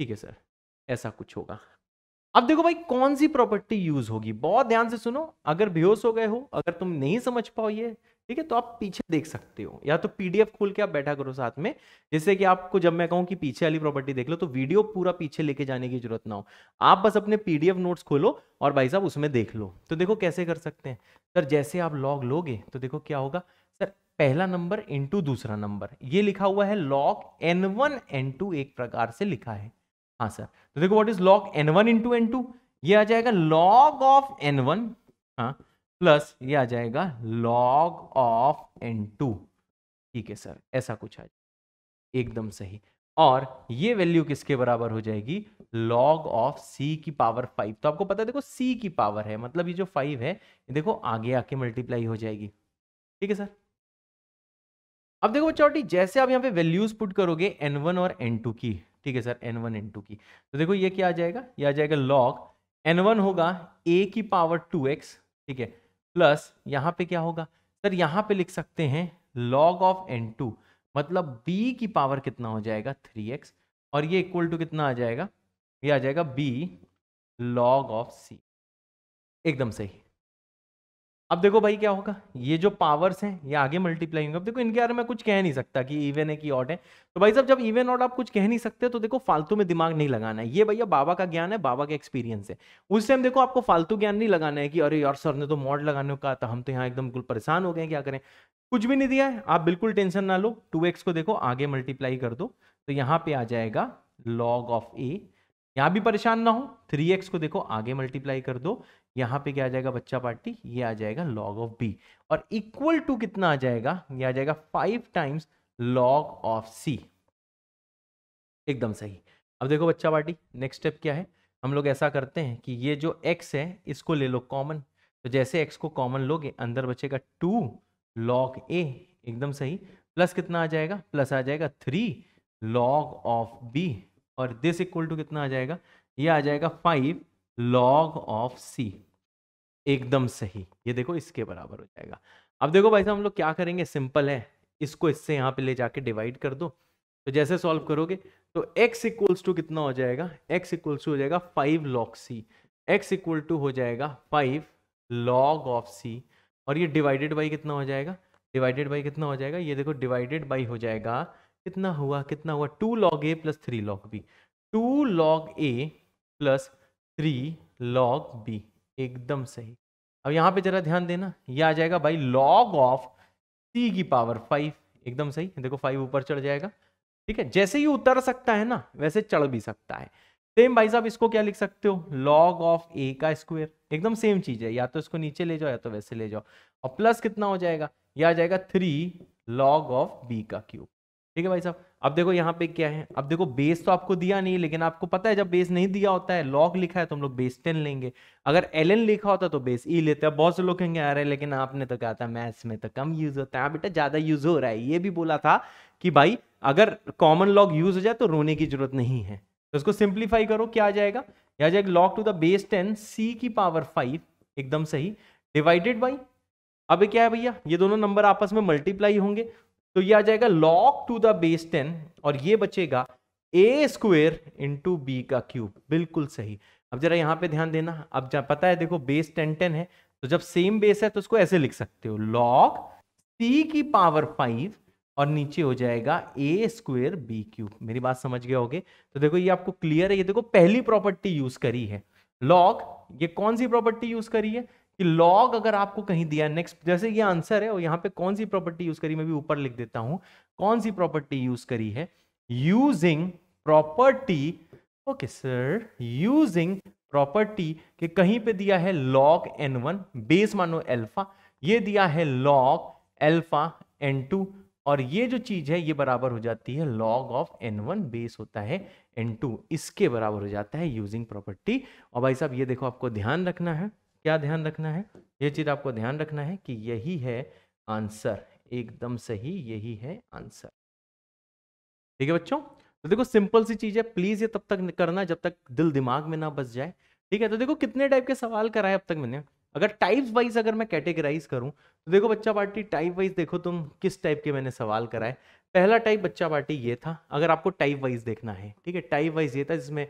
ठीक है सर ऐसा कुछ होगा अब देखो भाई कौन सी प्रॉपर्टी यूज होगी बहुत ध्यान से सुनो अगर बेहोश हो गए हो अगर तुम नहीं समझ पाओ ये ठीक है तो आप पीछे देख सकते हो या तो पीडीएफ खोल के आप बैठा करो साथ में जैसे कि आपको जब मैं कहूं कि पीछे वाली प्रॉपर्टी देख लो तो वीडियो पूरा पीछे लेके जाने की जरूरत ना हो आप बस अपने पीडीएफ नोट्स खोलो और भाई साहब उसमें देख लो तो देखो कैसे कर सकते हैं सर जैसे आप लॉग लोगे तो देखो क्या होगा सर पहला नंबर इंटू दूसरा नंबर ये लिखा हुआ है log n one N two एक प्रकार से लिखा है हाँ सर तो देखो what is log n one into N two ये आ जाएगा लॉग ऑफ एन वन हाँ प्लस ये आ जाएगा लॉग ऑफ एन टू ठीक है सर ऐसा कुछ आ एकदम सही और ये वैल्यू किसके बराबर हो जाएगी लॉग ऑफ सी की पावर फाइव तो आपको पता है देखो सी की पावर है मतलब ये जो फाइव है ये देखो आगे आके मल्टीप्लाई हो जाएगी ठीक है सर अब देखो चौटी जैसे आप यहाँ पे वैल्यूज पुट करोगे एन वन और एन टू की ठीक है sir n one N two की तो देखो ये क्या आ जाएगा ये आ जाएगा लॉग एन वन होगा ए की पावर टू एक्स ठीक है प्लस यहाँ पे क्या होगा सर यहाँ पे लिख सकते हैं लॉग ऑफ एन टू मतलब बी की पावर कितना हो जाएगा थ्री एक्स और ये इक्वल टू कितना आ जाएगा ये आ जाएगा बी लॉग ऑफ सी एकदम सही अब देखो भाई क्या होगा ये जो पावर्स हैं ये आगे मल्टीप्लाई होंगे अब देखो इनके बारे में कुछ कह नहीं सकता कि इवन है कि ऑड है तो भाई साहब जब इवन ऑड आप कुछ कह नहीं सकते तो देखो फालतू में दिमाग नहीं लगाना है ये भैया बाबा का ज्ञान है बाबा का एक्सपीरियंस है उस टाइम देखो आपको फालतू ज्ञान नहीं लगाना है कि अरे यार सर ने तो मॉड लगाने का था हम तो यहाँ एकदम बिल्कुल परेशान हो गए क्या करें कुछ भी नहीं दिया है आप बिल्कुल टेंशन ना लो टू को देखो आगे मल्टीप्लाई कर दो तो यहाँ पे आ जाएगा लॉग ऑफ ए यहां भी परेशान ना हो थ्री एक्स को देखो आगे मल्टीप्लाई कर दो यहाँ पे क्या आ जाएगा बच्चा पार्टी ये आ जाएगा लॉग ऑफ बी और इक्वल टू कितना आ जाएगा ये आ जाएगा five times log of c एकदम सही अब देखो बच्चा पार्टी नेक्स्ट स्टेप क्या है हम लोग ऐसा करते हैं कि ये जो एक्स है इसको ले लो कॉमन तो जैसे एक्स को कॉमन लोगे अंदर बचेगा टू लॉग ए एकदम सही प्लस कितना आ जाएगा प्लस आ जाएगा थ्री लॉग ऑफ बी और दिस इक्वल टू कितना आ जाएगा ये आ जाएगा फाइव लॉग ऑफ सी एकदम सही ये देखो इसके बराबर हो जाएगा अब देखो भाई साहब हम लोग क्या करेंगे सिंपल है इसको इससे यहाँ पे ले जाके डिवाइड कर दो तो जैसे सॉल्व करोगे तो x इक्वल्स टू कितना हो जाएगा x इक्वल्स टू हो जाएगा five log c x equal to हो जाएगा फाइव लॉग ऑफ सी और ये डिवाइडेड बाई कितना हो जाएगा डिवाइडेड बाई कितना हो जाएगा ये देखो डिवाइडेड बाई हो जाएगा कितना हुआ कितना हुआ two log a plus three log b two log a plus three log b एकदम सही अब यहाँ पे जरा ध्यान देना ये आ जाएगा भाई लॉग ऑफ सी की पावर फाइव एकदम सही देखो फाइव ऊपर चढ़ जाएगा ठीक है जैसे ही उतर सकता है ना वैसे चढ़ भी सकता है सेम भाई साहब इसको क्या लिख सकते हो लॉग ऑफ ए का स्क्वायर एकदम सेम चीज है या तो इसको नीचे ले जाओ या तो वैसे ले जाओ और प्लस कितना हो जाएगा यह आ जाएगा थ्री लॉग ऑफ बी का क्यूब ठीक है भाई साहब अब देखो यहाँ पे क्या है अब देखो बेस तो आपको दिया नहीं लेकिन आपको पता है जब बेस नहीं दिया होता है लॉग लिखा है तो हम लोग बेस टेन लेंगे अगर एल लिखा होता तो बेस ई e लेते हैं बहुत से लोग कहेंगे अरे लेकिन आपने तो कहा था मैथ्स में तो कम यूज होता है हाँ बेटा ज्यादा यूज हो रहा है ये भी बोला था कि भाई अगर कॉमन लॉग यूज हो जाए तो रोने की जरूरत नहीं है तो इसको सिंप्लीफाई करो क्या आ जाएगा या जाएगा log to the base ten c की पावर फाइव एकदम सही डिवाइडेड बाई अब क्या है भैया ये दोनों नंबर आपस में मल्टीप्लाई होंगे तो ये आ जाएगा log to the base ten और ये बचेगा ए स्क्वेयर इंटू बी का क्यूब बिल्कुल सही अब जरा यहाँ पे ध्यान देना अब जहाँ पता है देखो बेस टेन टेन है तो जब सेम बेस है तो उसको ऐसे लिख सकते हो log सी की पावर फाइव और नीचे हो जाएगा ए स्क्वेयर बी क्यूब मेरी बात समझ गए होगे तो देखो ये आपको क्लियर है ये देखो पहली प्रॉपर्टी यूज करी है लॉक ये कौन सी प्रॉपर्टी यूज करी है कि लॉग अगर आपको कहीं दिया नेक्स्ट जैसे ये आंसर है और यहाँ पे कौन सी प्रॉपर्टी यूज करी मैं भी ऊपर लिख देता हूँ कौन सी प्रॉपर्टी यूज करी है using property okay sir using property के कहीं पे दिया है एन वन बेस मानो एल्फा ये दिया है एल्फा एन टू और ये जो चीज है ये बराबर हो जाती है log of n one base होता है एन टू इसके बराबर हो जाता है यूजिंग प्रॉपर्टी और भाई साहब ये देखो आपको ध्यान रखना है क्या ध्यान रखना है ये चीज़ आपको ध्यान रखना है कि यही है आंसर एकदम सही यही है आंसर ठीक है बच्चों तो देखो सिंपल सी चीज़ है प्लीज़ ये तब तक करना जब तक दिल दिमाग में ना बस जाए ठीक है तो देखो कितने टाइप के सवाल कराए अब तक मैंने अगर टाइप्स वाइज अगर मैं कैटेगराइज करूं तो देखो बच्चा पार्टी टाइप वाइज देखो तुम किस टाइप के मैंने सवाल कराए पहला टाइप बच्चा पार्टी ये था अगर आपको टाइप वाइज देखना है ठीक है टाइप वाइज ये था जिसमें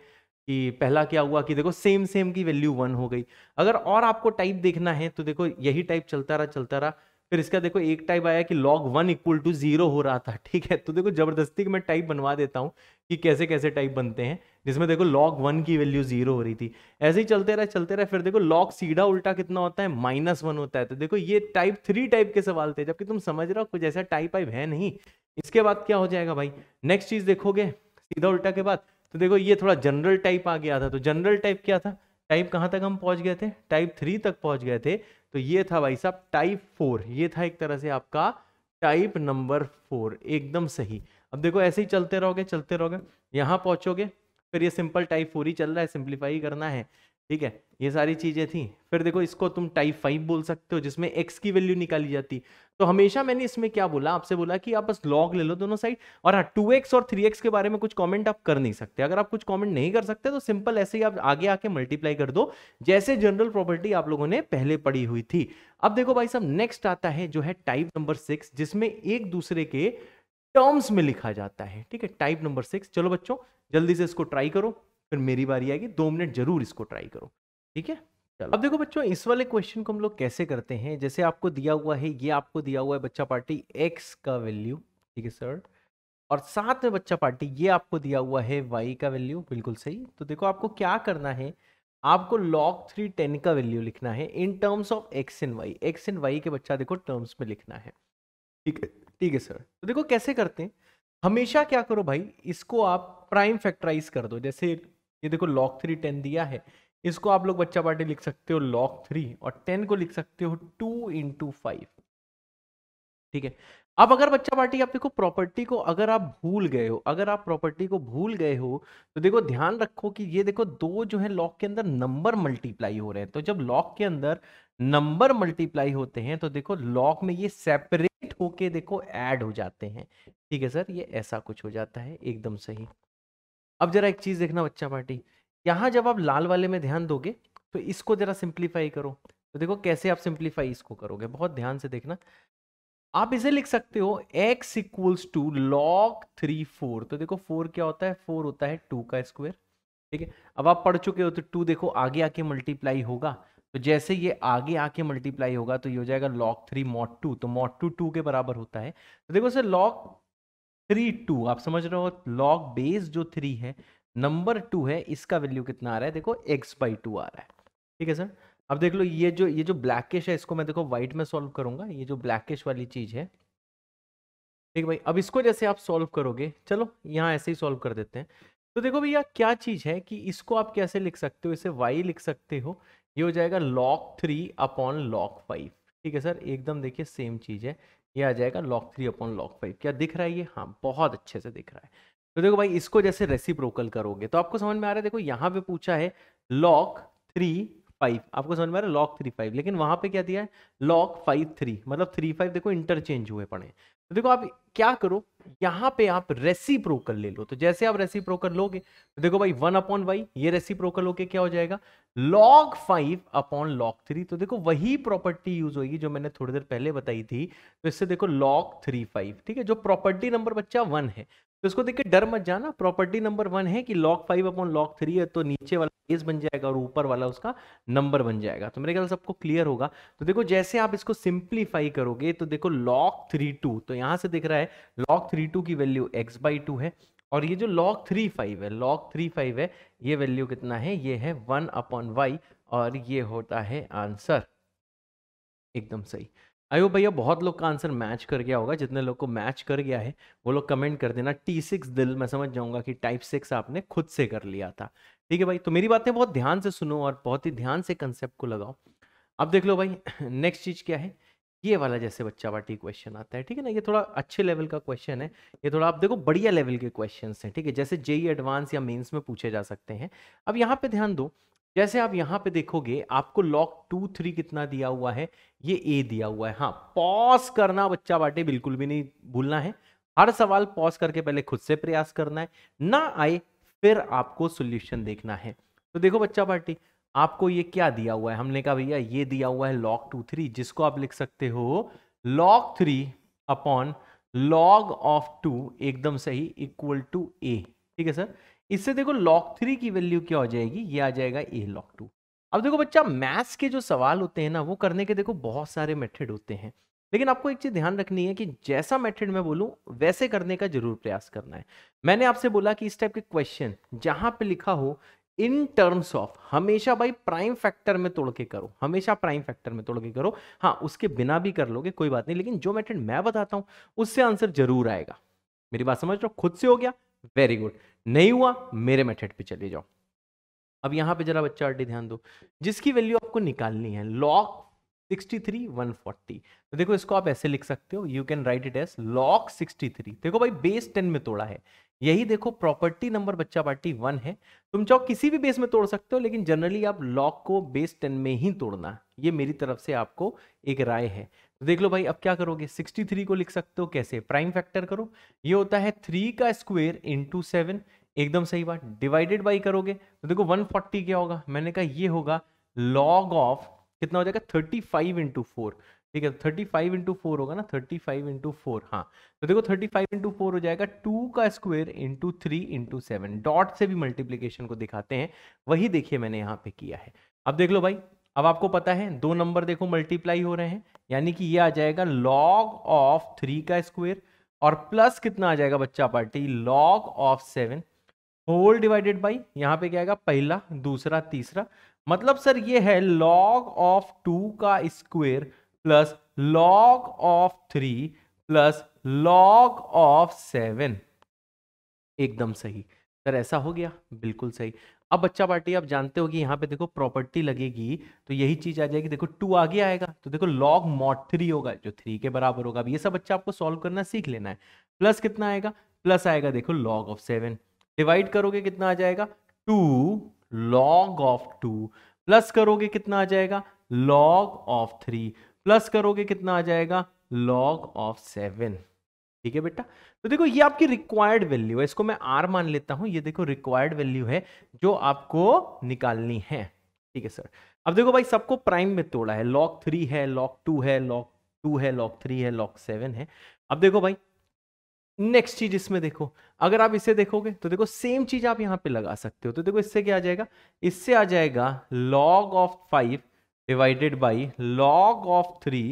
कि पहला क्या हुआ कि देखो सेम सेम की वैल्यू वन हो गई अगर और आपको टाइप देखना है तो देखो यही टाइप चलता रहा चलता रहा फिर इसका देखो एक टाइप आया कि log one equal to zero हो रहा था ठीक है तो देखो जबरदस्ती मैं टाइप बनवा देता हूँ कि कैसे कैसे टाइप बनते हैं जिसमें देखो लॉग वन की वैल्यू जीरो हो रही थी ऐसे ही चलते रहे चलते रहे फिर देखो लॉग सीधा उल्टा कितना होता है माइनस वन होता है तो देखो ये टाइप थ्री टाइप के सवाल थे जबकि तुम समझ रहे हो कुछ ऐसा टाइप आइप है नहीं इसके बाद क्या हो जाएगा भाई नेक्स्ट चीज देखोगे सीधा उल्टा के बाद तो देखो ये थोड़ा जनरल टाइप आ गया था तो जनरल टाइप क्या था टाइप कहाँ तक हम पहुँच गए थे टाइप थ्री तक पहुँच गए थे तो ये था भाई साहब टाइप फोर ये था एक तरह से आपका टाइप नंबर फोर एकदम सही अब देखो ऐसे ही चलते रहोगे चलते रहोगे यहाँ पहुँचोगे फिर ये सिंपल टाइप फोर ही चल रहा है सिंप्लीफाई करना है ठीक है ये सारी चीज़ें थी फिर देखो इसको तुम टाइप फाइव बोल सकते हो जिसमें एक्स की वैल्यू निकाली जाती तो हमेशा मैंने इसमें क्या बोला आपसे बोला कि आप बस लॉग ले लो दोनों साइड और हाँ टू एक्स और थ्री एक्स के बारे में कुछ कमेंट आप कर नहीं सकते अगर आप कुछ कमेंट नहीं कर सकते तो सिंपल ऐसे ही आप आगे आके मल्टीप्लाई कर दो जैसे जनरल प्रॉपर्टी आप लोगों ने पहले पड़ी हुई थी अब देखो भाई साहब नेक्स्ट आता है जो है टाइप नंबर सिक्स जिसमें एक दूसरे के टर्म्स में लिखा जाता है ठीक है टाइप नंबर सिक्स चलो बच्चों जल्दी से इसको ट्राई करो फिर मेरी बारी आएगी दो मिनट जरूर इसको ट्राई करो ठीक है चलो अब देखो बच्चों इस वाले क्वेश्चन को हम लोग कैसे करते हैं जैसे आपको दिया हुआ है ये आपको दिया हुआ है बच्चा पार्टी एक्स का वैल्यू ठीक है सर और साथ में बच्चा पार्टी ये आपको दिया हुआ है वाई का वैल्यू बिल्कुल सही तो देखो आपको क्या करना है आपको लॉग थ्री टेन का वैल्यू लिखना है in terms of x and y x and y के बच्चा देखो टर्म्स में लिखना है ठीक है ठीक है सर तो देखो कैसे करते हैं हमेशा क्या करो भाई इसको आप प्राइम फैक्टराइज कर दो जैसे ये देखो लॉक थ्री टेन दिया है इसको आप लोग बच्चा पार्टी लिख सकते हो लॉक थ्री और टेन को लिख सकते हो टू इंटू फाइव ठीक है अब अगर बच्चा पार्टी आप देखो प्रॉपर्टी को अगर आप भूल गए हो अगर आप प्रॉपर्टी को भूल गए हो तो देखो ध्यान रखो कि ये देखो दो जो है लॉक के अंदर नंबर मल्टीप्लाई हो रहे हैं तो जब लॉक के अंदर नंबर मल्टीप्लाई होते हैं तो देखो लॉक में ये सेपरेट होके देखो ऐड हो जाते हैं ठीक है सर ये ऐसा कुछ हो जाता है एकदम सही अब जरा एक चीज़ देखना बच्चा पार्टी यहाँ जब आप लाल वाले में ध्यान दोगे तो इसको जरा सिंप्लीफाई करो तो देखो कैसे आप सिंप्लीफाई इसको करोगे बहुत ध्यान से देखना आप इसे लिख सकते हो x equals to log three four तो देखो फोर क्या होता है फोर होता है टू का स्क्वायर ठीक है अब आप पढ़ चुके हो तो टू देखो आगे आके मल्टीप्लाई होगा तो जैसे ये आगे आके मल्टीप्लाई होगा तो ये हो जाएगा लॉग थ्री मॉट टू तो मॉट टू टू के बराबर होता है तो देखो सर लॉग थ्री टू आप समझ रहे हो लॉग बेस जो थ्री है नंबर टू है इसका वैल्यू कितना आ रहा है देखो एक्स बाई टू आ रहा है ठीक है सर अब देख लो ये जो ये जो ब्लैकिश है इसको मैं देखो व्हाइट में सॉल्व करूंगा ये जो ब्लैकिश वाली चीज है ठीक भाई अब इसको जैसे आप सॉल्व करोगे चलो यहाँ ऐसे ही सॉल्व कर देते हैं तो देखो भैया क्या चीज है कि इसको आप कैसे लिख सकते हो इसे वाई लिख सकते हो ये हो जाएगा log three upon log five ठीक है सर एकदम देखिए सेम चीज है ये आ जाएगा log three upon log five क्या दिख रहा है ये हाँ बहुत अच्छे से दिख रहा है तो देखो भाई इसको जैसे रेसिप्रोकल करोगे तो आपको समझ में आ रहा है देखो यहाँ पे पूछा है लॉक थ्री फाइव आपको समझ में आ रहा है लॉक थ्री फाइव लेकिन वहां पे क्या दिया है लॉक फाइव थ्री मतलब थ्री फाइव देखो इंटरचेंज हुए पड़े तो देखो आप क्या करो यहाँ पे आप रेसी प्रोकर ले लो तो जैसे आप प्रोकर लोगे तो देखो भाई वन अपॉन वाई ये रेसी प्रोकर होके क्या हो जाएगा log five upon log three तो देखो वही प्रॉपर्टी यूज होगी जो मैंने थोड़ी देर पहले बताई थी तो इससे देखो लॉग थ्री फाइव ठीक है जो प्रॉपर्टी नंबर बच्चा वन है तो इसको देखिए डर मत जाना प्रॉपर्टी नंबर वन है कि log five upon log three है तो नीचे वाला बेस बन जाएगा और ऊपर वाला उसका नंबर बन जाएगा तो मेरे ख्याल सबको क्लियर होगा तो देखो जैसे आप इसको सिंप्लीफाई करोगे तो देखो लॉक थ्री टू तो यहाँ से दिख रहा है लॉक थ्री टू की वैल्यू एक्स बाई टू है और ये जो लॉक थ्री फाइव है लॉक थ्री फाइव है ये वैल्यू कितना है ये है वन अपॉन वाई और ये होता है आंसर एकदम सही आई होप भैया बहुत लोग का आंसर मैच कर गया होगा जितने लोग को मैच कर गया है वो लोग कमेंट कर देना टी सिक्स दिल मैं समझ जाऊंगा कि टाइप सिक्स आपने खुद से कर लिया था ठीक है भाई तो मेरी बातें बहुत ध्यान से सुनो और बहुत ही ध्यान से कंसेप्ट को लगाओ अब देख लो भाई नेक्स्ट चीज़ क्या है ये वाला जैसे बच्चा बाटी क्वेश्चन आता है ठीक है ना ये थोड़ा अच्छे लेवल का क्वेश्चन है ये थोड़ा आप देखो बढ़िया लेवल के क्वेश्चन हैं ठीक है जैसे जेई एडवांस e या मेन्स में पूछे जा सकते हैं अब यहाँ पे ध्यान दो जैसे आप यहाँ पे देखोगे आपको लॉक टू थ्री कितना दिया हुआ है ये ए दिया हुआ है हाँ पॉज करना बच्चा बाटे बिल्कुल भी नहीं भूलना है हर सवाल पॉज करके पहले खुद से प्रयास करना है ना आए फिर आपको सोल्यूशन देखना है तो देखो बच्चा पार्टी आपको ये क्या दिया हुआ है हमने कहा भैया ये दिया हुआ है लॉक टू थ्री जिसको आप लिख सकते हो log three upon log of two एकदम सही इक्वल टू ए ठीक है सर इससे देखो लॉक थ्री की वैल्यू क्या हो जाएगी ये आ जाएगा ए लॉक टू अब देखो बच्चा मैथ्स के जो सवाल होते हैं ना वो करने के देखो बहुत सारे मेथड होते हैं लेकिन आपको एक चीज़ ध्यान रखनी है कि जैसा मेथड मैं बोलूं वैसे करने का जरूर प्रयास करना है मैंने आपसे बोला कि इस टाइप के क्वेश्चन जहां पे लिखा हो इन टर्म्स ऑफ हमेशा भाई प्राइम फैक्टर में तोड़ के करो हमेशा प्राइम फैक्टर में तोड़ के करो हाँ उसके बिना भी कर लोगे कोई बात नहीं लेकिन जो मेथड मैं बताता हूं उससे आंसर जरूर आएगा मेरी बात समझ लो खुद से हो गया वेरी गुड नहीं हुआ मेरे मेथड पे चले जाओ अब यहाँ पे जरा बच्चा अड्डे ध्यान दो जिसकी वैल्यू आपको निकालनी है लॉक 63 140 तो देखो इसको आप ऐसे लिख सकते हो you can write it as log 63 देखो भाई बेस 10 में तोड़ा है यही देखो प्रॉपर्टी नंबर बच्चा पार्टी वन है तुम चाहो किसी भी बेस में तोड़ सकते हो लेकिन जनरली आप लॉक को बेस टेन में ही तोड़ना ये मेरी तरफ से आपको एक राय है तो देख लो भाई अब क्या करोगे 63 को लिख सकते हो कैसे प्राइम फैक्टर करो ये होता है थ्री का स्क्वेयर इंटू सेवन एकदम सही बात डिवाइडेड बाई करोगे तो देखो 140 क्या होगा मैंने कहा ये होगा लॉग ऑफ कितना हो जाएगा 35 फाइव इंटू ठीक है थर्टी फाइव इंटू होगा ना थर्टी फाइव इंटू हाँ तो देखो थर्टी फाइव इंटू हो जाएगा टू का square into three into seven dot से भी मल्टीप्लीकेशन को दिखाते हैं वही देखिए मैंने यहाँ पे किया है अब देख लो भाई अब आपको पता है दो नंबर देखो मल्टीप्लाई हो रहे हैं यानी कि ये आ जाएगा लॉग ऑफ थ्री का स्क्वेयर और प्लस कितना आ जाएगा बच्चा party log of seven whole divided by यहाँ पे क्या आएगा पहला दूसरा तीसरा मतलब सर ये है लॉग ऑफ टू का square plus log of three plus log of seven एकदम सही सर ऐसा हो गया बिल्कुल सही अब बच्चा पार्टी आप जानते हो कि यहाँ पे देखो प्रॉपर्टी लगेगी तो यही चीज आ जाएगी देखो टू आगे आएगा तो देखो लॉग मॉट थ्री होगा जो थ्री के बराबर होगा अब ये सब बच्चा आपको सॉल्व करना सीख लेना है प्लस कितना आएगा प्लस आएगा देखो लॉग ऑफ सेवन डिवाइड करोगे कितना आ जाएगा two log of two plus करोगे कितना आ जाएगा लॉग ऑफ थ्री प्लस करोगे कितना आ जाएगा लॉग ऑफ सेवन ठीक है बेटा तो देखो ये आपकी रिक्वायर्ड वैल्यू है इसको मैं आर मान लेता हूँ ये देखो रिक्वायर्ड वैल्यू है जो आपको निकालनी है ठीक है सर अब देखो भाई सबको प्राइम में तोड़ा है लॉक थ्री है लॉक टू है लॉक टू है लॉक थ्री है लॉक सेवन है अब देखो भाई नेक्स्ट चीज इसमें देखो अगर आप इसे देखोगे तो देखो सेम चीज आप यहाँ पे लगा सकते हो तो देखो इससे क्या आ जाएगा इससे आ जाएगा log of five divided by log of three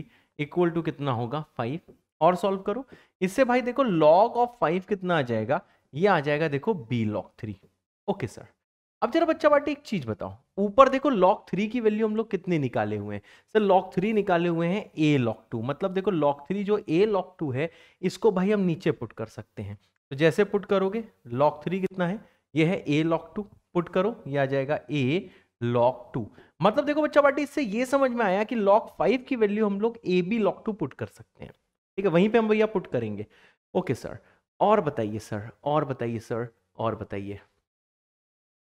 equal to कितना होगा फाइव और सॉल्व करो इससे भाई देखो लॉग ऑफ फाइव कितना आ जाएगा ये आ जाएगा देखो B log three okay sir अब जरा बच्चा बाटी एक चीज बताओ ऊपर देखो लॉग थ्री की वैल्यू हम लोग कितने निकाले हुए हैं सर लॉग थ्री निकाले हुए हैं ए लॉग टू मतलब देखो लॉग थ्री जो ए लॉग टू है इसको भाई हम नीचे पुट कर सकते हैं तो जैसे पुट करोगे लॉग थ्री कितना है ये है ए लॉक टू पुट करो ये आ जाएगा ए लॉक टू मतलब देखो बच्चा बाटी इससे ये समझ में आया कि लॉक फाइव की वैल्यू हम लोग A B log two put कर सकते हैं ठीक है वहीं पे हम भैया पुट करेंगे ओके सर और बताइए सर और बताइए सर और बताइए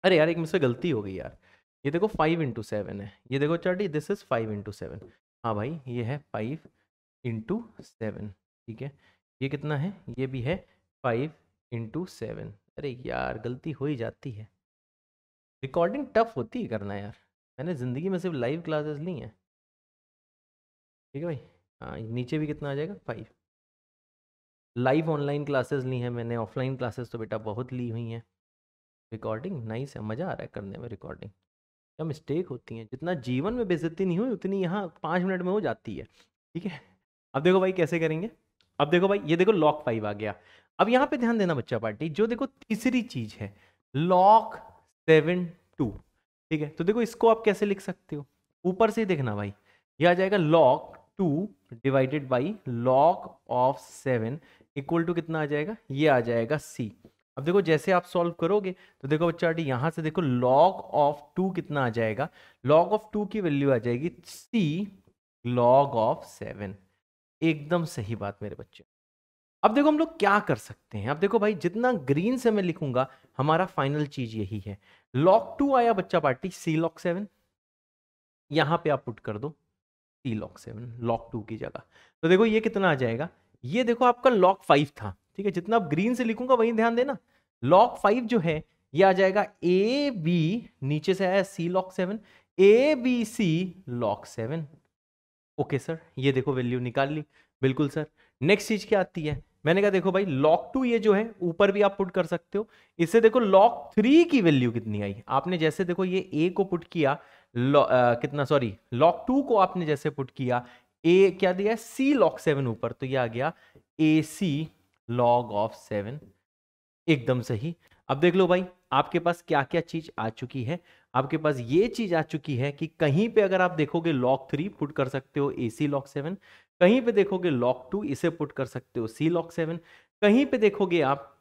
अरे यार एक मुझसे गलती हो गई यार ये देखो फाइव इंटू सेवन है ये देखो चार्टी this is five into seven हाँ भाई ये है फाइव इंटू सेवन ठीक है ये कितना है ये भी है फाइव इंटू सेवन अरे यार गलती हो ही जाती है रिकॉर्डिंग टफ होती है करना यार मैंने ज़िंदगी में सिर्फ लाइव क्लासेस ली हैं ठीक है भाई हाँ नीचे भी कितना आ जाएगा फाइव लाइव ऑनलाइन क्लासेस ली हैं मैंने ऑफलाइन क्लासेस तो बेटा बहुत ली हुई हैं रिकॉर्डिंग नाइस है मज़ा आ रहा है करने में रिकॉर्डिंग क्या मिस्टेक होती हैं जितना जीवन में बेजती नहीं हुई उतनी यहाँ पाँच मिनट में हो जाती है ठीक है अब देखो भाई कैसे करेंगे अब देखो भाई ये देखो लॉक फाइव आ गया अब यहाँ पे ध्यान देना बच्चा पार्टी जो देखो तीसरी चीज़ है लॉक सेवन टू ठीक है तो देखो इसको आप कैसे लिख सकते हो ऊपर से ही देखना भाई यह आ जाएगा log two divided by log of seven equal to कितना आ जाएगा ये आ जाएगा सी अब देखो जैसे आप सॉल्व करोगे तो देखो बच्चा यहाँ से देखो लॉग ऑफ टू कितना आ जाएगा लॉग ऑफ टू की वैल्यू आ जाएगी सी लॉग ऑफ सेवन एकदम सही बात मेरे बच्चे अब देखो हम लोग क्या कर सकते हैं अब देखो भाई जितना ग्रीन से मैं लिखूंगा हमारा फाइनल चीज यही है लॉग टू आया बच्चा पार्टी सी लॉक सेवन यहां पे आप पुट कर दो C log seven log two की जगह तो देखो ये कितना आ जाएगा ये देखो आपका लॉक फाइव था ठीक है जितना आप ग्रीन से लिखूंगा वही ध्यान देना लॉक फाइव जो है ये आ जाएगा ए बी नीचे से आया C log seven A B C log seven okay sir ये देखो वैल्यू निकाल ली बिल्कुल सर नेक्स्ट चीज क्या आती है मैंने कहा देखो भाई लॉक टू ये जो है ऊपर भी आप पुट कर सकते हो इससे देखो लॉक थ्री की वैल्यू कितनी आई आपने जैसे देखो ये ए को पुट किया कितना सॉरी लॉक टू को आपने जैसे पुट किया ए क्या दिया सी लॉक सेवन ऊपर तो ये आ गया A C log of seven एकदम सही अब देख लो भाई आपके पास क्या क्या चीज आ चुकी है आपके पास ये चीज आ चुकी है कि कहीं पे अगर आप देखोगे लॉक थ्री पुट कर सकते हो ए सी लॉक सेवन कहीं पे देखोगे लॉक टू इसे पुट कर सकते हो सी लॉक सेवन कहीं पे देखोगे आप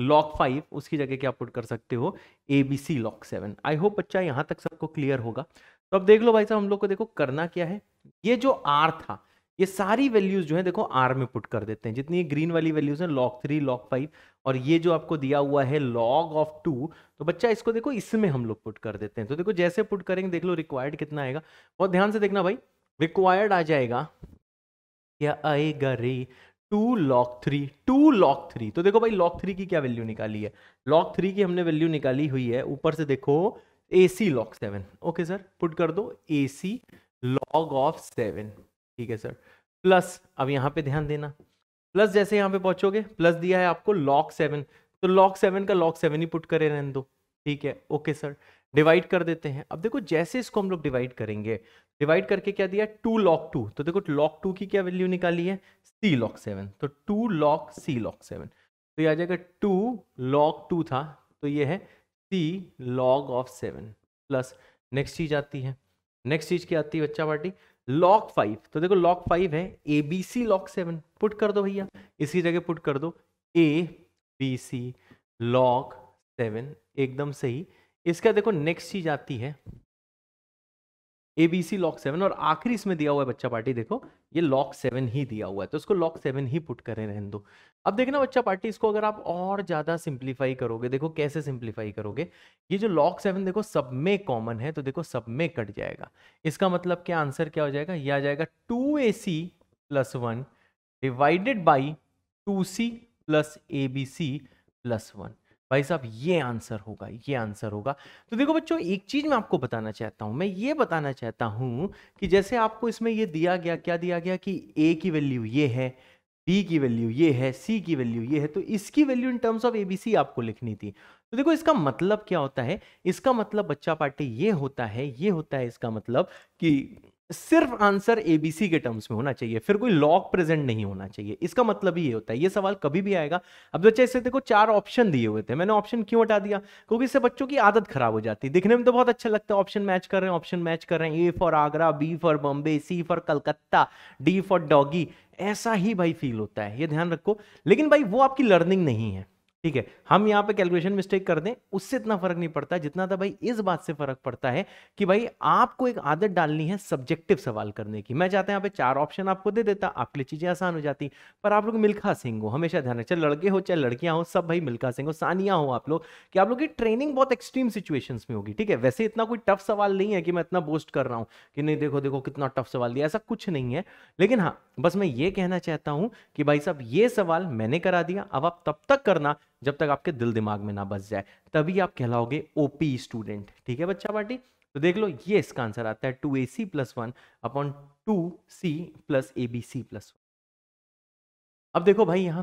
लॉक फाइव उसकी जगह क्या पुट कर सकते हो A B C log seven I hope बच्चा यहां तक सबको क्लियर होगा तो अब देख लो भाई साहब हम लोग को देखो करना क्या है ये जो आर था ये सारी वैल्यूज जो है देखो आर में पुट कर देते हैं जितनी ये ग्रीन वाली वैल्यूज है लॉक थ्री लॉक फाइव और ये जो आपको दिया हुआ है लॉग ऑफ टू तो बच्चा इसको देखो इसमें हम लोग पुट कर देते हैं तो देखो जैसे पुट करेंगे देख लो रिक्वायर्ड कितना आएगा बहुत ध्यान से देखना भाई रिक्वायर्ड आ जाएगा क्या आएगा रे two log three two log three तो देखो भाई लॉक थ्री की क्या वैल्यू निकाली है लॉक थ्री की हमने वैल्यू निकाली हुई है ऊपर से देखो A C log seven okay sir put कर दो A C log of seven ठीक है सर प्लस अब यहाँ पे ध्यान देना प्लस जैसे यहाँ पे पहुंचोगे प्लस दिया है आपको लॉक सेवन तो लॉक सेवन का लॉक सेवन ही पुट करे रहने दो ठीक है ओके सर डिवाइड कर देते हैं अब देखो जैसे इसको हम लोग डिवाइड करेंगे डिवाइड करके क्या दिया टू लॉक टू तो देखो लॉक टू की क्या वैल्यू निकाली है सी लॉक सेवन तो two log C log seven तो ये आ जाएगा टू लॉक टू था तो ये है C log of seven plus next चीज आती है नेक्स्ट चीज क्या आती है बच्चा पार्टी लॉक फाइव तो देखो लॉक फाइव है A B C log seven put कर दो भैया इसी जगह पुट कर दो A B C log seven एकदम सही इसका देखो नेक्स्ट चीज आती है एबीसी लॉक सेवन और आखिरी इसमें दिया हुआ है बच्चा पार्टी देखो ये लॉक सेवन ही दिया हुआ है तो इसको लॉक सेवन ही पुट करें रहने दो अब देखना बच्चा पार्टी इसको अगर आप और ज़्यादा सिंप्लीफाई करोगे देखो कैसे सिंप्लीफाई करोगे ये जो लॉक सेवन देखो सब में कॉमन है तो देखो सब में कट जाएगा इसका मतलब क्या आंसर क्या हो जाएगा यह आ जाएगा two A C plus one divided by two C plus A B C plus one भाई साहब ये आंसर होगा ये आंसर होगा तो देखो बच्चों एक चीज मैं आपको बताना चाहता हूं मैं ये बताना चाहता हूं कि जैसे आपको इसमें ये दिया गया क्या दिया गया कि ए की वैल्यू ये है बी की वैल्यू ये है सी की वैल्यू ये है तो इसकी value in terms of ABC आपको लिखनी थी तो देखो इसका मतलब क्या होता है इसका मतलब बच्चा पार्टी ये होता है ये होता है इसका मतलब कि सिर्फ आंसर एबीसी के टर्म्स में होना चाहिए फिर कोई लॉग प्रेजेंट नहीं होना चाहिए इसका मतलब ही ये होता है ये सवाल कभी भी आएगा अब बच्चे इससे देखो चार ऑप्शन दिए हुए थे मैंने ऑप्शन क्यों हटा दिया क्योंकि इससे बच्चों की आदत खराब हो जाती है दिखने में तो बहुत अच्छा लगता है ऑप्शन मैच कर रहे हैं ऑप्शन मैच कर रहे हैं A for Agra B for Bombay C for Calcutta D for doggy ऐसा ही भाई फील होता है ये ध्यान रखो लेकिन भाई वो आपकी लर्निंग नहीं है ठीक है हम यहाँ पे कैलकुलेशन मिस्टेक कर दें उससे इतना फर्क नहीं पड़ता जितना था भाई इस बात से फर्क पड़ता है कि भाई आपको एक आदत डालनी है सब्जेक्टिव सवाल करने की मैं चाहता यहाँ पे चार ऑप्शन आपको दे देता आपके लिए चीजें आसान हो जाती पर आप लोग मिल्खा सिंह हो हमेशा ध्यान रखें चाहे लड़के हो चाहे लड़कियां हो सब भाई मिल्खा सिंह हो सानिया हो आप लोग कि आप लोग की ट्रेनिंग बहुत एक्सट्रीम सिचुएशन में होगी ठीक है वैसे इतना कोई टफ सवाल नहीं है कि मैं इतना बोस्ट कर रहा हूँ कि नहीं देखो देखो कितना टफ सवाल दिया ऐसा कुछ नहीं है लेकिन हाँ बस मैं ये कहना चाहता हूँ कि भाई साहब ये सवाल मैंने करा दिया अब आप तब तक करना जब तक आपके दिल दिमाग में ना बस जाए तभी आप कहलाओगे ओपी स्टूडेंट ठीक है बच्चा पार्टी तो देख लो ये इसका आंसर आता है two A C plus one upon two C plus A B C plus one अब देखो भाई यहां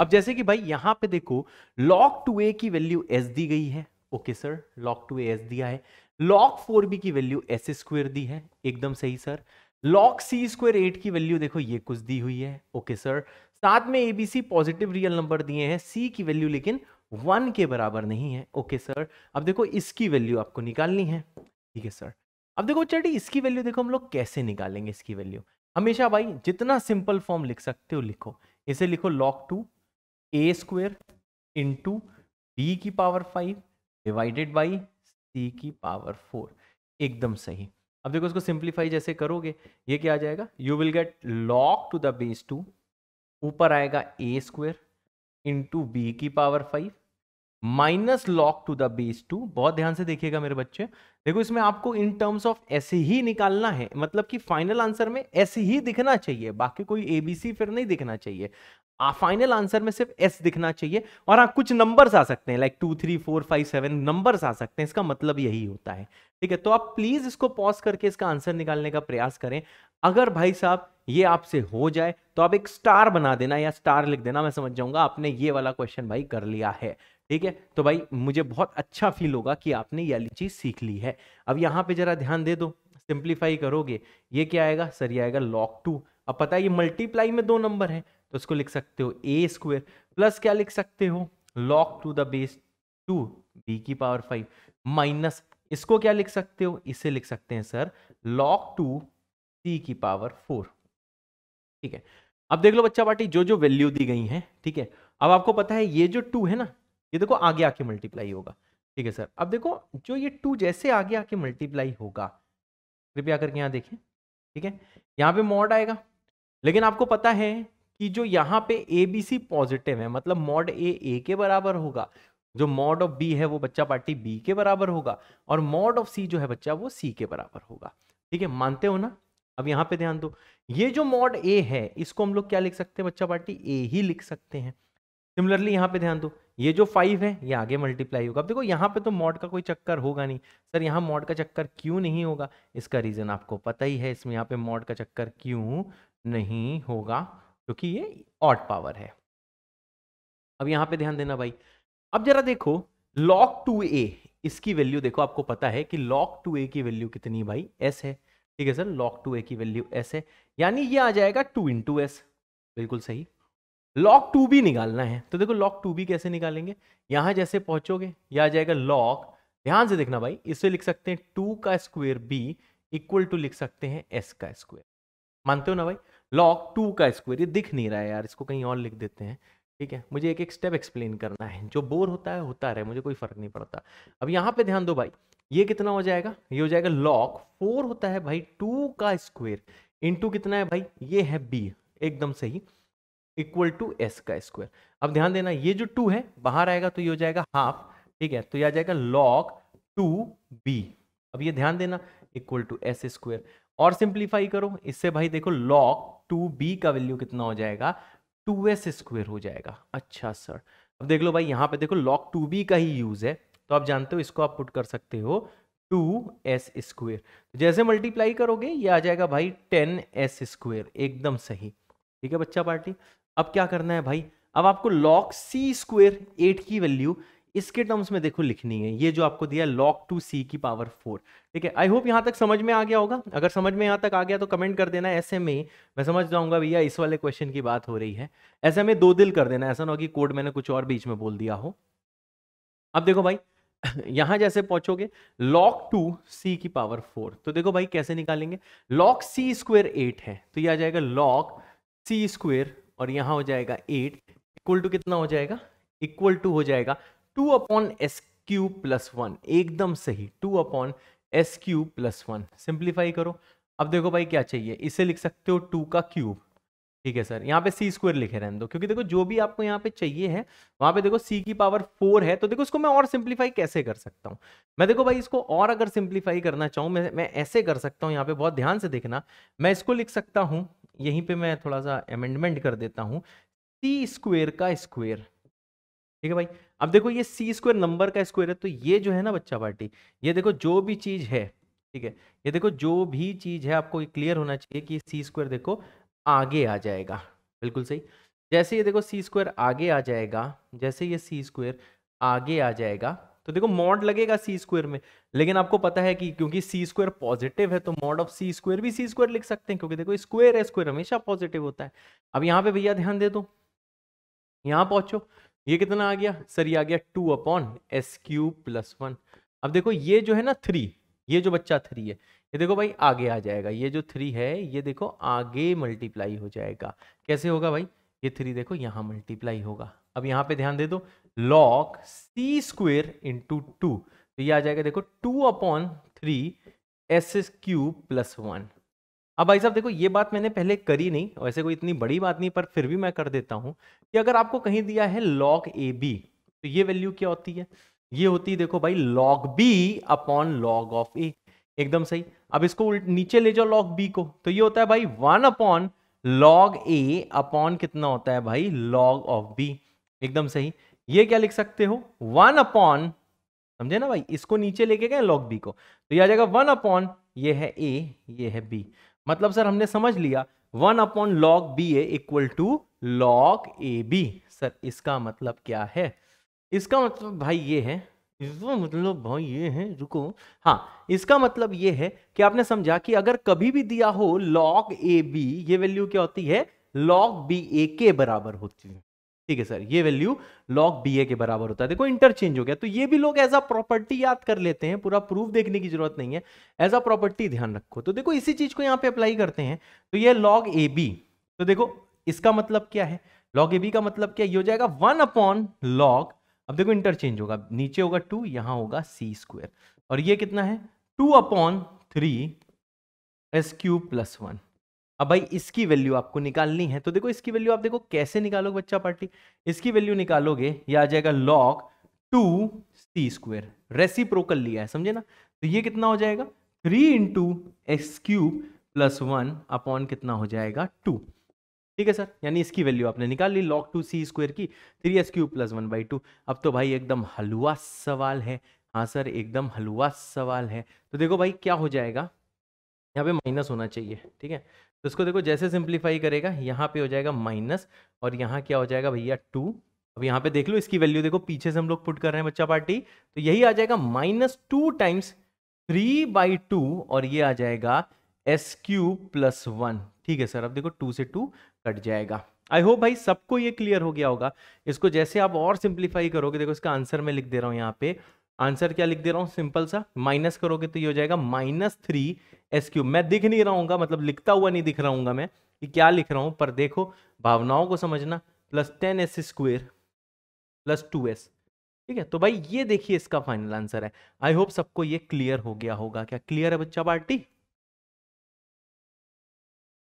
अब जैसे कि भाई यहां पे देखो लॉक टू ए की वैल्यू एस दी गई है okay sir log two A S दिया है लॉक फोर बी की वैल्यू एस स्क्वेयर दी है एकदम सही sir log C square eight की वैल्यू देखो ये कुछ दी हुई है ओके सर साथ में एबीसी पॉजिटिव रियल नंबर दिए हैं सी की वैल्यू लेकिन वन के बराबर नहीं है ओके सर अब देखो इसकी वैल्यू आपको निकालनी है ठीक है सर अब देखो चलिए इसकी वैल्यू देखो हम लोग कैसे निकालेंगे इसकी वैल्यू हमेशा भाई जितना सिंपल फॉर्म लिख सकते हो लिखो इसे लिखो log two A square into B की power five divided by C की पावर फोर एकदम सही अब देखो इसको सिंप्लीफाई जैसे करोगे ये क्या आ जाएगा you will get log to the base two ऊपर आएगा ए स्क्वेयर इंटू बी की power five minus log to the base two बहुत ध्यान से देखिएगा मेरे बच्चे देखो इसमें आपको इन टर्म्स ऑफ ऐसे ही निकालना है मतलब कि फाइनल आंसर में ऐसे ही दिखना चाहिए बाकी कोई एबीसी फिर नहीं दिखना चाहिए फाइनल आंसर में सिर्फ एस दिखना चाहिए और आप कुछ नंबर्स आ सकते हैं like two three four five seven numbers आ सकते हैं इसका मतलब यही होता है ठीक है तो आप प्लीज इसको पॉज करके इसका आंसर निकालने का प्रयास करें अगर भाई साहब ये आपसे हो जाए तो आप एक स्टार बना देना या स्टार लिख देना मैं समझ जाऊंगा आपने ये वाला क्वेश्चन भाई कर लिया है ठीक है तो भाई मुझे बहुत अच्छा फील होगा कि आपने ये चीज सीख ली है अब यहां पे जरा ध्यान दे दो सिंप्लीफाई करोगे ये क्या आएगा सर ये आएगा लॉक टू अब पता है ये मल्टीप्लाई में दो नंबर है तो इसको लिख सकते हो ए स्क्वेयर प्लस क्या लिख सकते हो log to the base two B की पावर फाइव माइनस इसको क्या लिख सकते हो इसे लिख सकते हैं सर लॉक टू सी की पावर फोर ठीक है अब देख लो बच्चा पार्टी जो जो वैल्यू दी गई है ठीक है अब आपको पता है ये जो टू है ना ये देखो आगे आके मल्टीप्लाई होगा ठीक है सर अब देखो जो ये टू जैसे आगे आके मल्टीप्लाई होगा कृपया करके यहाँ देखें ठीक है यहाँ पे मॉड आएगा लेकिन आपको पता है कि जो यहाँ पे ए बी सी पॉजिटिव है मतलब मॉड ए ए के बराबर होगा जो मॉड ऑफ बी है वो बच्चा पार्टी बी के बराबर होगा और मॉड ऑफ सी जो है बच्चा वो सी के बराबर होगा ठीक है मानते हो ना अब यहाँ पे ध्यान दो ये जो मॉड ए है इसको हम लोग क्या लिख सकते हैं बच्चा पार्टी ए ही लिख सकते हैं सिमिलरली यहाँ पे ध्यान दो ये जो फाइव है ये आगे मल्टीप्लाई होगा अब देखो यहाँ पे तो मॉड का कोई चक्कर होगा नहीं सर यहाँ मॉड का चक्कर क्यों नहीं होगा इसका रीज़न आपको पता ही है इसमें यहाँ पे मॉड का चक्कर क्यों नहीं होगा क्योंकि ये ऑट पावर है अब यहाँ पे ध्यान देना भाई अब जरा देखो लॉक टू ए इसकी वैल्यू देखो आपको पता है कि लॉक टू ए की वैल्यू कितनी भाई एस है ठीक है सर लॉक टू ए की वैल्यू एस है यानी ये आ जाएगा टू टू एस बिल्कुल सही लॉक टू बी निकालना है तो देखो लॉक टू बी कैसे निकालेंगे यहां जैसे पहुंचोगे यह आ जाएगा लॉक ध्यान से देखना भाई इसे लिख सकते हैं टू का स्क्वेयर बी इक्वल टू लिख सकते हैं एस का स्क्वेयर मानते हो ना भाई लॉक टू का स्क्वेयर ये दिख नहीं रहा है यार इसको कहीं और लिख देते हैं ठीक है मुझे एक एक स्टेप एक्सप्लेन करना है जो बोर होता है होता रहे मुझे कोई फर्क नहीं पड़ता अब यहाँ पे ध्यान दो भाई ये कितना हो जाएगा ये हो जाएगा लॉक फोर होता है भाई टू का स्क्वेयर इंटू कितना है भाई ये है बी एकदम सही इक्वल टू एस का स्क्वायर अब ध्यान देना ये जो टू है बाहर आएगा तो ये हो जाएगा हाफ ठीक है तो ये आ जाएगा लॉक टू बी अब ये ध्यान देना इक्वल टू एस स्क्वायर और सिंप्लीफाई करो इससे भाई देखो लॉक टू बी का वैल्यू कितना हो जाएगा टू एस स्क्वेयर हो जाएगा अच्छा सर अब देख लो भाई यहाँ पे देखो लॉक टू बी का ही यूज़ है तो आप जानते हो इसको आप पुट कर सकते हो टू एस स्क्वेयर तो जैसे मल्टीप्लाई करोगे ये आ जाएगा भाई टेन एस स्क्वेयर एकदम सही ठीक है बच्चा पार्टी अब क्या करना है भाई अब आपको लॉक सी स्क्वेयर एट की वैल्यू इसके टर्म्स में देखो लिखनी है ये जो आपको दिया लॉक टू सी की पावर फोर ठीक है आई होप यहाँ तक समझ में आ गया होगा अगर समझ में यहाँ तक आ गया तो कमेंट कर देना ऐसे में मैं समझ जाऊंगा भैया इस वाले क्वेश्चन की बात हो रही है ऐसे में दो दिल कर देना ऐसा ना हो कि कोड मैंने कुछ और बीच में बोल दिया हो अब देखो भाई यहां जैसे पहुंचोगे लॉक टू सी की पावर फोर तो देखो भाई कैसे निकालेंगे लॉक सी स्क्वेयर एट है तो ये आ जाएगा लॉक सी स्क्वेयर और यहां हो जाएगा एट इक्वल टू कितना हो जाएगा इक्वल टू हो जाएगा two upon S Q plus one एकदम सही two upon S Q plus one simplify करो अब देखो भाई क्या चाहिए इसे लिख सकते हो टू का क्यूब ठीक है सर यहाँ पे सी स्क्वायर लिखे रहने दो क्योंकि देखो जो भी आपको यहाँ पे चाहिए है वहाँ पे देखो सी की पावर फोर है तो देखो इसको मैं और सिंप्लीफाई कैसे कर सकता हूँ मैं देखो भाई इसको और अगर सिंप्लीफाई करना चाहूँ मैं मैं ऐसे कर सकता हूँ यहाँ पे बहुत ध्यान से देखना मैं इसको लिख सकता हूँ यहीं पर मैं थोड़ा सा अमेंडमेंट कर देता हूँ सी स्क्वेयर का स्क्वेयर ठीक है भाई अब देखो ये सी स्क्वायर नंबर का स्क्वायर है तो ये जो है ना बच्चा पार्टी ये देखो जो भी चीज़ है ठीक है ये देखो जो भी चीज़ है आपको क्लियर होना चाहिए कि सी स्क्वायर देखो आगे आ जाएगा बिल्कुल सही जैसे ये देखो सी स्क्वायर आगे आ जाएगा जैसे ये सी स्क्वायर आगे आ जाएगा तो देखो मॉड लगेगा सी स्क्वायर में लेकिन आपको पता है कि क्योंकि सी स्क्वायर पॉजिटिव है तो मॉड ऑफ सी स्क्वायर भी सी स्क्वायर लिख सकते हैं क्योंकि देखो स्क्वायर है स्क्वायर हमेशा पॉजिटिव होता है अब यहाँ पे भैया ध्यान दे दो यहाँ पहुंचो ये कितना आ गया सर ये आ गया two upon S Q plus one अब देखो ये जो है ना थ्री ये जो बच्चा थ्री है ये देखो भाई आगे आ जाएगा ये जो थ्री है ये देखो आगे मल्टीप्लाई हो जाएगा कैसे होगा भाई ये थ्री देखो यहाँ मल्टीप्लाई होगा अब यहाँ पे ध्यान दे दो log C square into two तो ये आ जाएगा देखो two upon three S Q plus one अब भाई साहब देखो ये बात मैंने पहले करी नहीं वैसे कोई इतनी बड़ी बात नहीं पर फिर भी मैं कर देता हूँ कि अगर आपको कहीं दिया है लॉग ए बी तो ये वैल्यू क्या होती है ये होती है देखो भाई log B upon log of A एकदम सही अब इसको नीचे ले जाओ लॉग बी को तो ये होता है भाई one upon log A upon कितना होता है भाई लॉग ऑफ बी एकदम सही ये क्या लिख सकते हो वन अपॉन समझे ना भाई इसको नीचे लेके गए लॉग बी को तो यह आ जाएगा वन अपॉन ये है ए ये है बी मतलब सर हमने समझ लिया one upon log B equal to log A B sir इसका मतलब क्या है इसका मतलब भाई ये है इसका मतलब भाई ये है रुको हाँ इसका मतलब ये है कि आपने समझा कि अगर कभी भी दिया हो लॉक ए बी ये वैल्यू क्या होती है लॉक बी ए के बराबर होती है ठीक है सर ये वैल्यू लॉग बी ए के बराबर होता है देखो इंटरचेंज हो गया तो ये भी लोग एज अ प्रॉपर्टी याद कर लेते हैं पूरा प्रूफ देखने की जरूरत नहीं है एज अ प्रॉपर्टी ध्यान रखो तो देखो इसी चीज को यहाँ पे अप्लाई करते हैं तो ये लॉग ए बी तो देखो इसका मतलब क्या है लॉग ए बी का मतलब क्या ये हो जाएगा वन अपॉन लॉग अब देखो इंटरचेंज होगा नीचे होगा टू यहाँ होगा सी स्क्वेयर और ये कितना है two upon three S Q plus one अब भाई इसकी वैल्यू आपको निकालनी है तो देखो इसकी वैल्यू आप देखो कैसे निकालोगे बच्चा पार्टी इसकी वैल्यू निकालोगे ये आ जाएगा log two C square reciprocal लिया है समझे ना तो ये कितना हो जाएगा three into X cube plus one upon कितना हो जाएगा टू ठीक है सर यानी इसकी वैल्यू आपने निकाल ली लॉग टू सी स्क्वेयर की three S cube plus one by two अब तो भाई एकदम हलवा सवाल है हाँ सर एकदम हलवा सवाल है तो देखो भाई क्या हो जाएगा यहाँ पे माइनस होना चाहिए ठीक है तो इसको देखो जैसे सिंप्लीफाई करेगा यहाँ पे हो जाएगा माइनस और यहाँ क्या हो जाएगा भैया टू अब यहाँ पे देख लो इसकी वैल्यू देखो पीछे से हम लोग पुट कर रहे हैं बच्चा पार्टी तो यही आ जाएगा minus two times three by two और ये आ जाएगा एस क्यू प्लस वन ठीक है सर अब देखो टू से टू कट जाएगा आई होप भाई सबको ये क्लियर हो गया होगा इसको जैसे आप और सिंप्लीफाई करोगे देखो इसका आंसर मैं लिख दे रहा हूँ यहाँ पे आंसर क्या लिख दे रहा हूँ सिंपल सा माइनस करोगे तो ये हो जाएगा माइनस थ्री एस क्यूब मैं दिख नहीं रहा हूँ मतलब लिखता हुआ नहीं दिख रहा हूँ मैं कि क्या लिख रहा हूँ पर देखो भावनाओं को समझना plus ten S square plus two S ठीक है तो भाई ये देखिए इसका फाइनल आंसर है आई होप सबको ये क्लियर हो गया होगा क्या क्लियर है बच्चा पार्टी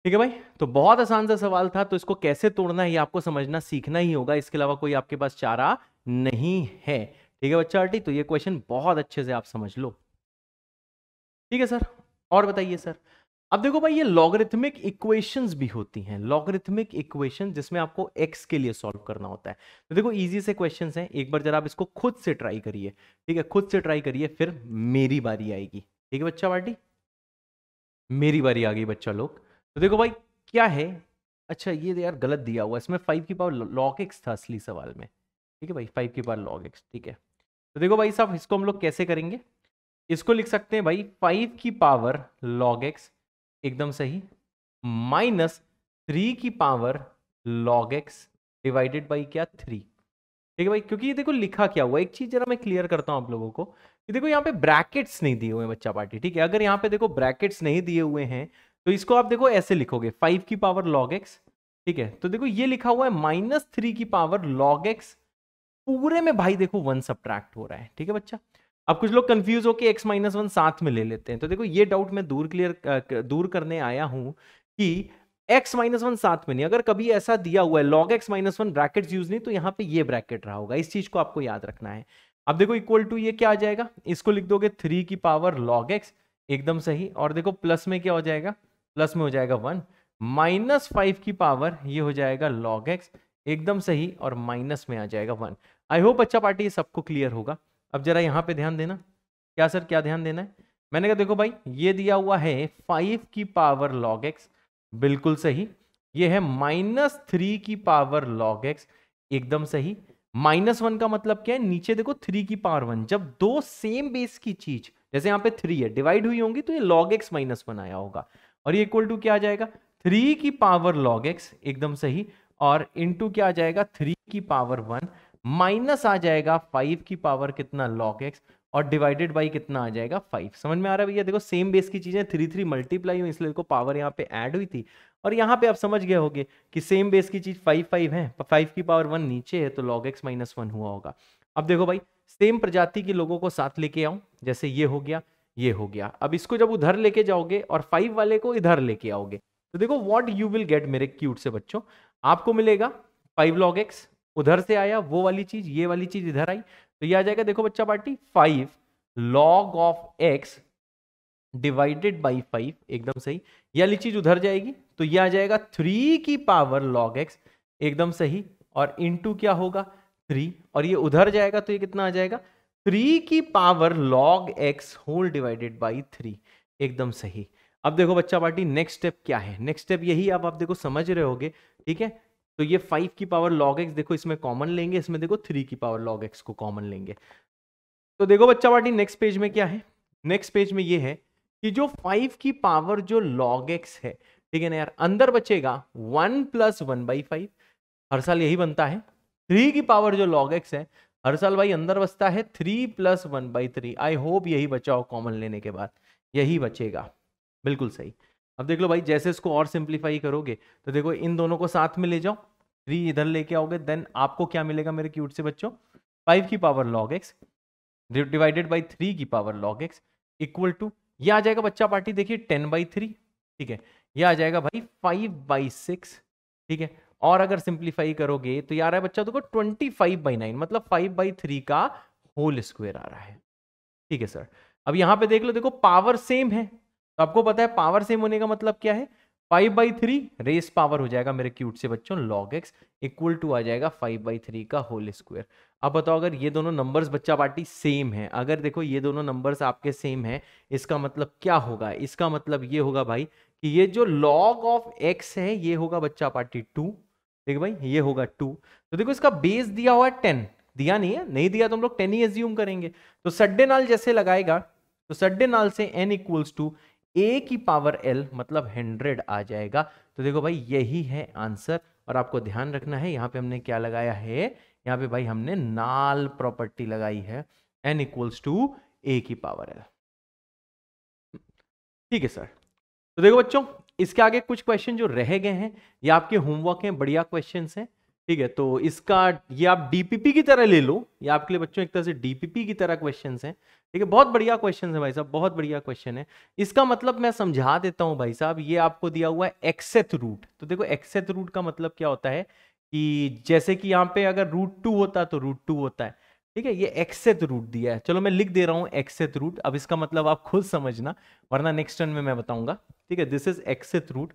ठीक है भाई तो बहुत आसान सा सवाल था तो इसको कैसे तोड़ना है ये आपको समझना सीखना ही होगा इसके अलावा कोई आपके पास चारा नहीं है ठीक है बच्चा आरटी तो ये क्वेश्चन बहुत अच्छे से आप समझ लो ठीक है सर और बताइए सर अब देखो भाई ये लॉगरिथमिक इक्वेशंस भी होती हैं लॉगरिथमिक इक्वेशन जिसमें आपको एक्स के लिए सॉल्व करना होता है तो देखो इजी से क्वेश्चन हैं एक बार जरा आप इसको खुद से ट्राई करिए ठीक है खुद से ट्राई करिए फिर मेरी बारी आएगी ठीक है बच्चा पार्टी मेरी बारी आ गई बच्चा लोग तो देखो भाई क्या है अच्छा ये तो यार गलत दिया हुआ इसमें फाइव की पावर लॉक एक्स था असली सवाल में ठीक है भाई फाइव की पावर लॉग एक्स ठीक है तो देखो भाई साहब इसको हम लोग कैसे करेंगे इसको लिख सकते हैं भाई फाइव की पावर लॉग एक्स एकदम सही माइनस थ्री की power log x divided by क्या थ्री ठीक है भाई क्योंकि ये देखो लिखा क्या हुआ एक चीज जरा मैं क्लियर करता हूँ आप लोगों को कि देखो यहाँ पे ब्रैकेट्स नहीं दिए हुए बच्चा पार्टी ठीक है अगर यहाँ पे देखो ब्रैकेट्स नहीं दिए हुए हैं तो इसको आप देखो ऐसे लिखोगे फाइव की पावर लॉग एक्स ठीक है तो देखो ये लिखा हुआ है माइनस थ्री की पावर लॉग एक्स पूरे में भाई देखो वन सब्ट्रैक्ट हो रहा है ठीक है बच्चा अब कुछ लोग कंफ्यूज होकर एक्स माइनस वन साथ में ले लेते हैं तो देखो ये डाउट मैं दूर क्लियर दूर करने आया हूं कि एक्स माइनस वन साथ में नहीं अगर कभी ऐसा दिया हुआ है log X minus one bracket use नहीं तो यहाँ पे ये ब्रैकेट रहा होगा इस चीज को आपको याद रखना है अब देखो इक्वल टू ये क्या आ जाएगा इसको लिख दोगे थ्री की पावर लॉग एक्स एकदम सही और देखो प्लस में क्या हो जाएगा प्लस में हो जाएगा वन माइनस फाइव की पावर ये हो जाएगा लॉग एक्स एकदम सही और माइनस में आ जाएगा वन आई होप अच्छा पार्टी ये सबको क्लियर होगा अब जरा यहाँ पे ध्यान देना क्या सर क्या ध्यान देना है मैंने कहा देखो भाई ये दिया हुआ है फाइव की पावर लॉग एक्स बिल्कुल सही ये है माइनस थ्री की पावर लॉग एक्स एकदम सही माइनस वन का मतलब क्या है नीचे देखो थ्री की पावर वन जब दो सेम बेस की चीज जैसे यहाँ पे थ्री है डिवाइड हुई होंगी तो ये लॉग एक्स माइनस वन आया होगा और ये इक्वल टू क्या आ जाएगा थ्री की पावर लॉग एक्स एकदम सही और इंटू क्या आ जाएगा थ्री की पावर वन माइनस आ जाएगा फाइव की पावर कितना लॉक एक्स और डिवाइडेड बाई कितना आ जाएगा फाइव समझ में आ रहा है भैया देखो सेम बेस की चीजें थ्री थ्री मल्टीप्लाई हुई इसलिए देखो पावर यहाँ पे ऐड हुई थी और यहाँ पे आप समझ गए होगे कि सेम बेस की चीज फाइव फाइव है फाइव की पावर वन नीचे है तो लॉग एक्स माइनस वन हुआ होगा अब देखो भाई सेम प्रजाति के लोगों को साथ लेके आऊं जैसे ये हो गया ये हो गया अब इसको जब उधर लेके जाओगे और फाइव वाले को इधर लेके आओगे तो देखो वॉट यू विल गेट मेरे क्यूट से बच्चों आपको मिलेगा फाइव लॉग एक्स उधर से आया वो वाली चीज ये वाली चीज इधर आई तो ये आ जाएगा देखो बच्चा party five log of X divided by five एकदम सही ये वाली चीज उधर जाएगी तो ये आ जाएगा थ्री की पावर लॉग एक्स एकदम सही और इनटू क्या होगा थ्री और ये उधर जाएगा तो ये कितना आ जाएगा थ्री की power log X whole divided by three एकदम सही अब देखो बच्चा पार्टी नेक्स्ट स्टेप क्या है नेक्स्ट स्टेप यही अब आप, आप देखो समझ रहे होगे ठीक है तो ये फाइव की पावर लॉग एक्स देखो इसमें कॉमन लेंगे इसमें देखो थ्री की पावर लॉग एक्स को कॉमन लेंगे तो देखो बच्चा पार्टी नेक्स्ट पेज में क्या है नेक्स्ट पेज में ये है कि जो फाइव की पावर जो लॉग एक्स है ठीक है ना यार अंदर बचेगा one plus one by five हर साल यही बनता है थ्री की पावर जो लॉग एक्स है हर साल भाई अंदर बचता है three plus one by three I hope यही बचाओ कॉमन लेने के बाद यही बचेगा बिल्कुल सही अब देख लो भाई जैसे इसको और सिंप्लीफाई करोगे तो देखो इन दोनों को साथ में ले जाओ थ्री इधर लेके आओगे देन आपको क्या मिलेगा मेरे क्यूट से बच्चों फाइव की power log x divided by three की power log x equal to ये आ जाएगा बच्चा पार्टी देखिए टेन बाई थ्री ठीक है ये आ जाएगा भाई फाइव बाई सिक्स ठीक है और अगर सिंप्लीफाई करोगे तो यार है बच्चा देखो ट्वेंटी फाइव बाई नाइन मतलब फाइव बाई थ्री का होल स्क्वायर आ रहा है ठीक है सर अब यहाँ पे देख लो देखो पावर सेम है तो आपको पता है पावर सेम होने का मतलब क्या है five by three raise power हो जाएगा मेरे क्यूट से बच्चों लॉग एक्स इक्वल टू आ जाएगा फाइव बाई थ्री का होल स्क्वायर अब बताओ अगर ये दोनों नंबर्स बच्चा पार्टी सेम है अगर देखो ये दोनों नंबर्स आपके सेम है इसका मतलब क्या होगा इसका मतलब ये होगा भाई कि ये जो लॉग ऑफ एक्स है ये होगा बच्चा पार्टी टू देखो भाई ये होगा टू तो देखो इसका बेस दिया हुआ है टेन दिया नहीं है नहीं दिया तो हम लोग टेन ही एज्यूम करेंगे तो सड्डे नाल जैसे लगाएगा तो सड्डे नाल से एन इक्वल्स टू ए की पावर एल मतलब हंड्रेड आ जाएगा तो देखो भाई यही है आंसर और आपको ध्यान रखना है यहाँ पे हमने क्या लगाया है यहाँ पे भाई हमने नाल प्रॉपर्टी लगाई है एन इक्वल्स टू ए की पावर एल ठीक है सर तो देखो बच्चों इसके आगे कुछ क्वेश्चन जो रह गए हैं ये आपके होमवर्क हैं बढ़िया क्वेश्चन हैं ठीक है तो इसका ये आप डीपीपी की तरह ले लो ये आपके लिए बच्चों एक तरह से डीपीपी की तरह क्वेश्चन है ठीक है बहुत बढ़िया क्वेश्चन है भाई साहब बहुत बढ़िया क्वेश्चन है इसका मतलब मैं समझा देता हूँ भाई साहब ये आपको दिया हुआ है एक्सेथ रूट तो देखो एक्सेथ रूट का मतलब क्या होता है कि जैसे कि यहाँ पे अगर रूट टू होता तो रूट टू होता है ठीक है ये एक्सेथ रूट दिया है चलो मैं लिख दे रहा हूँ एक्सेथ रूट अब इसका मतलब आप खुद समझना वरना नेक्स्ट टर्न में मैं बताऊंगा ठीक है दिस इज एक्सेथ रूट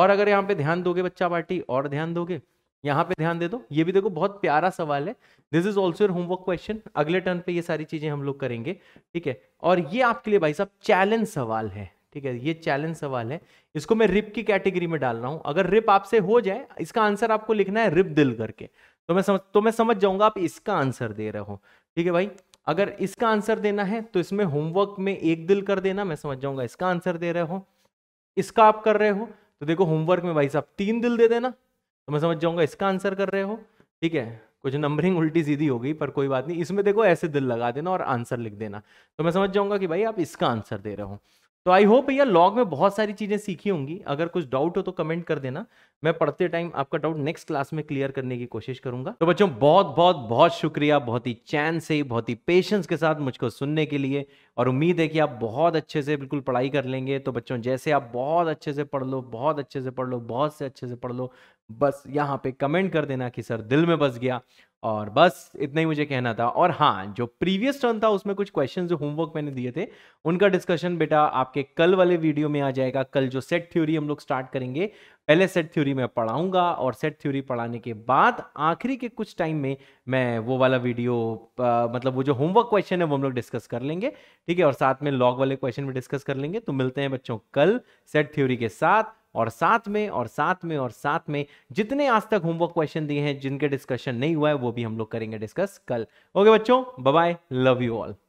और अगर यहाँ पे ध्यान दोगे बच्चा पार्टी और ध्यान दोगे यहाँ पे ध्यान दे दो ये भी देखो बहुत प्यारा सवाल है this is also homework question अगले टर्न पे ये सारी चीजें हम लोग करेंगे ठीक है और ये आपके लिए भाई साहब चैलेंज सवाल है ठीक है ये चैलेंज सवाल है इसको मैं रिप की कैटेगरी में डाल रहा हूं अगर रिप आपसे हो जाए इसका आंसर आपको लिखना है रिप दिल करके तो मैं समझ तो मैं समझ जाऊंगा आप इसका आंसर दे रहे हो ठीक है भाई अगर इसका आंसर देना है तो इसमें होमवर्क में एक दिल कर देना मैं समझ जाऊंगा इसका आंसर दे रहे हो इसका आप कर रहे हो तो देखो होमवर्क में भाई साहब तीन दिल दे देना तो मैं समझ जाऊंगा इसका आंसर कर रहे हो ठीक है कुछ नंबरिंग उल्टी सीधी हो गई पर कोई बात नहीं इसमें देखो ऐसे दिल लगा देना और आंसर लिख देना तो मैं समझ जाऊंगा कि भाई आप इसका आंसर दे रहे हो तो आई होप भैया लॉग में बहुत सारी चीज़ें सीखी होंगी अगर कुछ डाउट हो तो कमेंट कर देना मैं पढ़ते टाइम आपका डाउट नेक्स्ट क्लास में क्लियर करने की कोशिश करूंगा तो बच्चों बहुत बहुत बहुत शुक्रिया बहुत ही चैन से बहुत ही पेशेंस के साथ मुझको सुनने के लिए और उम्मीद है कि आप बहुत अच्छे से बिल्कुल पढ़ाई कर लेंगे तो बच्चों जैसे आप बहुत अच्छे से पढ़ लो बहुत अच्छे से पढ़ लो बहुत से अच्छे से पढ़ लो बस यहाँ पे कमेंट कर देना कि सर दिल में बस गया और बस इतना ही मुझे कहना था और हाँ जो प्रीवियस टर्न था उसमें कुछ क्वेश्चन जो होमवर्क मैंने दिए थे उनका डिस्कशन बेटा आपके कल वाले वीडियो में आ जाएगा कल जो सेट थ्योरी हम लोग स्टार्ट करेंगे पहले सेट थ्योरी मैं पढ़ाऊंगा और सेट थ्योरी पढ़ाने के बाद आखिरी के कुछ टाइम में मैं वो वाला वीडियो आ, मतलब वो जो होमवर्क क्वेश्चन है वो हम लोग डिस्कस कर लेंगे ठीक है और साथ में लॉग वाले क्वेश्चन भी डिस्कस कर लेंगे तो मिलते हैं बच्चों कल सेट थ्योरी के साथ और साथ में और साथ में और साथ में जितने आज तक होमवर्क क्वेश्चन दिए हैं जिनके डिस्कशन नहीं हुआ है वो भी हम लोग करेंगे डिस्कस कल ओके बच्चों बाय लव यू ऑल